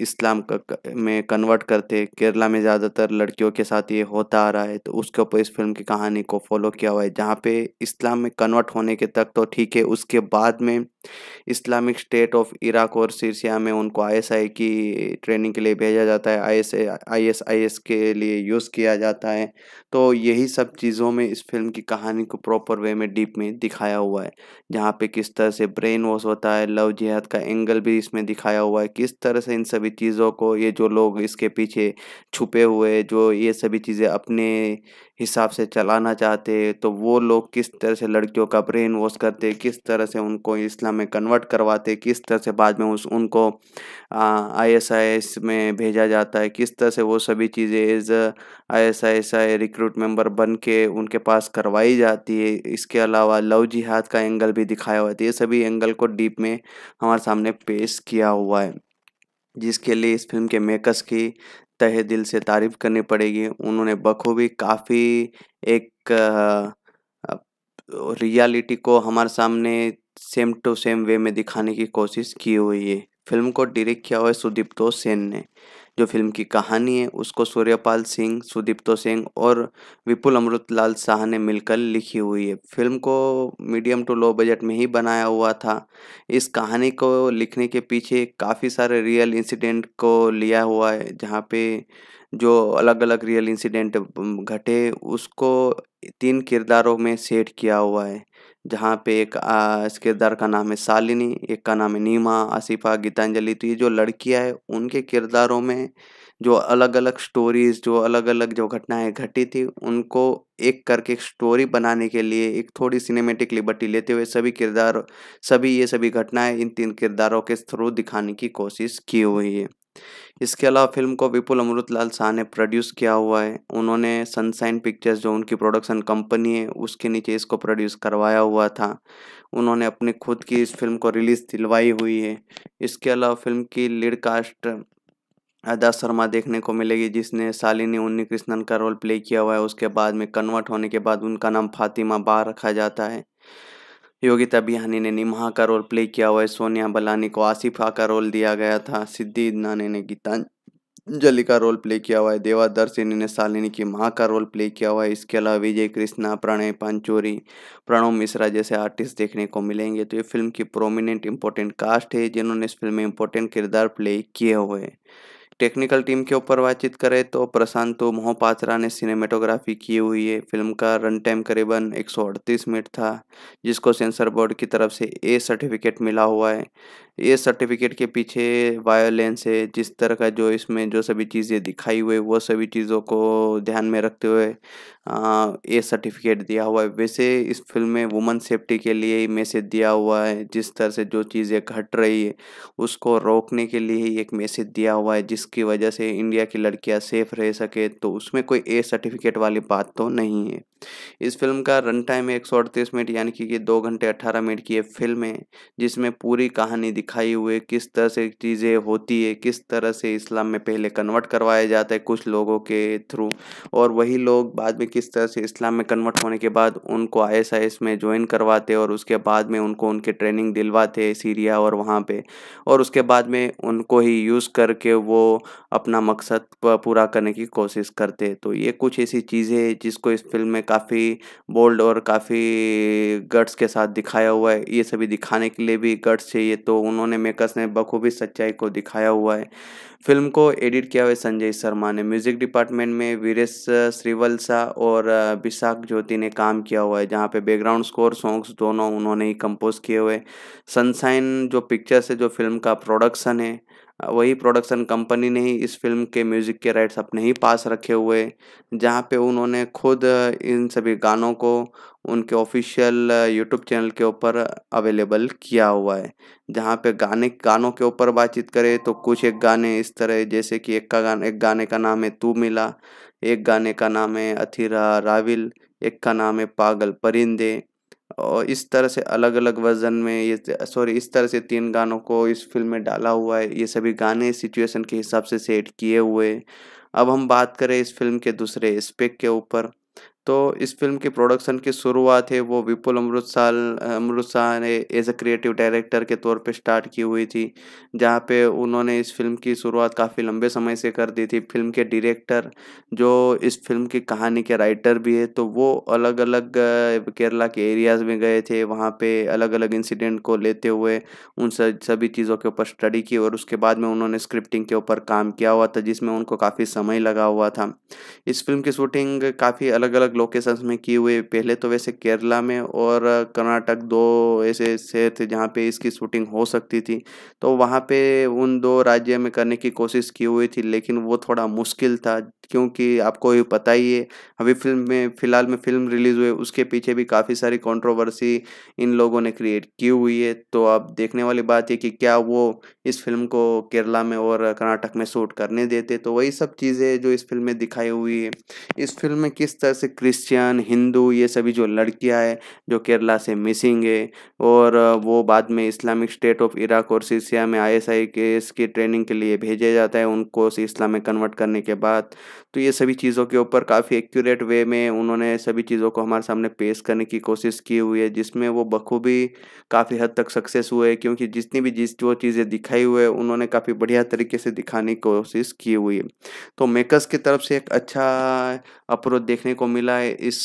[SPEAKER 2] इस्लाम का में कन्वर्ट करते केरला में ज़्यादातर लड़कियों के साथ ये होता आ रहा है तो उसके ऊपर इस फिल्म की कहानी को फॉलो किया हुआ है जहाँ पे इस्लाम में कन्वर्ट होने के तक तो ठीक है उसके बाद में इस्लामिक स्टेट ऑफ इराक और सीरसिया में उनको आईएसआई की ट्रेनिंग के लिए भेजा जाता है आई एस के लिए यूज़ किया जाता है तो यही सब चीज़ों में इस फिल्म की कहानी को प्रॉपर वे में डीप में दिखाया हुआ है जहाँ पे किस तरह से ब्रेन वॉश होता है लव जिहाद का एंगल भी इसमें दिखाया हुआ है किस तरह से इन सभी चीज़ों को ये जो लोग इसके पीछे छुपे हुए जो ये सभी चीज़ें अपने हिसाब से चलाना चाहते हैं तो वो लोग किस तरह से लड़कियों का ब्रेन वॉश करते किस तरह से उनको इस्लाम में कन्वर्ट करवाते किस तरह से बाद में उस उनको आई आई एस एस में भेजा जाता है किस तरह से वो सभी चीज़ें as I S I S I recruit member बन के उनके पास करवाई जाती है इसके अलावा लव जिहाद का एंगल भी दिखाया हुआ है तो ये सभी एंगल को डीप में हमारे सामने पेश किया हुआ है जिसके लिए इस फिल्म के मेकर्स की तहे दिल से तारीफ करनी पड़ेगी उन्होंने बखूबी काफ़ी एक रियलिटी को हमारे सामने सेम टू सेम वे में दिखाने की कोशिश की हुई है फिल्म को डायरेक्ट किया हुआ है सुदीप्तो सेन ने जो फिल्म की कहानी है उसको सूर्यपाल सिंह सुदीप्तो सिंह और विपुल अमृतलाल शाह ने मिलकर लिखी हुई है फिल्म को मीडियम टू लो बजट में ही बनाया हुआ था इस कहानी को लिखने के पीछे काफ़ी सारे रियल इंसिडेंट को लिया हुआ है जहाँ पे जो अलग अलग रियल इंसिडेंट घटे उसको तीन किरदारों में सेट किया हुआ है जहाँ पे एक किरदार का नाम है शालिनी एक का नाम है नीमा आसिफा गीतांजलि तो ये जो लड़कियाँ है उनके किरदारों में जो अलग अलग स्टोरीज जो अलग अलग जो घटनाएं घटी थी उनको एक करके एक स्टोरी बनाने के लिए एक थोड़ी सिनेमेटिक लिबर्टी लेते हुए सभी किरदार सभी ये सभी घटनाएं इन तीन किरदारों के थ्रू दिखाने की कोशिश की हुई है इसके अलावा फिल्म को विपुल अमृत लाल शाह ने प्रोड्यूस किया हुआ है उन्होंने सनसाइन पिक्चर्स जो उनकी प्रोडक्शन कंपनी है उसके नीचे इसको प्रोड्यूस करवाया हुआ था उन्होंने अपने खुद की इस फिल्म को रिलीज़ दिलवाई हुई है इसके अलावा फिल्म की लीड कास्ट अदा शर्मा देखने को मिलेगी जिसने शालिनी उन्नी कृष्णन का रोल प्ले किया हुआ है उसके बाद में कन्वर्ट होने के बाद उनका नाम फातिमा बार रखा जाता है योगिता बिहानी ने निमहा का रोल प्ले किया हुआ है सोनिया बलानी को आसिफा का रोल दिया गया था सिद्धि नाने ने गीतांजलि का रोल प्ले किया हुआ है देवा दर्शिनी ने शालिनी की माँ का रोल प्ले किया हुआ है इसके अलावा विजय कृष्णा प्रणय पंचोरी प्रणव मिश्रा जैसे आर्टिस्ट देखने को मिलेंगे तो ये फिल्म की प्रोमिनेंट इंपॉर्टेंट कास्ट है जिन्होंने इस फिल्म में इंपॉर्टेंट किरदार प्ले किए हुए हैं टेक्निकल टीम के ऊपर बातचीत करें तो प्रशांत तो मोहपात्रा ने सिनेमेटोग्राफी की हुई है फिल्म का रन टाइम करीबन एक मिनट था जिसको सेंसर बोर्ड की तरफ से ए सर्टिफिकेट मिला हुआ है ये सर्टिफिकेट के पीछे वायोलेंस है जिस तरह का जो इसमें जो सभी चीज़ें दिखाई हुई वो सभी चीज़ों को ध्यान में रखते हुए ये सर्टिफिकेट दिया हुआ है वैसे इस फिल्म में वुमन सेफ्टी के लिए ही मैसेज दिया हुआ है जिस तरह से जो चीज़ें घट रही है उसको रोकने के लिए ही एक मैसेज दिया हुआ है जिसकी वजह से इंडिया की लड़कियाँ सेफ रह सके तो उसमें कोई ए सर्टिफिकेट वाली बात तो नहीं है इस फिल्म का रन टाइम एक सौ अड़तीस मिनट यानी कि दो घंटे अट्ठारह मिनट की एक फिल्म है जिसमें पूरी कहानी दिख दिखाई हुए किस तरह से चीज़ें होती है किस तरह से इस्लाम में पहले कन्वर्ट करवाया जाता है कुछ लोगों के थ्रू और वही लोग बाद में किस तरह से इस्लाम में कन्वर्ट होने के बाद उनको आई एस में ज्वाइन करवाते और उसके बाद में उनको उनके ट्रेनिंग दिलवाते सीरिया और वहाँ पर और उसके बाद में उनको ही यूज़ करके वो अपना मकसद पूरा करने की कोशिश करते तो ये कुछ ऐसी चीज़ें जिसको इस फिल्म में काफ़ी बोल्ड और काफ़ी गट्स के साथ दिखाया हुआ है ये सभी दिखाने के लिए भी गट्स चाहिए तो उन उन्होंने मेकर्स ने बखूबी सच्चाई को दिखाया हुआ है फिल्म को एडिट किया हुआ संजय शर्मा ने म्यूजिक डिपार्टमेंट में वीरेश श्रीवल्सा और विशाख ज्योति ने काम किया हुआ है जहाँ पे बैकग्राउंड स्कोर सॉन्ग्स दोनों उन्होंने ही कंपोज किए हुए सनसाइन जो पिक्चर्स है जो फिल्म का प्रोडक्शन है वही प्रोडक्शन कंपनी ने ही इस फिल्म के म्यूज़िक के राइट्स अपने ही पास रखे हुए जहाँ पे उन्होंने खुद इन सभी गानों को उनके ऑफिशियल यूट्यूब चैनल के ऊपर अवेलेबल किया हुआ है जहाँ पे गाने गानों के ऊपर बातचीत करें तो कुछ एक गाने इस तरह जैसे कि एक का गाना एक गाने का नाम है तू मिला एक गाने का नाम है अथीरा राविल एक का नाम है पागल परिंदे और इस तरह से अलग अलग वर्जन में ये सॉरी इस तरह से तीन गानों को इस फिल्म में डाला हुआ है ये सभी गाने सिचुएशन के हिसाब से सेट किए हुए अब हम बात करें इस फिल्म के दूसरे एस्पेक्ट के ऊपर तो इस फिल्म के प्रोडक्शन की शुरुआत है वो विपुल अमृत साल अमृत शाह ने एज अ क्रिएटिव डायरेक्टर के तौर पे स्टार्ट की हुई थी जहाँ पे उन्होंने इस फिल्म की शुरुआत काफ़ी लंबे समय से कर दी थी फिल्म के डायरेक्टर जो इस फिल्म की कहानी के राइटर भी है तो वो अलग अलग केरला के एरियाज़ में गए थे वहाँ पे अलग अलग इंसिडेंट को लेते हुए उन सभी चीज़ों के ऊपर स्टडी की और उसके बाद में उन्होंने स्क्रिप्टिंग के ऊपर काम किया हुआ था जिसमें उनको काफ़ी समय लगा हुआ था इस फिल्म की शूटिंग काफ़ी अलग अलग लोकेशंस में किए हुए पहले तो वैसे केरला में और कर्नाटक दो ऐसे शहर थे जहाँ पे इसकी शूटिंग हो सकती थी तो वहाँ पे उन दो राज्य में करने की कोशिश की हुई थी लेकिन वो थोड़ा मुश्किल था क्योंकि आपको ये पता ही है अभी फिल्म में फ़िलहाल में फिल्म रिलीज़ हुई उसके पीछे भी काफ़ी सारी कॉन्ट्रोवर्सी इन लोगों ने क्रिएट की हुई है तो अब देखने वाली बात है कि क्या वो इस फिल्म को केरला में और कर्नाटक में शूट करने देते तो वही सब चीज़ें जो इस फिल्म में दिखाई हुई है इस फिल्म में किस तरह से क्रिश्चियन हिंदू ये सभी जो लड़कियां है जो केरला से मिसिंग है और वो बाद में इस्लामिक स्टेट ऑफ इराक और सीसिया में आईएसआई केस की ट्रेनिंग के लिए भेजे जाता है उनको इस्लाम में कन्वर्ट करने के बाद तो ये सभी चीज़ों के ऊपर काफ़ी एक्यूरेट वे में उन्होंने सभी चीज़ों को हमारे सामने पेश करने की कोशिश की हुई है जिसमें वो बखूबी काफ़ी हद तक सक्सेस हुए क्योंकि जितनी भी जिस वो चीज़ें दिखाई हुई है उन्होंने काफ़ी बढ़िया तरीके से दिखाने की कोशिश की हुई है तो मेकर्स की तरफ से एक अच्छा अप्रोच देखने को मिला है इस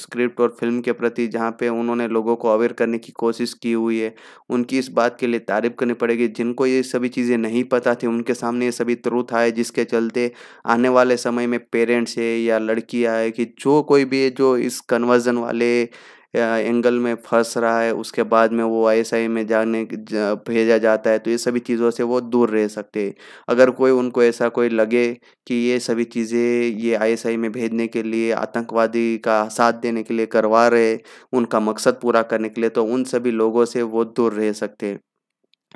[SPEAKER 2] स्क्रिप्ट और फिल्म के प्रति जहाँ पे उन्होंने लोगों को अवेयर करने की कोशिश की हुई है उनकी इस बात के लिए तारीफ करनी पड़ेगी जिनको ये सभी चीज़ें नहीं पता थी उनके सामने ये सभी त्रुथ आए जिसके चलते आने वाले समय में पेरेंट्स है या लड़कियां है कि जो कोई भी है जो इस कन्वर्जन वाले एंगल में फंस रहा है उसके बाद में वो आई में जाने जा, भेजा जाता है तो ये सभी चीज़ों से वो दूर रह सकते हैं अगर कोई उनको ऐसा कोई लगे कि ये सभी चीज़ें ये आई में भेजने के लिए आतंकवादी का साथ देने के लिए करवा रहे उनका मकसद पूरा करने के लिए तो उन सभी लोगों से वो दूर रह सकते हैं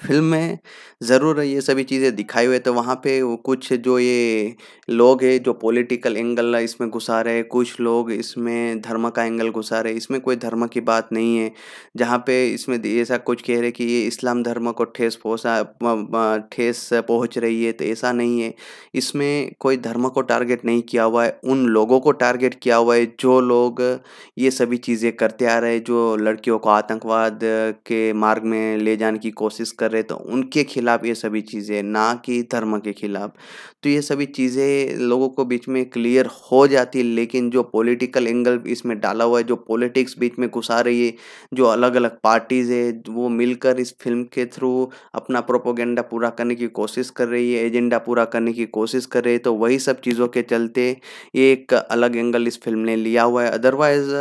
[SPEAKER 2] फ़िल्म में ज़रूर ये सभी चीज़ें दिखाई हुई है तो वहाँ पे वो कुछ जो ये लोग हैं जो पॉलिटिकल एंगल इसमें घुसा रहे कुछ लोग इसमें धर्म का एंगल घुसा रहे इसमें कोई धर्म की बात नहीं है जहाँ पे इसमें ऐसा कुछ कह रहे कि ये इस्लाम धर्म को ठेस पहुँचा ठेस पहुँच रही है तो ऐसा नहीं है इसमें कोई धर्म को टारगेट नहीं किया हुआ है उन लोगों को टारगेट किया हुआ है जो लोग ये सभी चीज़ें करते आ रहे जो लड़कियों को आतंकवाद के मार्ग में ले जाने की कोशिश कर कर रहे तो उनके खिलाफ ये सभी चीज़ें ना कि धर्म के खिलाफ तो ये सभी चीज़ें लोगों को बीच में क्लियर हो जाती है लेकिन जो पॉलिटिकल एंगल इसमें डाला हुआ है जो पॉलिटिक्स बीच में घुसा रही है जो अलग अलग पार्टीज़ है वो मिलकर इस फिल्म के थ्रू अपना प्रोपोगेंडा पूरा करने की कोशिश कर रही है एजेंडा पूरा करने की कोशिश कर रही है तो वही सब चीज़ों के चलते एक अलग एंगल इस फिल्म ने लिया हुआ है अदरवाइज़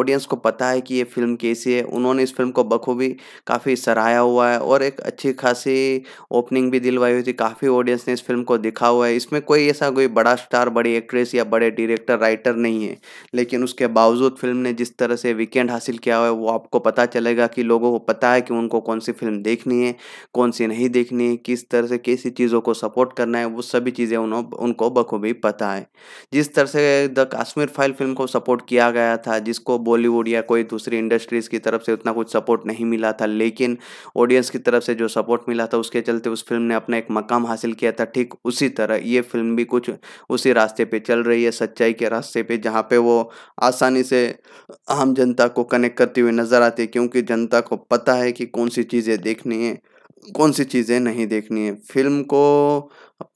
[SPEAKER 2] ऑडियंस को पता है कि ये फिल्म कैसी है उन्होंने इस फिल्म को बखूबी काफ़ी सराहाया हुआ है और एक अच्छी खासी ओपनिंग भी दिलवाई हुई थी काफ़ी ऑडियंस ने इस फिल्म को दिखा हुआ है इसमें कोई ऐसा कोई बड़ा स्टार बड़ी एक्ट्रेस या बड़े डायरेक्टर राइटर नहीं है लेकिन उसके बावजूद फिल्म ने जिस तरह से वीकेंड हासिल किया हुआ है वो आपको पता चलेगा कि लोगों को पता है कि उनको कौन सी फिल्म देखनी है कौन सी नहीं देखनी है किस तरह से कैसी चीज़ों को सपोर्ट करना है वो सभी चीज़ें उन्हों उनको बखूबी पता है जिस तरह से द काश्मीर फाइल फिल्म को सपोर्ट किया गया था जिसको बॉलीवुड या कोई दूसरी इंडस्ट्रीज़ की तरफ से उतना कुछ सपोर्ट नहीं मिला था लेकिन ऑडियंस की तरफ से जो सपोर्ट मिला था उसके चलते उस फिल्म ने अपना एक मकाम हासिल किया था ठीक उसी तरह ये फिल्म भी कुछ उसी रास्ते पे चल रही है सच्चाई के रास्ते पे जहाँ पे वो आसानी से आम जनता को कनेक्ट करती हुई नज़र आती है क्योंकि जनता को पता है कि कौन सी चीज़ें देखनी है कौन सी चीज़ें नहीं देखनी है फिल्म को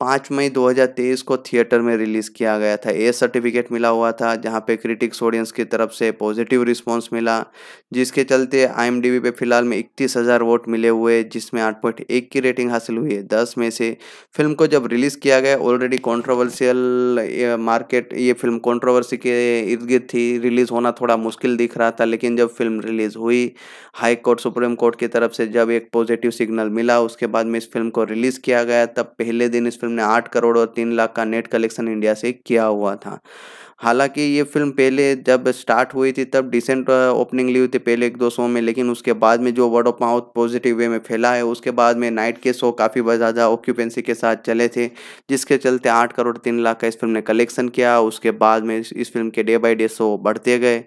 [SPEAKER 2] पाँच मई 2023 को थिएटर में रिलीज़ किया गया था ए सर्टिफिकेट मिला हुआ था जहाँ पे क्रिटिक्स ऑडियंस की तरफ से पॉजिटिव रिस्पांस मिला जिसके चलते आईएमडीबी पे फिलहाल में इकतीस हज़ार वोट मिले हुए जिसमें आठ पॉइंट एक की रेटिंग हासिल हुई है दस में से फिल्म को जब रिलीज़ किया गया ऑलरेडी कॉन्ट्रोवर्सियल मार्केट ये फिल्म कॉन्ट्रोवर्सी के इर्द गिर्द थी रिलीज़ होना थोड़ा मुश्किल दिख रहा था लेकिन जब फिल्म रिलीज़ हुई हाई कोर्ट सुप्रीम कोर्ट की तरफ से जब एक पॉजिटिव सिग्नल मिला उसके बाद में इस फिल्म को रिलीज़ किया गया तब पहले दिन इस फिल्म ने आठ करोड़ और तीन लाख का नेट कलेक्शन इंडिया से किया हुआ था हालांकि ये फिल्म पहले जब स्टार्ट हुई थी तब डिसेंट ओपनिंग ली हुई थी पहले एक दो शो में लेकिन उसके बाद में जो word of mouth positive way में फैला है उसके बाद में नाइट के शो काफ़ी ज़्यादा ऑक्यूपेंसी के साथ चले थे जिसके चलते आठ करोड़ तीन लाख का इस फिल्म ने कलेक्शन किया उसके बाद में इस फिल्म के डे बाई डे शो बढ़ते गए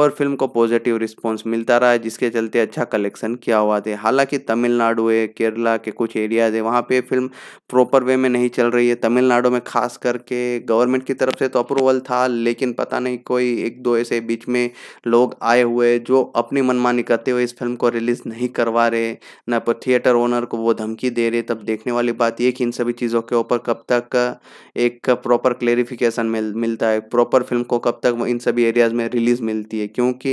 [SPEAKER 2] और फिल्म को पॉजिटिव रिस्पॉन्स मिलता रहा जिसके चलते अच्छा कलेक्शन किया हुआ था हालाँकि तमिलनाडु है केरला के कुछ एरियाज है वहाँ पर फिल्म प्रॉपर वे में नहीं चल रही है तमिलनाडु में खास करके गवर्नमेंट की तरफ से तो अप्रूवल था लेकिन पता नहीं कोई एक दो ऐसे बीच में लोग आए हुए जो अपनी मनमानी करते हुए इस फिल्म को रिलीज़ नहीं करवा रहे ना पर थिएटर ओनर को वो धमकी दे रहे तब देखने वाली बात ये कि इन सभी चीज़ों के ऊपर कब तक एक प्रॉपर क्लेरिफिकेशन मिल मिलता है प्रॉपर फिल्म को कब तक इन सभी एरियाज़ में रिलीज़ मिलती है क्योंकि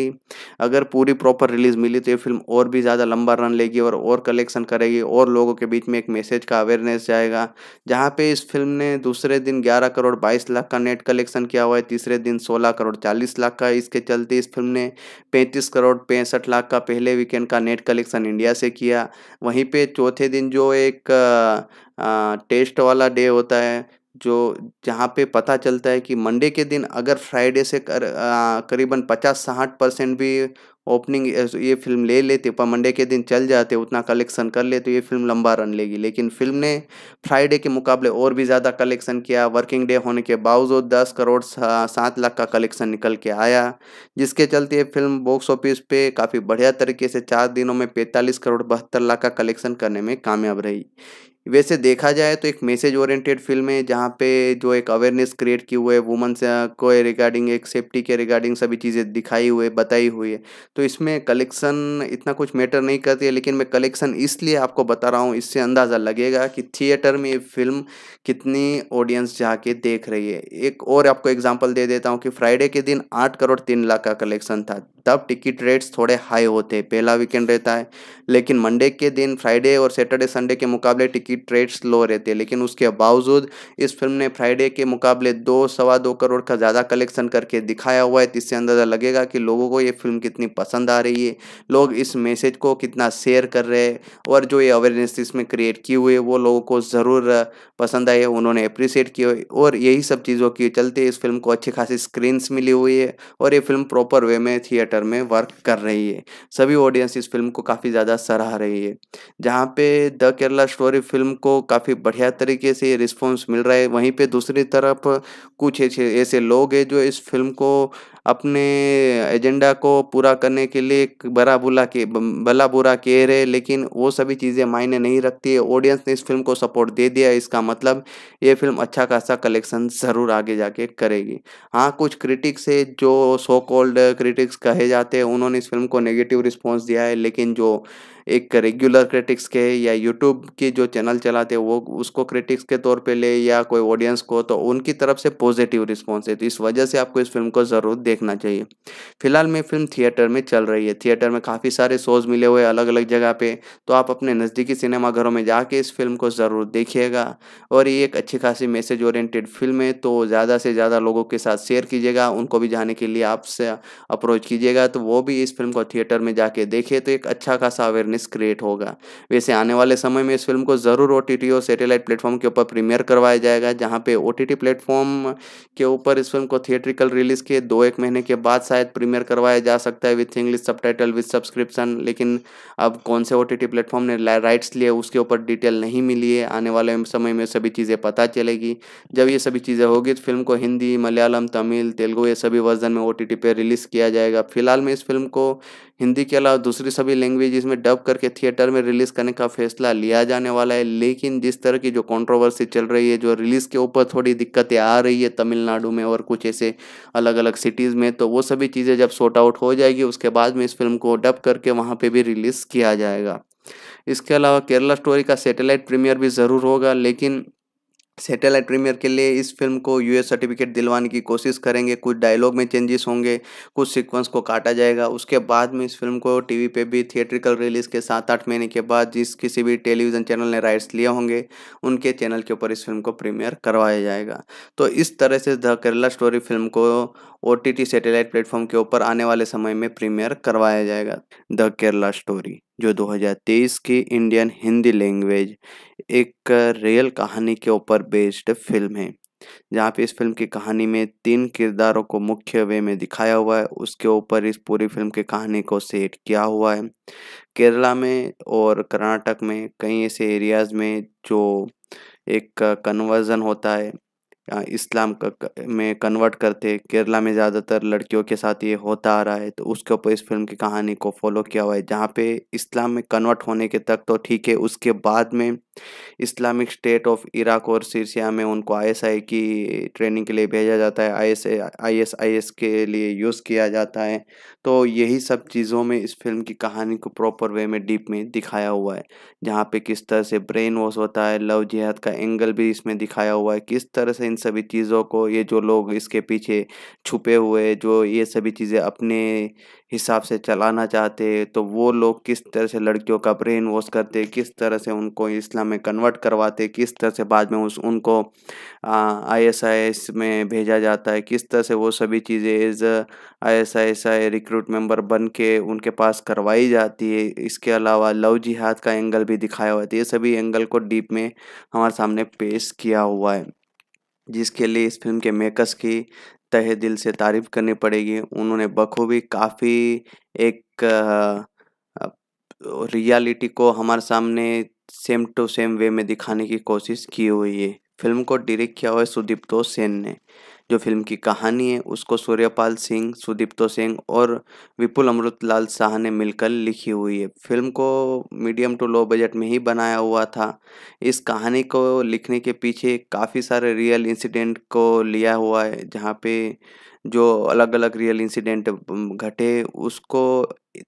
[SPEAKER 2] अगर पूरी प्रॉपर रिलीज़ मिली तो ये फिल्म और भी ज़्यादा लंबा रन लेगी और और कलेक्शन करेगी और लोगों के बीच में एक मैसेज का अवेयरनेस जाएगा जहाँ पे इस फिल्म ने दूसरे दिन 11 करोड़ 22 लाख का नेट कलेक्शन किया हुआ है तीसरे दिन सोलह करोड़ चालीस लाख का इसके चलते इस फिल्म ने पैंतीस करोड़ पैंसठ लाख का पहले वीकेंड का नेट कलेक्शन इंडिया से किया वहीं पे चौथे दिन जो एक आ, टेस्ट वाला डे होता है जो जहाँ पे पता चलता है कि मंडे के दिन अगर फ्राइडे से कर आ, करीबन पचास साठ परसेंट भी ओपनिंग ये फिल्म ले लेते पर मंडे के दिन चल जाते उतना कलेक्शन कर लेते ये फिल्म लंबा रन लेगी लेकिन फिल्म ने फ्राइडे के मुकाबले और भी ज़्यादा कलेक्शन किया वर्किंग डे होने के बावजूद दस करोड़ सात लाख का कलेक्शन निकल के आया जिसके चलते ये फिल्म बॉक्स ऑफिस पे काफ़ी बढ़िया तरीके से चार दिनों में पैंतालीस करोड़ बहत्तर लाख का कलेक्शन करने में कामयाब रही वैसे देखा जाए तो एक मैसेज ओरिएंटेड फिल्म है जहाँ पे जो एक अवेयरनेस क्रिएट की हुए है वुमेंस को रिगार्डिंग एक सेफ्टी के रिगार्डिंग सभी चीज़ें दिखाई हुई बताई हुई है तो इसमें कलेक्शन इतना कुछ मैटर नहीं करती है लेकिन मैं कलेक्शन इसलिए आपको बता रहा हूँ इससे अंदाज़ा लगेगा कि थिएटर में ये फिल्म कितनी ऑडियंस जाके देख रही है एक और आपको एग्जाम्पल दे देता हूँ कि फ्राइडे के दिन आठ करोड़ तीन लाख का कलेक्शन था तब टिकट रेट्स थोड़े हाई होते हैं पहला वीकेंड रहता है लेकिन मंडे के दिन फ्राइडे और सैटरडे संडे के मुकाबले टिकट ट्रेड्स लो रहती है लेकिन उसके बावजूद इस फिल्म ने फ्राइडे के मुकाबले दो सवा दो करोड़ का ज़्यादा कलेक्शन करके दिखाया हुआ है तो इससे अंदाज़ा लगेगा कि लोगों को ये फिल्म कितनी पसंद आ रही है लोग इस मैसेज को कितना शेयर कर रहे हैं और जो ये अवेयरनेस इसमें क्रिएट की हुई है वो लोगों को ज़रूर पसंद आई है उन्होंने अप्रिसिएट किया और यही सब चीज़ों के चलते इस फिल्म को अच्छी खासी स्क्रीन्स मिली हुई है और ये फिल्म प्रॉपर वे में थिएटर में वर्क कर रही है सभी ऑडियंस इस फिल्म को काफ़ी ज़्यादा सराह रही है जहाँ पे the Kerala story film film को काफ़ी बढ़िया तरीके से रिस्पॉन्स मिल रहा है वहीं पे दूसरी तरफ कुछ ऐसे ऐसे लोग हैं जो इस फिल्म को अपने एजेंडा को पूरा करने के लिए बरा बुला के भला बुरा कह रहे लेकिन वो सभी चीज़ें मायने नहीं रखती है ऑडियंस ने इस फिल्म को सपोर्ट दे दिया इसका मतलब ये फिल्म अच्छा खासा कलेक्शन ज़रूर आगे जाके करेगी हाँ कुछ क्रिटिक्स है जो सो कॉल्ड क्रिटिक्स कहे जाते हैं उन्होंने इस फिल्म को नेगेटिव रिस्पॉन्स दिया है लेकिन जो एक रेगुलर क्रिटिक्स के या यूट्यूब के जो चैनल चलाते हैं वो उसको क्रिटिक्स के तौर पे ले या कोई ऑडियंस को तो उनकी तरफ से पॉजिटिव रिस्पॉन्स है तो इस वजह से आपको इस फिल्म को ज़रूर देखना चाहिए फिलहाल में फिल्म थिएटर में चल रही है थिएटर में काफ़ी सारे शोज़ मिले हुए अलग अलग जगह पर तो आप अपने नज़दीकी सिनेमाघरों में जाके इस फिल्म को ज़रूर देखिएगा और ये एक अच्छी खासी मैसेज ओरिएंटेड फिल्म है तो ज़्यादा से ज़्यादा लोगों के साथ शेयर कीजिएगा उनको भी जाने के लिए आपसे अप्रोच कीजिएगा तो वो भी इस फिल्म को थिएटर में जाके देखे तो एक अच्छा खासा अवेयरनेस अवेयरनेस क्रिएट होगा वैसे आने वाले समय में इस फिल्म को ज़रूर ओ और सैटेलाइट प्लेटफॉर्म के ऊपर प्रीमियर करवाया जाएगा जहाँ पे ओ प्लेटफॉर्म के ऊपर इस फिल्म को थिएट्रिकल रिलीज़ के दो एक महीने के बाद शायद प्रीमियर करवाया जा सकता है with English subtitle subscription लेकिन अब कौन से ओ टी प्लेटफॉर्म ने राइट्स लिए उसके ऊपर डिटेल नहीं मिली है आने वाले समय में सभी चीज़ें पता चलेगी जब ये सभी चीज़ें होगी तो फिल्म को हिंदी मलयालम तमिल तेलुगु ये सभी वर्जन में ओ टी पर रिलीज़ किया जाएगा फिलहाल में इस फिल्म को हिंदी के अलावा दूसरी सभी लैंग्वेज में डब करके थिएटर में रिलीज़ करने का फैसला लिया जाने वाला है लेकिन जिस तरह की जो कंट्रोवर्सी चल रही है जो रिलीज़ के ऊपर थोड़ी दिक्कतें आ रही है तमिलनाडु में और कुछ ऐसे अलग अलग सिटीज़ में तो वो सभी चीज़ें जब सॉर्ट आउट हो जाएगी उसके बाद में इस फिल्म को डब करके वहाँ पर भी रिलीज़ किया जाएगा इसके अलावा केरला स्टोरी का सेटेलाइट प्रीमियर भी ज़रूर होगा लेकिन सैटेलाइट प्रीमियर के लिए इस फिल्म को यूएस सर्टिफिकेट दिलवाने की कोशिश करेंगे कुछ डायलॉग में चेंजेस होंगे कुछ सीक्वेंस को काटा जाएगा उसके बाद में इस फिल्म को टीवी पे भी थिएट्रिकल रिलीज के सात आठ महीने के बाद जिस किसी भी टेलीविज़न चैनल ने राइट्स लिए होंगे उनके चैनल के ऊपर इस फिल्म को प्रीमियर करवाया जाएगा तो इस तरह से द केरला स्टोरी फिल्म को O T T satellite platform के ऊपर आने वाले समय में प्रीमियर करवाया जाएगा द केरला स्टोरी जो 2023 की इंडियन हिंदी लैंग्वेज एक रियल कहानी के ऊपर बेस्ड फिल्म है जहाँ पे इस फिल्म की कहानी में तीन किरदारों को मुख्य वे में दिखाया हुआ है उसके ऊपर इस पूरी फिल्म की कहानी को सेट किया हुआ है केरला में और कर्नाटक में कई ऐसे एरियाज़ में जो एक कन्वर्जन होता है इस्लाम का में कन्वर्ट करते केरला में ज़्यादातर लड़कियों के साथ ये होता आ रहा है तो उसके ऊपर इस फिल्म की कहानी को फॉलो किया हुआ है जहाँ पे इस्लाम में कन्वर्ट होने के तक तो ठीक है उसके बाद में इस्लामिक स्टेट ऑफ इराक और सीरिया में उनको आईएसआई की ट्रेनिंग के लिए भेजा जाता है आई एस आई एस के लिए यूज़ किया जाता है तो यही सब चीज़ों में इस फिल्म की कहानी को प्रॉपर वे में डीप में दिखाया हुआ है जहाँ पे किस तरह से ब्रेन वॉश होता है लव जिहाद का एंगल भी इसमें दिखाया हुआ है किस तरह से इन सभी चीज़ों को ये जो लोग इसके पीछे छुपे हुए जो ये सभी चीज़ें अपने हिसाब से चलाना चाहते हैं तो वो लोग किस तरह से लड़कियों का ब्रेन वॉश करते किस तरह से उनको इस्लाम में कन्वर्ट करवाते किस तरह से बाद में उस उनको आईएसआईएस में भेजा जाता है किस तरह से वो सभी चीज़ें एज आईएसआईएसआई रिक्रूट मेंबर बन के उनके पास करवाई जाती है इसके अलावा लव जिहाद का एंगल भी दिखाया हुआ है तो ये सभी एंगल को डीप में हमारे सामने पेश किया हुआ है जिसके लिए इस फिल्म के मेकर्स की तहे दिल से तारीफ़ करनी पड़ेगी उन्होंने बखूबी काफ़ी एक रियलिटी को हमारे सामने सेम टू सेम वे में दिखाने की कोशिश की हुई है फिल्म को डायरेक्ट किया हुआ है सुदीप्तो सेन ने जो फिल्म की कहानी है उसको सूर्यपाल सिंह सुदीप्तो सिंह और विपुल अमृतलाल शाह ने मिलकर लिखी हुई है फिल्म को मीडियम टू लो बजट में ही बनाया हुआ था इस कहानी को लिखने के पीछे काफ़ी सारे रियल इंसिडेंट को लिया हुआ है जहाँ पे जो अलग अलग रियल इंसिडेंट घटे उसको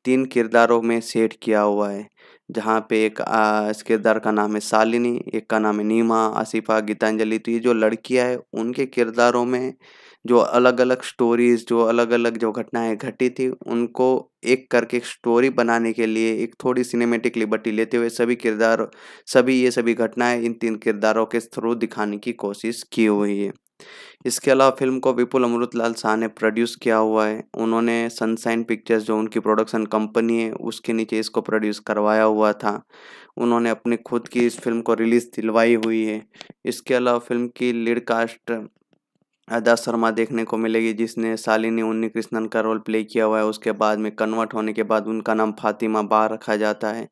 [SPEAKER 2] तीन किरदारों में सेट किया हुआ है जहाँ पे एक किरदार का नाम है शालिनी एक का नाम है नीमा आसिफा गीतांजलि तो ये जो लड़कियाँ हैं उनके किरदारों में जो अलग अलग स्टोरीज जो अलग अलग जो घटनाएं घटी थी उनको एक करके एक स्टोरी बनाने के लिए एक थोड़ी सिनेमेटिक लिबर्टी लेते हुए सभी किरदार सभी ये सभी घटनाएं इन तीन किरदारों के थ्रू दिखाने की कोशिश की हुई है इसके अलावा फिल्म को विपुल अमृतलाल शाह ने प्रोड्यूस किया हुआ है उन्होंने सनसाइन पिक्चर्स जो उनकी प्रोडक्शन कंपनी है उसके नीचे इसको प्रोड्यूस करवाया हुआ था उन्होंने अपने खुद की इस फिल्म को रिलीज़ दिलवाई हुई है इसके अलावा फिल्म की लीड कास्ट अदा शर्मा देखने को मिलेगी जिसने शालिनी उन्नी कृष्णन का रोल प्ले किया हुआ है उसके बाद में कन्वर्ट होने के बाद उनका नाम फातिमा बार रखा जाता है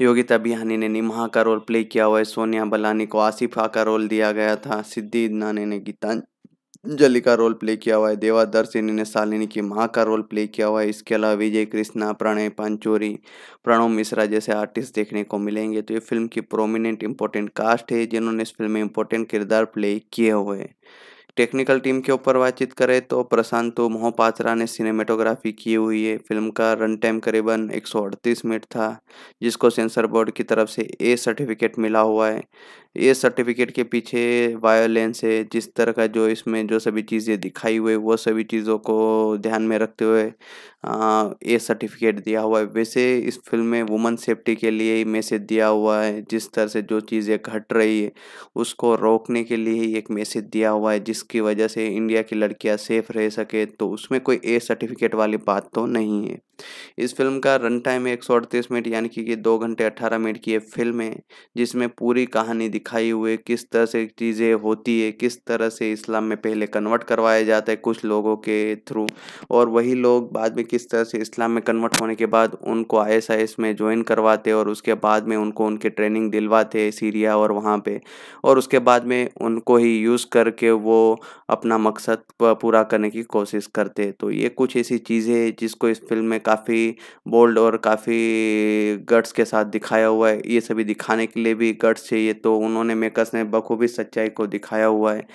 [SPEAKER 2] योगिता बिहानी ने निमहा का रोल प्ले किया हुआ है सोनिया बलानी को आसिफा का रोल दिया गया था सिद्धि नानी ने गीतांजलि का रोल प्ले किया हुआ है देवादर्शिनी ने शालिनी की माँ का रोल प्ले किया हुआ है इसके अलावा विजय कृष्णा प्रणय पांचोरी प्रणव मिश्रा जैसे आर्टिस्ट देखने को मिलेंगे तो ये फिल्म की प्रोमिनेंट इंपॉर्टेंट कास्ट है जिन्होंने इस फिल्म में इंपॉर्टेंट किरदार प्ले किए हुए हैं टेक्निकल टीम के ऊपर बातचीत करें तो प्रशांत मोहपात्रा ने सिनेमेटोग्राफी की हुई है फिल्म का रन टाइम करीबन एक मिनट था जिसको सेंसर बोर्ड की तरफ से ए सर्टिफिकेट मिला हुआ है ए सर्टिफिकेट के पीछे वायोलेंस है जिस तरह का जो इसमें जो सभी चीज़ें दिखाई हुई वो सभी चीज़ों को ध्यान में रखते हुए ए सर्टिफिकेट दिया हुआ है वैसे इस फिल्म में वुमन सेफ्टी के लिए ही मैसेज दिया हुआ है जिस तरह से जो चीज़ें घट रही है उसको रोकने के लिए ही एक मैसेज दिया हुआ है जिस जिसकी वजह से इंडिया की लड़कियां सेफ रह सके तो उसमें कोई ए सर्टिफिकेट वाली बात तो नहीं है इस फिल्म का रन टाइम एक सौ अड़तीस मिनट यानी कि दो घंटे अट्ठारह मिनट की एक फिल्म है जिसमें पूरी कहानी दिखाई हुई किस तरह से चीज़ें होती है किस तरह से इस्लाम में पहले कन्वर्ट करवाया जाता है कुछ लोगों के थ्रू और वही लोग बाद में किस तरह से इस्लाम में कन्वर्ट होने के बाद उनको आई एस में ज्वाइन करवाते और उसके बाद में उनको उनके ट्रेनिंग दिलवाते सीरिया और वहाँ पर और उसके बाद में उनको ही यूज़ करके वो अपना मकसद पूरा करने की कोशिश करते तो ये कुछ ऐसी चीज़ें जिसको इस फिल्म में काफ़ी बोल्ड और काफ़ी गट्स के साथ दिखाया हुआ है ये सभी दिखाने के लिए भी गट्स चाहिए तो उन्होंने मेकर्स ने बखूबी सच्चाई को दिखाया हुआ है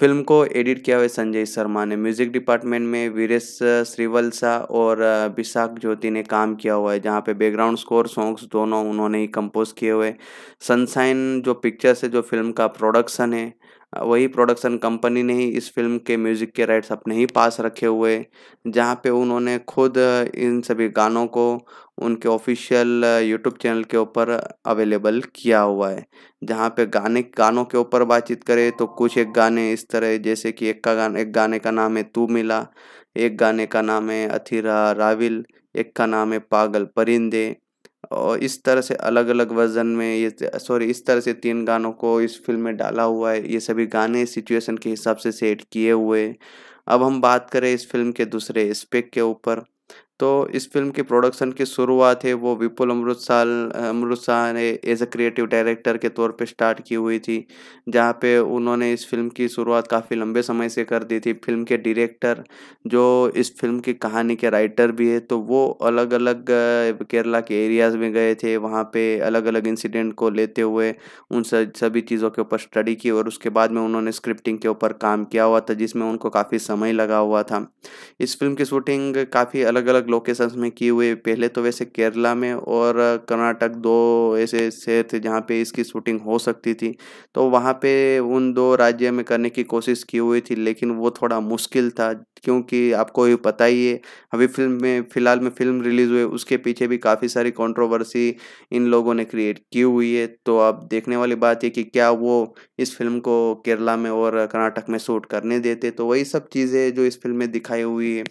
[SPEAKER 2] फिल्म को एडिट किया हुआ संजय शर्मा ने म्यूज़िक डिपार्टमेंट में वीरेश श्रीवल्सा और विशाख ज्योति ने काम किया हुआ है जहाँ पे बैकग्राउंड स्कोर सॉन्ग्स दोनों उन्होंने ही कंपोज किए हुए सनसाइन जो पिक्चर्स है जो फिल्म का प्रोडक्शन है वही प्रोडक्शन कंपनी ने ही इस फिल्म के म्यूज़िक के राइट्स अपने ही पास रखे हुए जहाँ पे उन्होंने खुद इन सभी गानों को उनके ऑफिशियल यूट्यूब चैनल के ऊपर अवेलेबल किया हुआ है जहाँ पे गाने गानों के ऊपर बातचीत करें तो कुछ एक गाने इस तरह जैसे कि एक का गाना एक गाने का नाम है तू मिला एक गाने का नाम है अथिरा राविल एक का नाम है पागल परिंदे और इस तरह से अलग अलग वर्जन में ये सॉरी इस तरह से तीन गानों को इस फिल्म में डाला हुआ है ये सभी गाने सिचुएशन के हिसाब से सेट किए हुए अब हम बात करें इस फिल्म के दूसरे एस्पेक्ट के ऊपर तो इस फिल्म की प्रोडक्शन की शुरुआत है वो विपुल अमृत साल अमृत शाह ने एज अ क्रिएटिव डायरेक्टर के तौर पे स्टार्ट की हुई थी जहाँ पे उन्होंने इस फिल्म की शुरुआत काफ़ी लंबे समय से कर दी थी फिल्म के डायरेक्टर जो इस फिल्म की कहानी के राइटर भी है तो वो अलग अलग केरला के एरियाज़ में गए थे वहाँ पे अलग अलग इंसिडेंट को लेते हुए उन सभी चीज़ों के ऊपर स्टडी की और उसके बाद में उन्होंने स्क्रिप्टिंग के ऊपर काम किया हुआ था जिसमें उनको काफ़ी समय लगा हुआ था इस फिल्म की शूटिंग काफ़ी अलग अलग लोकेशंस में किए हुए पहले तो वैसे केरला में और कर्नाटक दो ऐसे शहर थे जहाँ पे इसकी शूटिंग हो सकती थी तो वहाँ पे उन दो राज्य में करने की कोशिश की हुई थी लेकिन वो थोड़ा मुश्किल था क्योंकि आपको ये पता ही है अभी फिल्म में फ़िलहाल में फिल्म रिलीज़ हुई उसके पीछे भी काफ़ी सारी कंट्रोवर्सी इन लोगों ने क्रिएट की हुई है तो अब देखने वाली बात है कि क्या वो इस फिल्म को केरला में और कर्नाटक में शूट करने देते तो वही सब चीज़ें जो इस फिल्म में दिखाई हुई है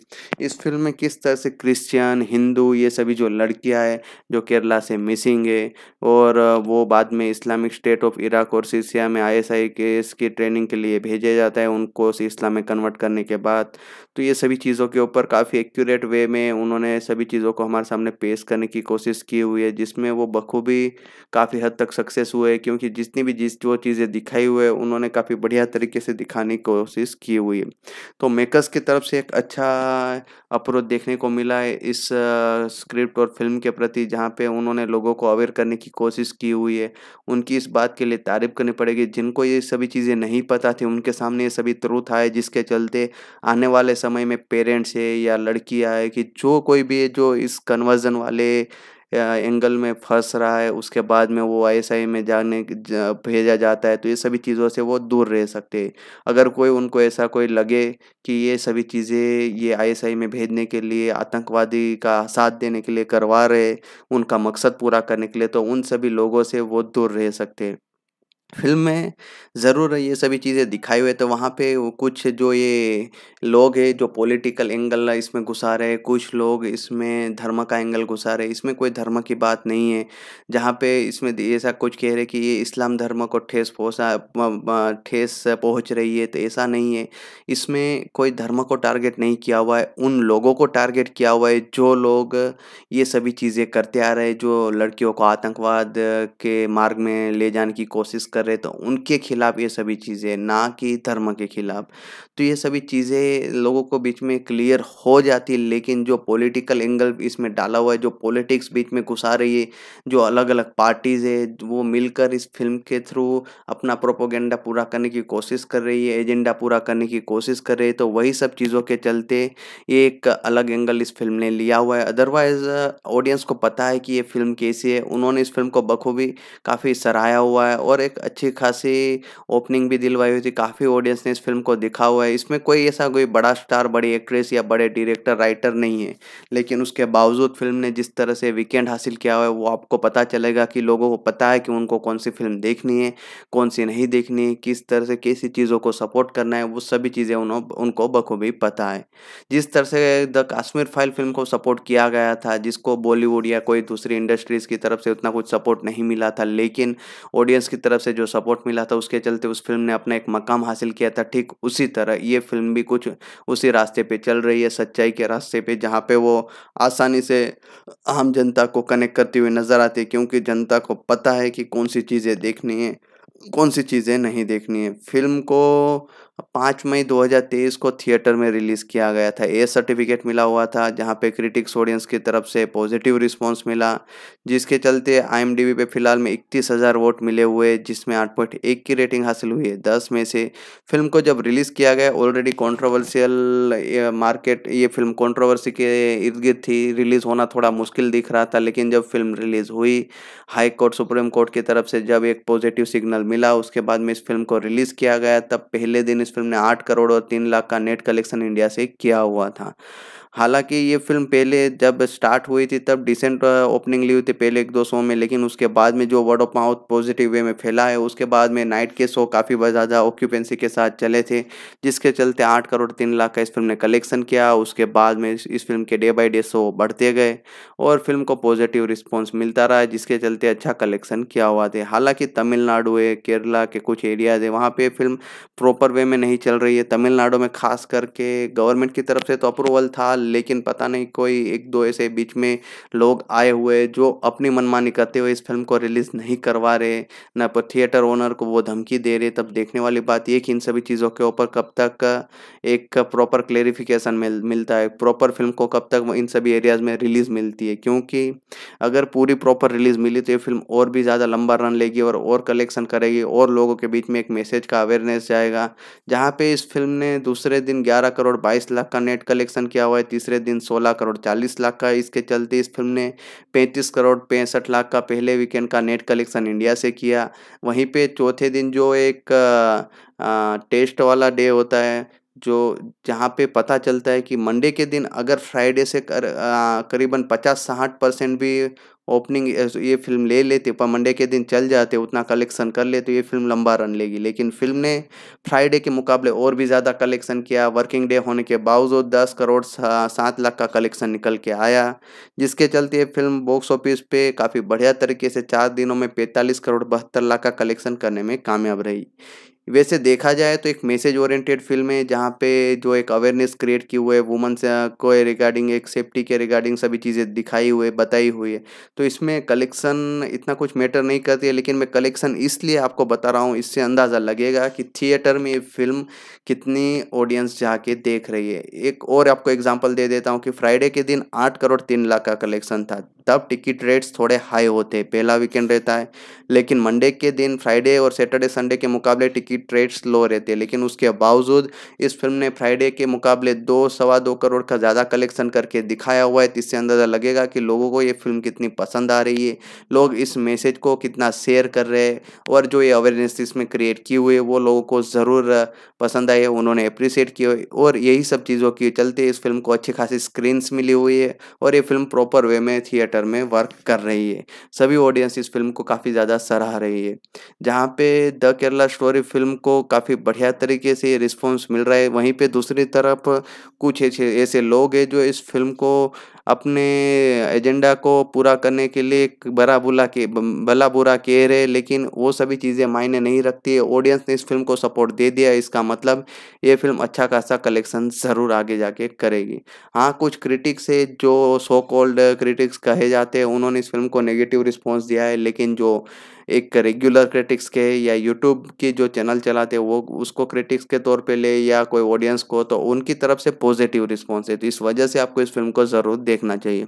[SPEAKER 2] इस फिल्म में किस तरह से क्रिश्चियन हिंदू ये सभी जो लड़कियाँ हैं जो केरला से मिसिंग है और वो बाद में इस्लामिक स्टेट ऑफ इराक और सीसिया में आई एस आई केस की ट्रेनिंग के लिए भेजा जाता है उनको इस्लाम में कन्वर्ट करने के बाद तो ये सभी चीज़ों के ऊपर काफ़ी एक्यूरेट वे में उन्होंने सभी चीज़ों को हमारे सामने पेश करने की कोशिश की हुई है जिसमें वो बखूबी काफ़ी हद तक सक्सेस हुए क्योंकि जितनी भी जिस वो चीज़ें दिखाई हुई है उन्होंने काफ़ी बढ़िया तरीके से दिखाने की कोशिश की हुई है तो मेकर्स की तरफ से एक अच्छा अप्रोच देखने को मिला है इस स्क्रिप्ट और फिल्म के प्रति जहाँ पे उन्होंने लोगों को अवेयर करने की कोशिश की हुई है उनकी इस बात के लिए तारीफ करनी पड़ेगी जिनको ये सभी चीज़ें नहीं पता थी उनके सामने ये सभी त्रुथ आए जिसके चलते आने वाले वाले समय में पेरेंट्स है या लड़कियां है कि जो कोई भी है जो इस कन्वर्जन वाले एंगल में फंस रहा है उसके बाद में वो आई में जाने भेजा जाता है तो ये सभी चीज़ों से वो दूर रह सकते हैं अगर कोई उनको ऐसा कोई लगे कि ये सभी चीज़ें ये आई में भेजने के लिए आतंकवादी का साथ देने के लिए करवा रहे उनका मकसद पूरा करने के लिए तो उन सभी लोगों से वो दूर रह सकते हैं फ़िल्म में ज़रूर ये सभी चीज़ें दिखाई हुई है तो वहाँ पे वो कुछ जो ये लोग हैं जो पॉलिटिकल एंगल इसमें घुसा रहे हैं कुछ लोग इसमें धर्म का एंगल घुसा रहे हैं इसमें कोई धर्म की बात नहीं है जहाँ पे इसमें ऐसा कुछ कह रहे कि ये इस्लाम धर्म को ठेस पहुँचा ठेस पहुँच रही है तो ऐसा नहीं है इसमें कोई धर्म को टारगेट नहीं किया हुआ है उन लोगों को टारगेट किया हुआ है जो लोग ये सभी चीज़ें करते आ रहे हैं जो लड़कियों को आतंकवाद के मार्ग में ले जाने की कोशिश कर कर रहे तो उनके खिलाफ ये सभी चीज़ें ना कि धर्म के खिलाफ तो ये सभी चीज़ें लोगों को बीच में क्लियर हो जाती है लेकिन जो पॉलिटिकल एंगल इसमें डाला हुआ है जो पॉलिटिक्स बीच में घुसा रही है जो अलग अलग पार्टीज़ है वो मिलकर इस फिल्म के थ्रू अपना प्रोपोगेंडा पूरा करने की कोशिश कर रही है एजेंडा पूरा करने की कोशिश कर रही है तो वही सब चीज़ों के चलते एक अलग एंगल इस फिल्म ने लिया हुआ है अदरवाइज़ ऑडियंस को पता है कि ये फिल्म कैसी है उन्होंने इस फिल्म को बखूबी काफ़ी सराहाया हुआ है और एक अच्छी खासी ओपनिंग भी दिलवाई हुई थी काफ़ी ऑडियंस ने इस फिल्म को दिखा हुआ है इसमें कोई ऐसा कोई बड़ा स्टार बड़ी एक्ट्रेस या बड़े डायरेक्टर राइटर नहीं है लेकिन उसके बावजूद फिल्म ने जिस तरह से वीकेंड हासिल किया हुआ है वो आपको पता चलेगा कि लोगों को पता है कि उनको कौन सी फिल्म देखनी है कौन सी नहीं देखनी है किस तरह से कैसी चीज़ों को सपोर्ट करना है वो सभी चीज़ें उन्हों उनको बखूबी पता है जिस तरह से द काश्मीर फाइल फिल्म को सपोर्ट किया गया था जिसको बॉलीवुड या कोई दूसरी इंडस्ट्रीज़ की तरफ से उतना कुछ सपोर्ट नहीं मिला था लेकिन ऑडियंस की तरफ से जो सपोर्ट मिला था उसके चलते उस फिल्म ने अपना एक मकाम हासिल किया था ठीक उसी तरह ये फिल्म भी कुछ उसी रास्ते पे चल रही है सच्चाई के रास्ते पे जहाँ पे वो आसानी से आम जनता को कनेक्ट करती हुई नज़र आती है क्योंकि जनता को पता है कि कौन सी चीज़ें देखनी है कौन सी चीज़ें नहीं देखनी है फिल्म को पाँच मई 2023 को थिएटर में रिलीज़ किया गया था ए सर्टिफिकेट मिला हुआ था जहाँ पे क्रिटिक्स ऑडियंस की तरफ से पॉजिटिव रिस्पांस मिला जिसके चलते आईएमडीबी पे फिलहाल में इकतीस हज़ार वोट मिले हुए जिसमें आठ पॉइंट एक की रेटिंग हासिल हुई है दस में से फिल्म को जब रिलीज़ किया गया ऑलरेडी कॉन्ट्रोवर्सियल मार्केट ये फिल्म कॉन्ट्रोवर्सी के इर्द गिर्द थी रिलीज़ होना थोड़ा मुश्किल दिख रहा था लेकिन जब फिल्म रिलीज़ हुई हाई कोर्ट सुप्रीम कोर्ट की तरफ से जब एक पॉजिटिव सिग्नल मिला उसके बाद में इस फिल्म को रिलीज़ किया गया तब पहले दिन इस फिल्म ने आठ करोड़ और तीन लाख का नेट कलेक्शन इंडिया से किया हुआ था हालांकि ये फिल्म पहले जब स्टार्ट हुई थी तब डिसेंट ओपनिंग ली हुई थी पहले एक दो शो में लेकिन उसके बाद में जो word of mouth positive way में फैला है उसके बाद में नाइट के शो काफ़ी ज़्यादा ऑक्यूपेंसी के साथ चले थे जिसके चलते आठ करोड़ तीन लाख का इस फिल्म ने कलेक्शन किया उसके बाद में इस फिल्म के डे बाई डे शो बढ़ते गए और फिल्म को पॉजिटिव रिस्पॉन्स मिलता रहा जिसके चलते अच्छा कलेक्शन किया हुआ था हालांकि तमिलनाडु है केरला के कुछ एरियाज है वहाँ पर फिल्म प्रॉपर वे में नहीं चल रही है तमिलनाडु में खास करके गवर्नमेंट की तरफ से तो अप्रूवल था लेकिन पता नहीं कोई एक दो ऐसे बीच में लोग आए हुए जो अपनी मनमानी करते हुए इस फिल्म को रिलीज़ नहीं करवा रहे ना पर थिएटर ओनर को वो धमकी दे रहे तब देखने वाली बात ये कि इन सभी चीज़ों के ऊपर कब तक एक प्रॉपर क्लेरिफिकेशन मिल मिलता है प्रॉपर फिल्म को कब तक इन सभी एरियाज़ में रिलीज़ मिलती है क्योंकि अगर पूरी प्रॉपर रिलीज़ मिली तो ये फिल्म और भी ज़्यादा लंबा रन लेगी और और कलेक्शन करेगी और लोगों के बीच में एक मैसेज का अवेयरनेस जाएगा जहाँ पे इस फिल्म ने दूसरे दिन ग्यारह करोड़ बाईस लाख का नेट कलेक्शन किया हुआ है तीसरे दिन सोलह करोड़ चालीस लाख का इसके चलते इस फिल्म ने पैंतीस करोड़ पैंसठ लाख का पहले वीकेंड का नेट कलेक्शन इंडिया से किया वहीं पे चौथे दिन जो एक टेस्ट वाला डे होता है जो जहाँ पे पता चलता है कि मंडे के दिन अगर फ्राइडे से कर, आ, करीबन पचास साठ परसेंट भी ओपनिंग eh, ये फिल्म ले लेते पर मंडे के दिन चल जाते उतना कलेक्शन कर लेते ये फिल्म लंबा रन लेगी लेकिन फिल्म ने फ्राइडे के मुकाबले और भी ज़्यादा कलेक्शन किया वर्किंग डे होने के बावजूद दस करोड़ सात लाख का कलेक्शन निकल के आया जिसके चलते ये फिल्म बॉक्स ऑफिस पे काफ़ी बढ़िया तरीके से चार दिनों में पैंतालीस करोड़ बहत्तर लाख का कलेक्शन करने में कामयाब रही वैसे देखा जाए तो एक मैसेज ओरिएंटेड फिल्म है जहाँ पे जो एक अवेयरनेस क्रिएट की हुई है वुमेंस को रिगार्डिंग एक सेफ्टी के रिगार्डिंग सभी चीज़ें दिखाई हुई है बताई हुई है तो इसमें कलेक्शन इतना कुछ मैटर नहीं करती है लेकिन मैं कलेक्शन इसलिए आपको बता रहा हूँ इससे अंदाज़ा लगेगा कि थिएटर में ये फिल्म कितनी ऑडियंस जाके देख रही है एक और आपको एग्जाम्पल दे देता हूँ कि फ्राइडे के दिन आठ करोड़ तीन लाख का कलेक्शन था तब टिकट रेट्स थोड़े हाई होते हैं पहला वीकेंड रहता है लेकिन मंडे के दिन फ्राइडे और सैटरडे संडे के मुकाबले टिकट रेट्स लो रहते हैं लेकिन उसके बावजूद इस फिल्म ने फ्राइडे के मुकाबले दो सवा दो करोड़ का ज़्यादा कलेक्शन करके दिखाया हुआ है तो इससे अंदाज़ा लगेगा कि लोगों को ये फिल्म कितनी पसंद आ रही है लोग इस मैसेज को कितना शेयर कर रहे हैं और जो ये अवेयरनेस इसमें क्रिएट की हुई है वो लोगों को ज़रूर पसंद आई है उन्होंने अप्रिसिएट किया और यही सब चीज़ों के चलते इस फिल्म को अच्छी खासी स्क्रीन्स मिली हुई है और ये फिल्म प्रॉपर वे में थिएटर सेक्टर में वर्क कर रही है सभी ऑडियंस इस फिल्म को काफ़ी ज़्यादा सराह रही है जहाँ पे द केरला स्टोरी फिल्म को काफ़ी बढ़िया तरीके से रिस्पॉन्स मिल रहा है वहीं पे दूसरी तरफ कुछ ऐसे ऐसे लोग हैं जो इस फिल्म को अपने एजेंडा को पूरा करने के लिए बड़ा बुला के भला बुरा कह रहे लेकिन वो सभी चीज़ें मायने नहीं रखती है ऑडियंस ने इस फिल्म को सपोर्ट दे दिया इसका मतलब ये फिल्म अच्छा खासा कलेक्शन ज़रूर आगे जाके करेगी हाँ कुछ क्रिटिक्स है जो सो कॉल्ड क्रिटिक्स कहे जाते हैं उन्होंने इस फिल्म को नेगेटिव रिस्पॉन्स दिया है लेकिन जो एक रेगुलर क्रिटिक्स के या यूट्यूब की जो चैनल चलाते हैं वो उसको क्रिटिक्स के तौर पे ले या कोई ऑडियंस को तो उनकी तरफ से पॉजिटिव रिस्पॉन्स है तो इस वजह से आपको इस फिल्म को ज़रूर देखना चाहिए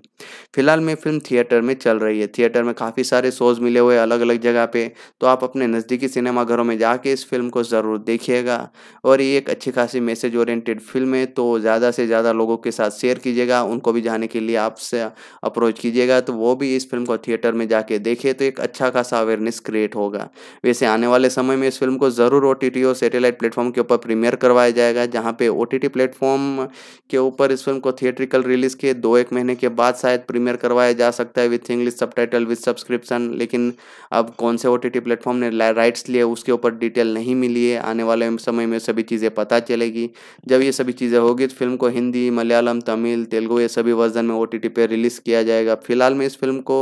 [SPEAKER 2] फिलहाल में फिल्म थिएटर में चल रही है थिएटर में काफ़ी सारे शोज़ मिले हुए अलग अलग जगह पर तो आप अपने नज़दीकी सिनेमा घरों में जाके इस फिल्म को ज़रूर देखिएगा और ये एक अच्छी खासी मैसेज ओरिएंटेड फिल्म है तो ज़्यादा से ज़्यादा लोगों के साथ शेयर कीजिएगा उनको भी जाने के लिए आपसे अप्रोच कीजिएगा तो वो भी इस फिल्म को थिएटर में जाके देखे तो एक अच्छा खासा अवेयरनेस अवेयरनेस क्रिएट होगा वैसे आने वाले समय में इस फिल्म को ज़रूर ओ और सैटेलाइट प्लेटफॉर्म के ऊपर प्रीमियर करवाया जाएगा जहाँ पे ओ टी प्लेटफॉर्म के ऊपर इस फिल्म को थिएट्रिकल रिलीज़ के दो एक महीने के बाद शायद प्रीमियर करवाया जा सकता है with English subtitle subscription लेकिन अब कौन से ओ टी प्लेटफॉर्म ने राइट्स लिए उसके ऊपर डिटेल नहीं मिली है आने वाले समय में सभी चीज़ें पता चलेगी जब ये सभी चीज़ें होगी तो फिल्म को हिंदी मलयालम तमिल तेलुगु ये सभी वर्जन में ओ टी पे रिलीज़ किया जाएगा फिलहाल में इस फिल्म को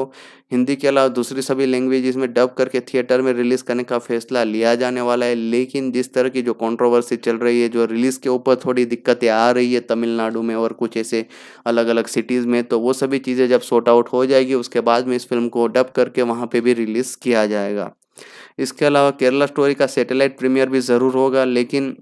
[SPEAKER 2] हिंदी के अलावा दूसरी सभी लैंग्वेज इसमें डब करके थिएटर में रिलीज़ करने का फैसला लिया जाने वाला है लेकिन जिस तरह की जो कंट्रोवर्सी चल रही है जो रिलीज़ के ऊपर थोड़ी दिक्कतें आ रही है तमिलनाडु में और कुछ ऐसे अलग अलग सिटीज़ में तो वो सभी चीज़ें जब सॉर्ट आउट हो जाएगी उसके बाद में इस फिल्म को डब करके वहाँ पर भी रिलीज़ किया जाएगा इसके अलावा केरला स्टोरी का सैटेलाइट प्रीमियर भी ज़रूर होगा लेकिन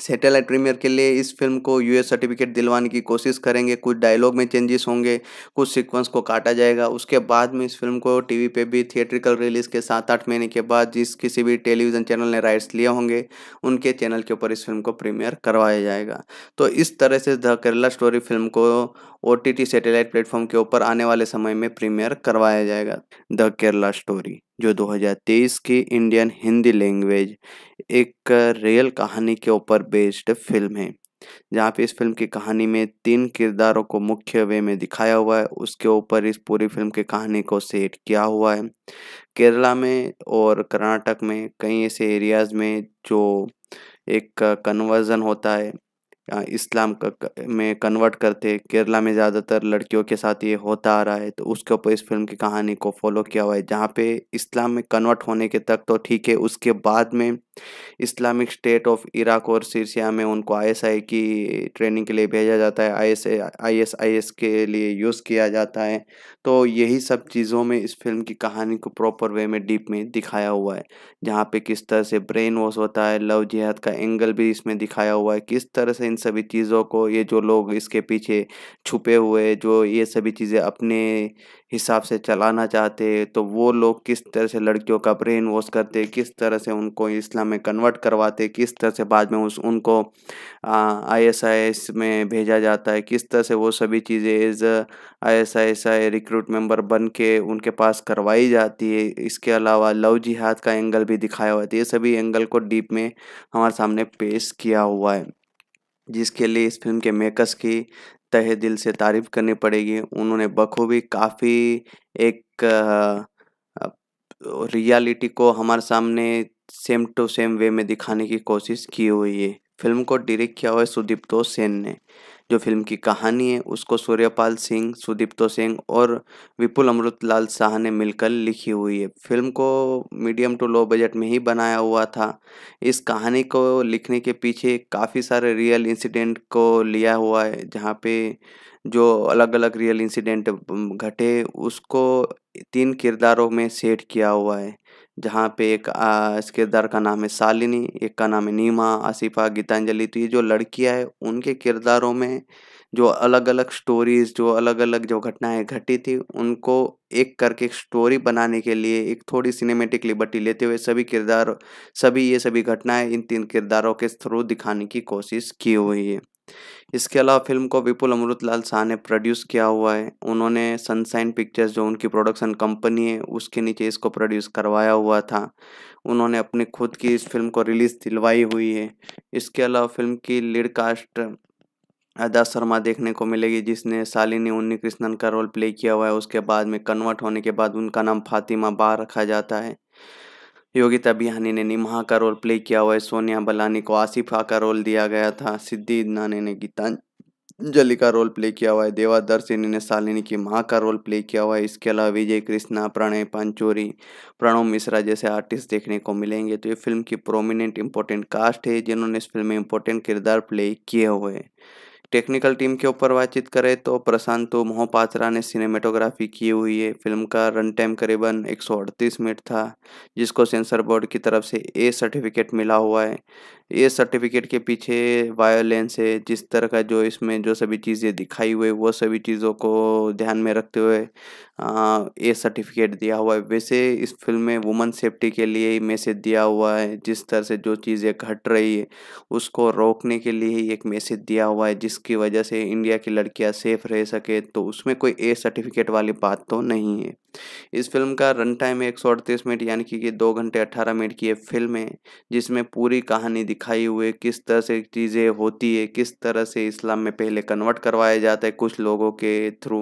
[SPEAKER 2] सैटेलाइट प्रीमियर के लिए इस फिल्म को यूएस सर्टिफिकेट दिलवाने की कोशिश करेंगे कुछ डायलॉग में चेंजेस होंगे कुछ सीक्वेंस को काटा जाएगा उसके बाद में इस फिल्म को टीवी पे भी थिएट्रिकल रिलीज के सात आठ महीने के बाद जिस किसी भी टेलीविज़न चैनल ने राइट्स लिए होंगे उनके चैनल के ऊपर इस फिल्म को प्रीमियर करवाया जाएगा तो इस तरह से द केरला स्टोरी फिल्म को ओ टी प्लेटफॉर्म के ऊपर आने वाले समय में प्रीमियर करवाया जाएगा द केरला स्टोरी जो 2023 की इंडियन हिंदी लैंग्वेज एक रियल कहानी के ऊपर बेस्ड फिल्म है जहाँ पे इस फिल्म की कहानी में तीन किरदारों को मुख्य वे में दिखाया हुआ है उसके ऊपर इस पूरी फिल्म की कहानी को सेट किया हुआ है केरला में और कर्नाटक में कई ऐसे एरियाज़ में जो एक कन्वर्जन होता है इस्लाम का में कन्वर्ट करते केरला में ज़्यादातर लड़कियों के साथ ये होता आ रहा है तो उसके ऊपर इस फिल्म की कहानी को फॉलो किया हुआ है जहाँ पे इस्लाम में कन्वर्ट होने के तक तो ठीक है उसके बाद में इस्लामिक स्टेट ऑफ इराक और सीरिया में उनको आईएसआई की ट्रेनिंग के लिए भेजा जाता है आई आई एस के लिए यूज़ किया जाता है तो यही सब चीज़ों में इस फिल्म की कहानी को प्रॉपर वे में डीप में दिखाया हुआ है जहाँ पे किस तरह से ब्रेन वॉश होता है लव जिहाद का एंगल भी इसमें दिखाया हुआ है किस तरह से इन सभी चीज़ों को ये जो लोग इसके पीछे छुपे हुए जो ये सभी चीज़ें अपने हिसाब से चलाना चाहते हैं तो वो लोग किस तरह से लड़कियों का ब्रेन वॉश करते किस तरह से उनको इस्लाम में कन्वर्ट करवाते किस तरह से बाद में उस उनको आईएसआईएस में भेजा जाता है किस तरह से वो सभी चीज़ें as I S I S I recruit member बन के उनके पास करवाई जाती है इसके अलावा लव जिहाद का एंगल भी दिखाया हुआ है तो ये सभी एंगल को डीप में हमारे सामने पेश किया हुआ है जिसके लिए इस फिल्म के मेकर्स की तहे दिल से तारीफ़ करनी पड़ेगी उन्होंने बखूबी काफ़ी एक रियलिटी को हमारे सामने सेम टू सेम वे में दिखाने की कोशिश की हुई है फिल्म को डायरेक्ट किया हुआ है सुदीप तो सेन ने जो फिल्म की कहानी है उसको सूर्यपाल सिंह सुदीप्तो सिंह और विपुल अमृतलाल शाह ने मिलकर लिखी हुई है फिल्म को मीडियम टू लो बजट में ही बनाया हुआ था इस कहानी को लिखने के पीछे काफ़ी सारे रियल इंसिडेंट को लिया हुआ है जहाँ पे जो अलग अलग रियल इंसिडेंट घटे उसको तीन किरदारों में सेट किया हुआ है जहाँ पे एक इस किरदार का नाम है शालिनी एक का नाम है नीमा आसिफा गीतांजलि तो ये जो लड़कियाँ है उनके किरदारों में जो अलग अलग स्टोरीज जो अलग अलग जो घटनाएं घटी थी उनको एक करके एक स्टोरी बनाने के लिए एक थोड़ी सिनेमेटिक लिबर्टी लेते हुए सभी किरदार सभी ये सभी घटनाएं इन तीन किरदारों के थ्रू दिखाने की कोशिश की हुई है इसके अलावा फिल्म को विपुल अमृत लाल शाह ने प्रोड्यूस किया हुआ है उन्होंने सनसाइन पिक्चर्स जो उनकी प्रोडक्शन कंपनी है उसके नीचे इसको प्रोड्यूस करवाया हुआ था उन्होंने अपने खुद की इस फिल्म को रिलीज़ दिलवाई हुई है इसके अलावा फिल्म की लीड कास्ट अदा शर्मा देखने को मिलेगी जिसने शालिनी उन्नी कृष्णन का रोल प्ले किया हुआ है उसके बाद में कन्वर्ट होने के बाद उनका नाम फातिमा बार रखा जाता है योगिता बिहानी ने निमहा का रोल प्ले किया हुआ है सोनिया बलानी को आसिफा का रोल दिया गया था सिद्धि नानी ने गीतांजलि का रोल प्ले किया हुआ है देवादर्शिनी ने शालिनी की माँ का रोल प्ले किया हुआ है इसके अलावा विजय कृष्णा प्रणय पंचोरी प्रणव मिश्रा जैसे आर्टिस्ट देखने को मिलेंगे तो ये फिल्म की प्रोमिनेंट इंपॉर्टेंट कास्ट है जिन्होंने इस फिल्म में इंपॉर्टेंट किरदार प्ले किए हुए हैं टेक्निकल टीम के ऊपर बातचीत करें तो प्रशांत मोहपात्रा ने सिनेमेटोग्राफी की हुई है फिल्म का रन टाइम करीबन एक मिनट था जिसको सेंसर बोर्ड की तरफ से ए सर्टिफिकेट मिला हुआ है ये सर्टिफिकेट के पीछे वायोलेंस है जिस तरह का जो इसमें जो सभी चीज़ें दिखाई हुई वो सभी चीज़ों को ध्यान में रखते हुए ये सर्टिफिकेट दिया हुआ है वैसे इस फिल्म में वुमन सेफ्टी के लिए ही मैसेज दिया हुआ है जिस तरह से जो चीज़ें घट रही है उसको रोकने के लिए ही एक मैसेज दिया हुआ है जिसकी वजह से इंडिया की लड़कियाँ सेफ रह सके तो उसमें कोई ए सर्टिफिकेट वाली बात तो नहीं है इस फिल्म का रन टाइम एक मिनट यानी कि दो घंटे अट्ठारह मिनट की एक फिल्म है जिसमें पूरी कहानी दिखाए हुए किस तरह से चीज़ें होती है किस तरह से इस्लाम में पहले कन्वर्ट करवाया जाता है कुछ लोगों के थ्रू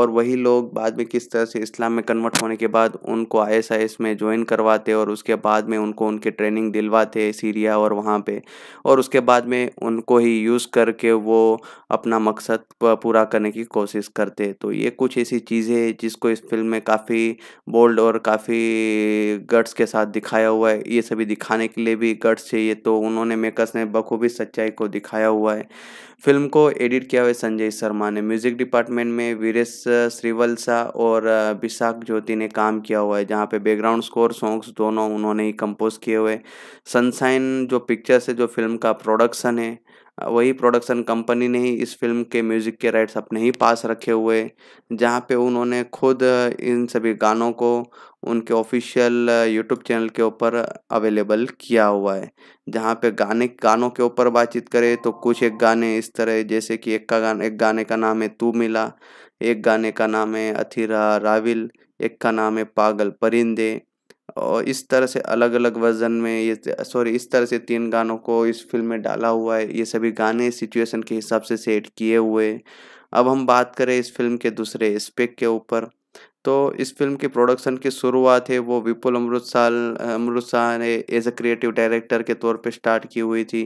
[SPEAKER 2] और वही लोग बाद में किस तरह से इस्लाम में कन्वर्ट होने के बाद उनको आई एस में ज्वाइन करवाते और उसके बाद में उनको उनके ट्रेनिंग दिलवाते सीरिया और वहाँ पर और उसके बाद में उनको ही यूज़ करके वो अपना मकसद पूरा करने की कोशिश करते तो ये कुछ ऐसी चीज़ें जिसको इस फिल्म में काफ़ी बोल्ड और काफ़ी गट्स के साथ दिखाया हुआ है ये सभी दिखाने के लिए भी गट्स चाहिए तो उन उन्होंने मेकर्स ने बखूबी सच्चाई को दिखाया हुआ है फिल्म को एडिट किया हुआ संजय शर्मा ने म्यूजिक डिपार्टमेंट में वीरेश श्रीवल्सा और विशाख ज्योति ने काम किया हुआ है जहाँ पे बैकग्राउंड स्कोर सॉन्ग्स दोनों उन्होंने ही कंपोज किए हुए सनसाइन जो पिक्चर से जो फिल्म का प्रोडक्शन है वही प्रोडक्शन कंपनी ने ही इस फिल्म के म्यूज़िक के राइट्स अपने ही पास रखे हुए जहाँ पे उन्होंने खुद इन सभी गानों को उनके ऑफिशियल यूट्यूब चैनल के ऊपर अवेलेबल किया हुआ है जहाँ पे गाने गानों के ऊपर बातचीत करें तो कुछ एक गाने इस तरह जैसे कि एक का गाना एक गाने का नाम है तू मिला एक गाने का नाम है अथिरा राविल एक का नाम है पागल परिंदे और इस तरह से अलग अलग वर्जन में ये सॉरी इस तरह से तीन गानों को इस फिल्म में डाला हुआ है ये सभी गाने सिचुएशन के हिसाब से सेट किए हुए अब हम बात करें इस फिल्म के दूसरे एस्पेक्ट के ऊपर तो इस फिल्म के प्रोडक्शन की शुरुआत है वो विपुल अमृतसाल शाह ने एज अ क्रिएटिव डायरेक्टर के तौर पे स्टार्ट की हुई थी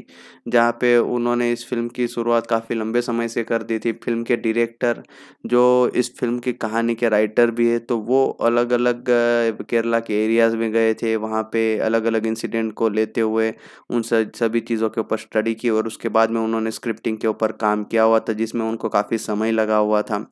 [SPEAKER 2] जहाँ पे उन्होंने इस फिल्म की शुरुआत काफ़ी लंबे समय से कर दी थी फिल्म के डायरेक्टर जो इस फिल्म की कहानी के राइटर भी है तो वो अलग अलग केरला के एरियाज में गए थे वहाँ पे अलग अलग इंसिडेंट को लेते हुए उन सभी चीज़ों के ऊपर स्टडी की और उसके बाद में उन्होंने स्क्रिप्टिंग के ऊपर काम किया हुआ था जिसमें उनको काफ़ी समय लगा हुआ था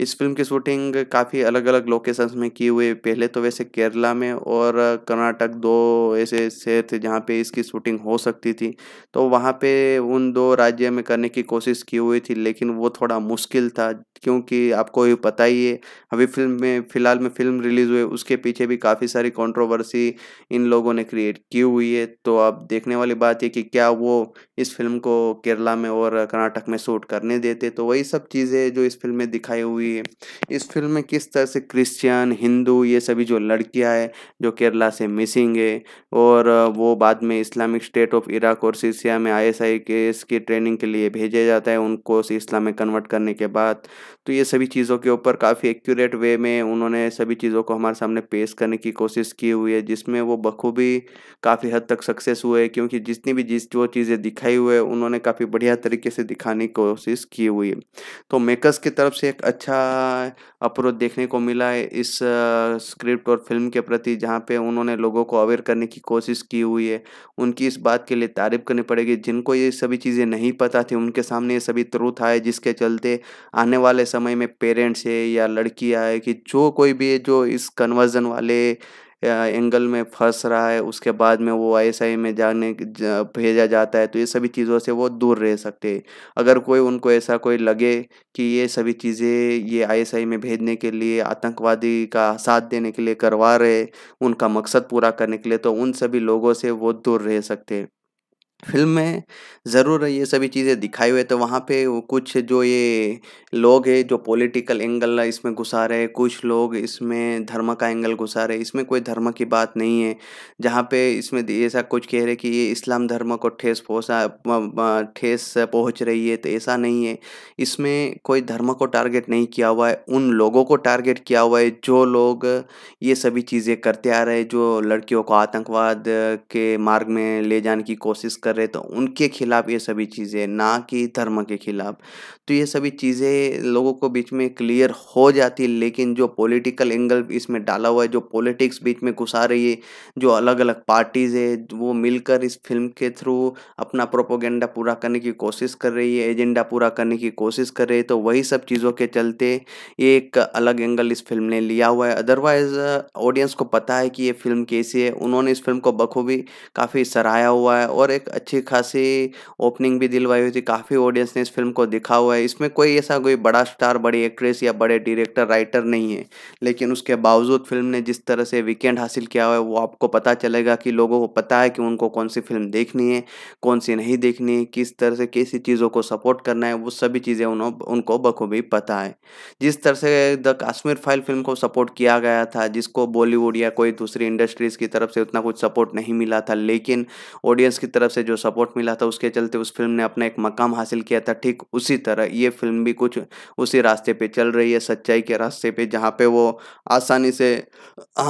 [SPEAKER 2] इस फिल्म की शूटिंग काफ़ी अलग अलग लोकेशंस में किए हुए पहले तो वैसे केरला में और कर्नाटक दो ऐसे शहर थे जहाँ पे इसकी शूटिंग हो सकती थी तो वहाँ पे उन दो राज्य में करने की कोशिश की हुई थी लेकिन वो थोड़ा मुश्किल था क्योंकि आपको ये पता ही है अभी फिल्म में फ़िलहाल में फिल्म रिलीज़ हुई उसके पीछे भी काफ़ी सारी कंट्रोवर्सी इन लोगों ने क्रिएट की हुई है तो अब देखने वाली बात है कि क्या वो इस फिल्म को केरला में और कर्नाटक में शूट करने देते तो वही सब चीज़ें जो इस फिल्म में दिखाई हुई है इस फिल्म में किस तरह से क्रिश्चियन हिंदू ये सभी जो लड़कियां है जो केरला से मिसिंग है और वो बाद में इस्लामिक स्टेट ऑफ इराक और सीसिया में आईएसआई केस की ट्रेनिंग के लिए भेजे जाता है उनको इस्लाम में कन्वर्ट करने के बाद तो ये सभी चीज़ों के ऊपर काफ़ी एक्यूरेट वे में उन्होंने सभी चीज़ों को हमारे सामने पेश करने की कोशिश की हुई है जिसमें वो बखूबी काफ़ी हद तक सक्सेस हुए क्योंकि जितनी भी जिस वो चीज़ें दिखाई हुई है उन्होंने काफ़ी बढ़िया तरीके से दिखाने की कोशिश की हुई है तो मेकर्स की तरफ से एक अच्छा अप्रोच देखने को मिला है इस स्क्रिप्ट और फिल्म के प्रति जहाँ पे उन्होंने लोगों को अवेयर करने की कोशिश की हुई है उनकी इस बात के लिए तारीफ करनी पड़ेगी जिनको ये सभी चीज़ें नहीं पता थी उनके सामने ये सभी त्रुथ आए जिसके चलते आने वाले समय समय में पेरेंट्स है या लड़कियां है कि जो कोई भी है जो इस कन्वर्जन वाले एंगल में फंस रहा है उसके बाद में वो आई में जाने भेजा जाता है तो ये सभी चीज़ों से वो दूर रह सकते हैं अगर कोई उनको ऐसा कोई लगे कि ये सभी चीज़ें ये आई में भेजने के लिए आतंकवादी का साथ देने के लिए करवा रहे उनका मकसद पूरा करने के लिए तो उन सभी लोगों से वो दूर रह सकते हैं फिल्म में ज़रूर ये सभी चीज़ें दिखाई हुई है तो वहाँ पे वो कुछ जो ये लोग हैं जो पॉलिटिकल एंगल इसमें घुसा रहे हैं कुछ लोग इसमें धर्म का एंगल घुसा रहे हैं इसमें कोई धर्म की बात नहीं है जहाँ पे इसमें ऐसा कुछ कह रहे कि ये इस्लाम धर्म को ठेस पहुँचा ठेस पहुँच रही है तो ऐसा नहीं है इसमें कोई धर्म को टारगेट नहीं किया हुआ है उन लोगों को टारगेट किया हुआ है जो लोग ये सभी चीज़ें करते आ रहे हैं जो लड़कियों को आतंकवाद के मार्ग में ले जाने की कोशिश कर कर रहे तो उनके खिलाफ ये सभी चीज़ें ना कि धर्म के खिलाफ तो ये सभी चीज़ें लोगों को बीच में क्लियर हो जाती है लेकिन जो पॉलिटिकल एंगल इसमें डाला हुआ है जो पॉलिटिक्स बीच में घुसा रही है जो अलग अलग पार्टीज़ है वो मिलकर इस फिल्म के थ्रू अपना प्रोपोगेंडा पूरा करने की कोशिश कर रही है एजेंडा पूरा करने की कोशिश कर रही है तो वही सब चीज़ों के चलते ये एक अलग एंगल इस फिल्म ने लिया हुआ है अदरवाइज़ ऑडियंस को पता है कि ये फिल्म कैसी है उन्होंने इस फिल्म को बखूबी काफ़ी सराहा हुआ है और एक अच्छी खासी ओपनिंग भी दिलवाई हुई थी काफ़ी ऑडियंस ने इस फिल्म को दिखा हुआ है इसमें कोई ऐसा कोई बड़ा स्टार बड़ी एक्ट्रेस या बड़े डायरेक्टर राइटर नहीं है लेकिन उसके बावजूद फिल्म ने जिस तरह से वीकेंड हासिल किया हुआ है वो आपको पता चलेगा कि लोगों को पता है कि उनको कौन सी फिल्म देखनी है कौन सी नहीं देखनी है किस तरह से कैसी चीज़ों को सपोर्ट करना है वो सभी चीज़ें उन्हों उनको बखूबी पता है जिस तरह से द काश्मीर फाइल फिल्म को सपोर्ट किया गया था जिसको बॉलीवुड या कोई दूसरी इंडस्ट्रीज़ की तरफ से उतना कुछ सपोर्ट नहीं मिला था लेकिन ऑडियंस की तरफ से जो सपोर्ट मिला था उसके चलते उस फिल्म ने अपना एक मकाम हासिल किया था ठीक उसी तरह ये फिल्म भी कुछ उसी रास्ते पे चल रही है सच्चाई के रास्ते पे जहाँ पे वो आसानी से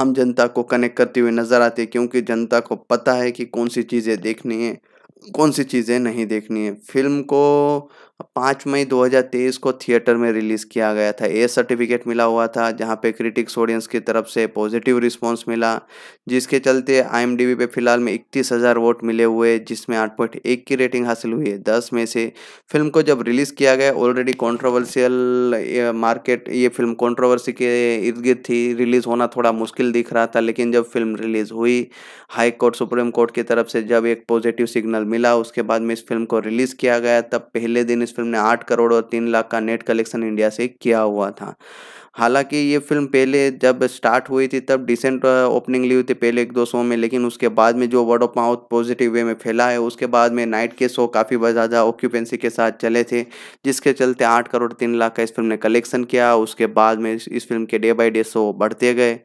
[SPEAKER 2] आम जनता को कनेक्ट करती हुई नज़र आती है क्योंकि जनता को पता है कि कौन सी चीज़ें देखनी है कौन सी चीज़ें नहीं देखनी है फिल्म को पाँच मई 2023 को थिएटर में रिलीज़ किया गया था ए सर्टिफिकेट मिला हुआ था जहां पे क्रिटिक्स ऑडियंस की तरफ से पॉजिटिव रिस्पांस मिला जिसके चलते आई पे फिलहाल में इकतीस हज़ार वोट मिले हुए जिसमें आठ पॉइंट एक की रेटिंग हासिल हुई है दस में से फिल्म को जब रिलीज़ किया गया ऑलरेडी कॉन्ट्रोवर्सियल मार्केट ये फिल्म कॉन्ट्रोवर्सी के इर्द गिर्द थी रिलीज़ होना थोड़ा मुश्किल दिख रहा था लेकिन जब फिल्म रिलीज़ हुई हाई कोर्ट सुप्रीम कोर्ट की तरफ से जब एक पॉजिटिव सिग्नल मिला उसके बाद में इस फिल्म को रिलीज़ किया गया तब पहले दिन इस फिल्म ने आठ करोड़ और तीन लाख का नेट कलेक्शन इंडिया से किया हुआ था हालांकि ये फिल्म पहले जब स्टार्ट हुई थी तब डिसेंट ओपनिंग ली हुई थी पहले एक दो शो में लेकिन उसके बाद में जो word of mouth positive way में फैला है उसके बाद में नाइट के शो काफ़ी ज़्यादा ऑक्यूपेंसी के साथ चले थे जिसके चलते आठ करोड़ तीन लाख का इस फिल्म ने कलेक्शन किया उसके बाद में इस फिल्म के डे बाई डे शो बढ़ते गए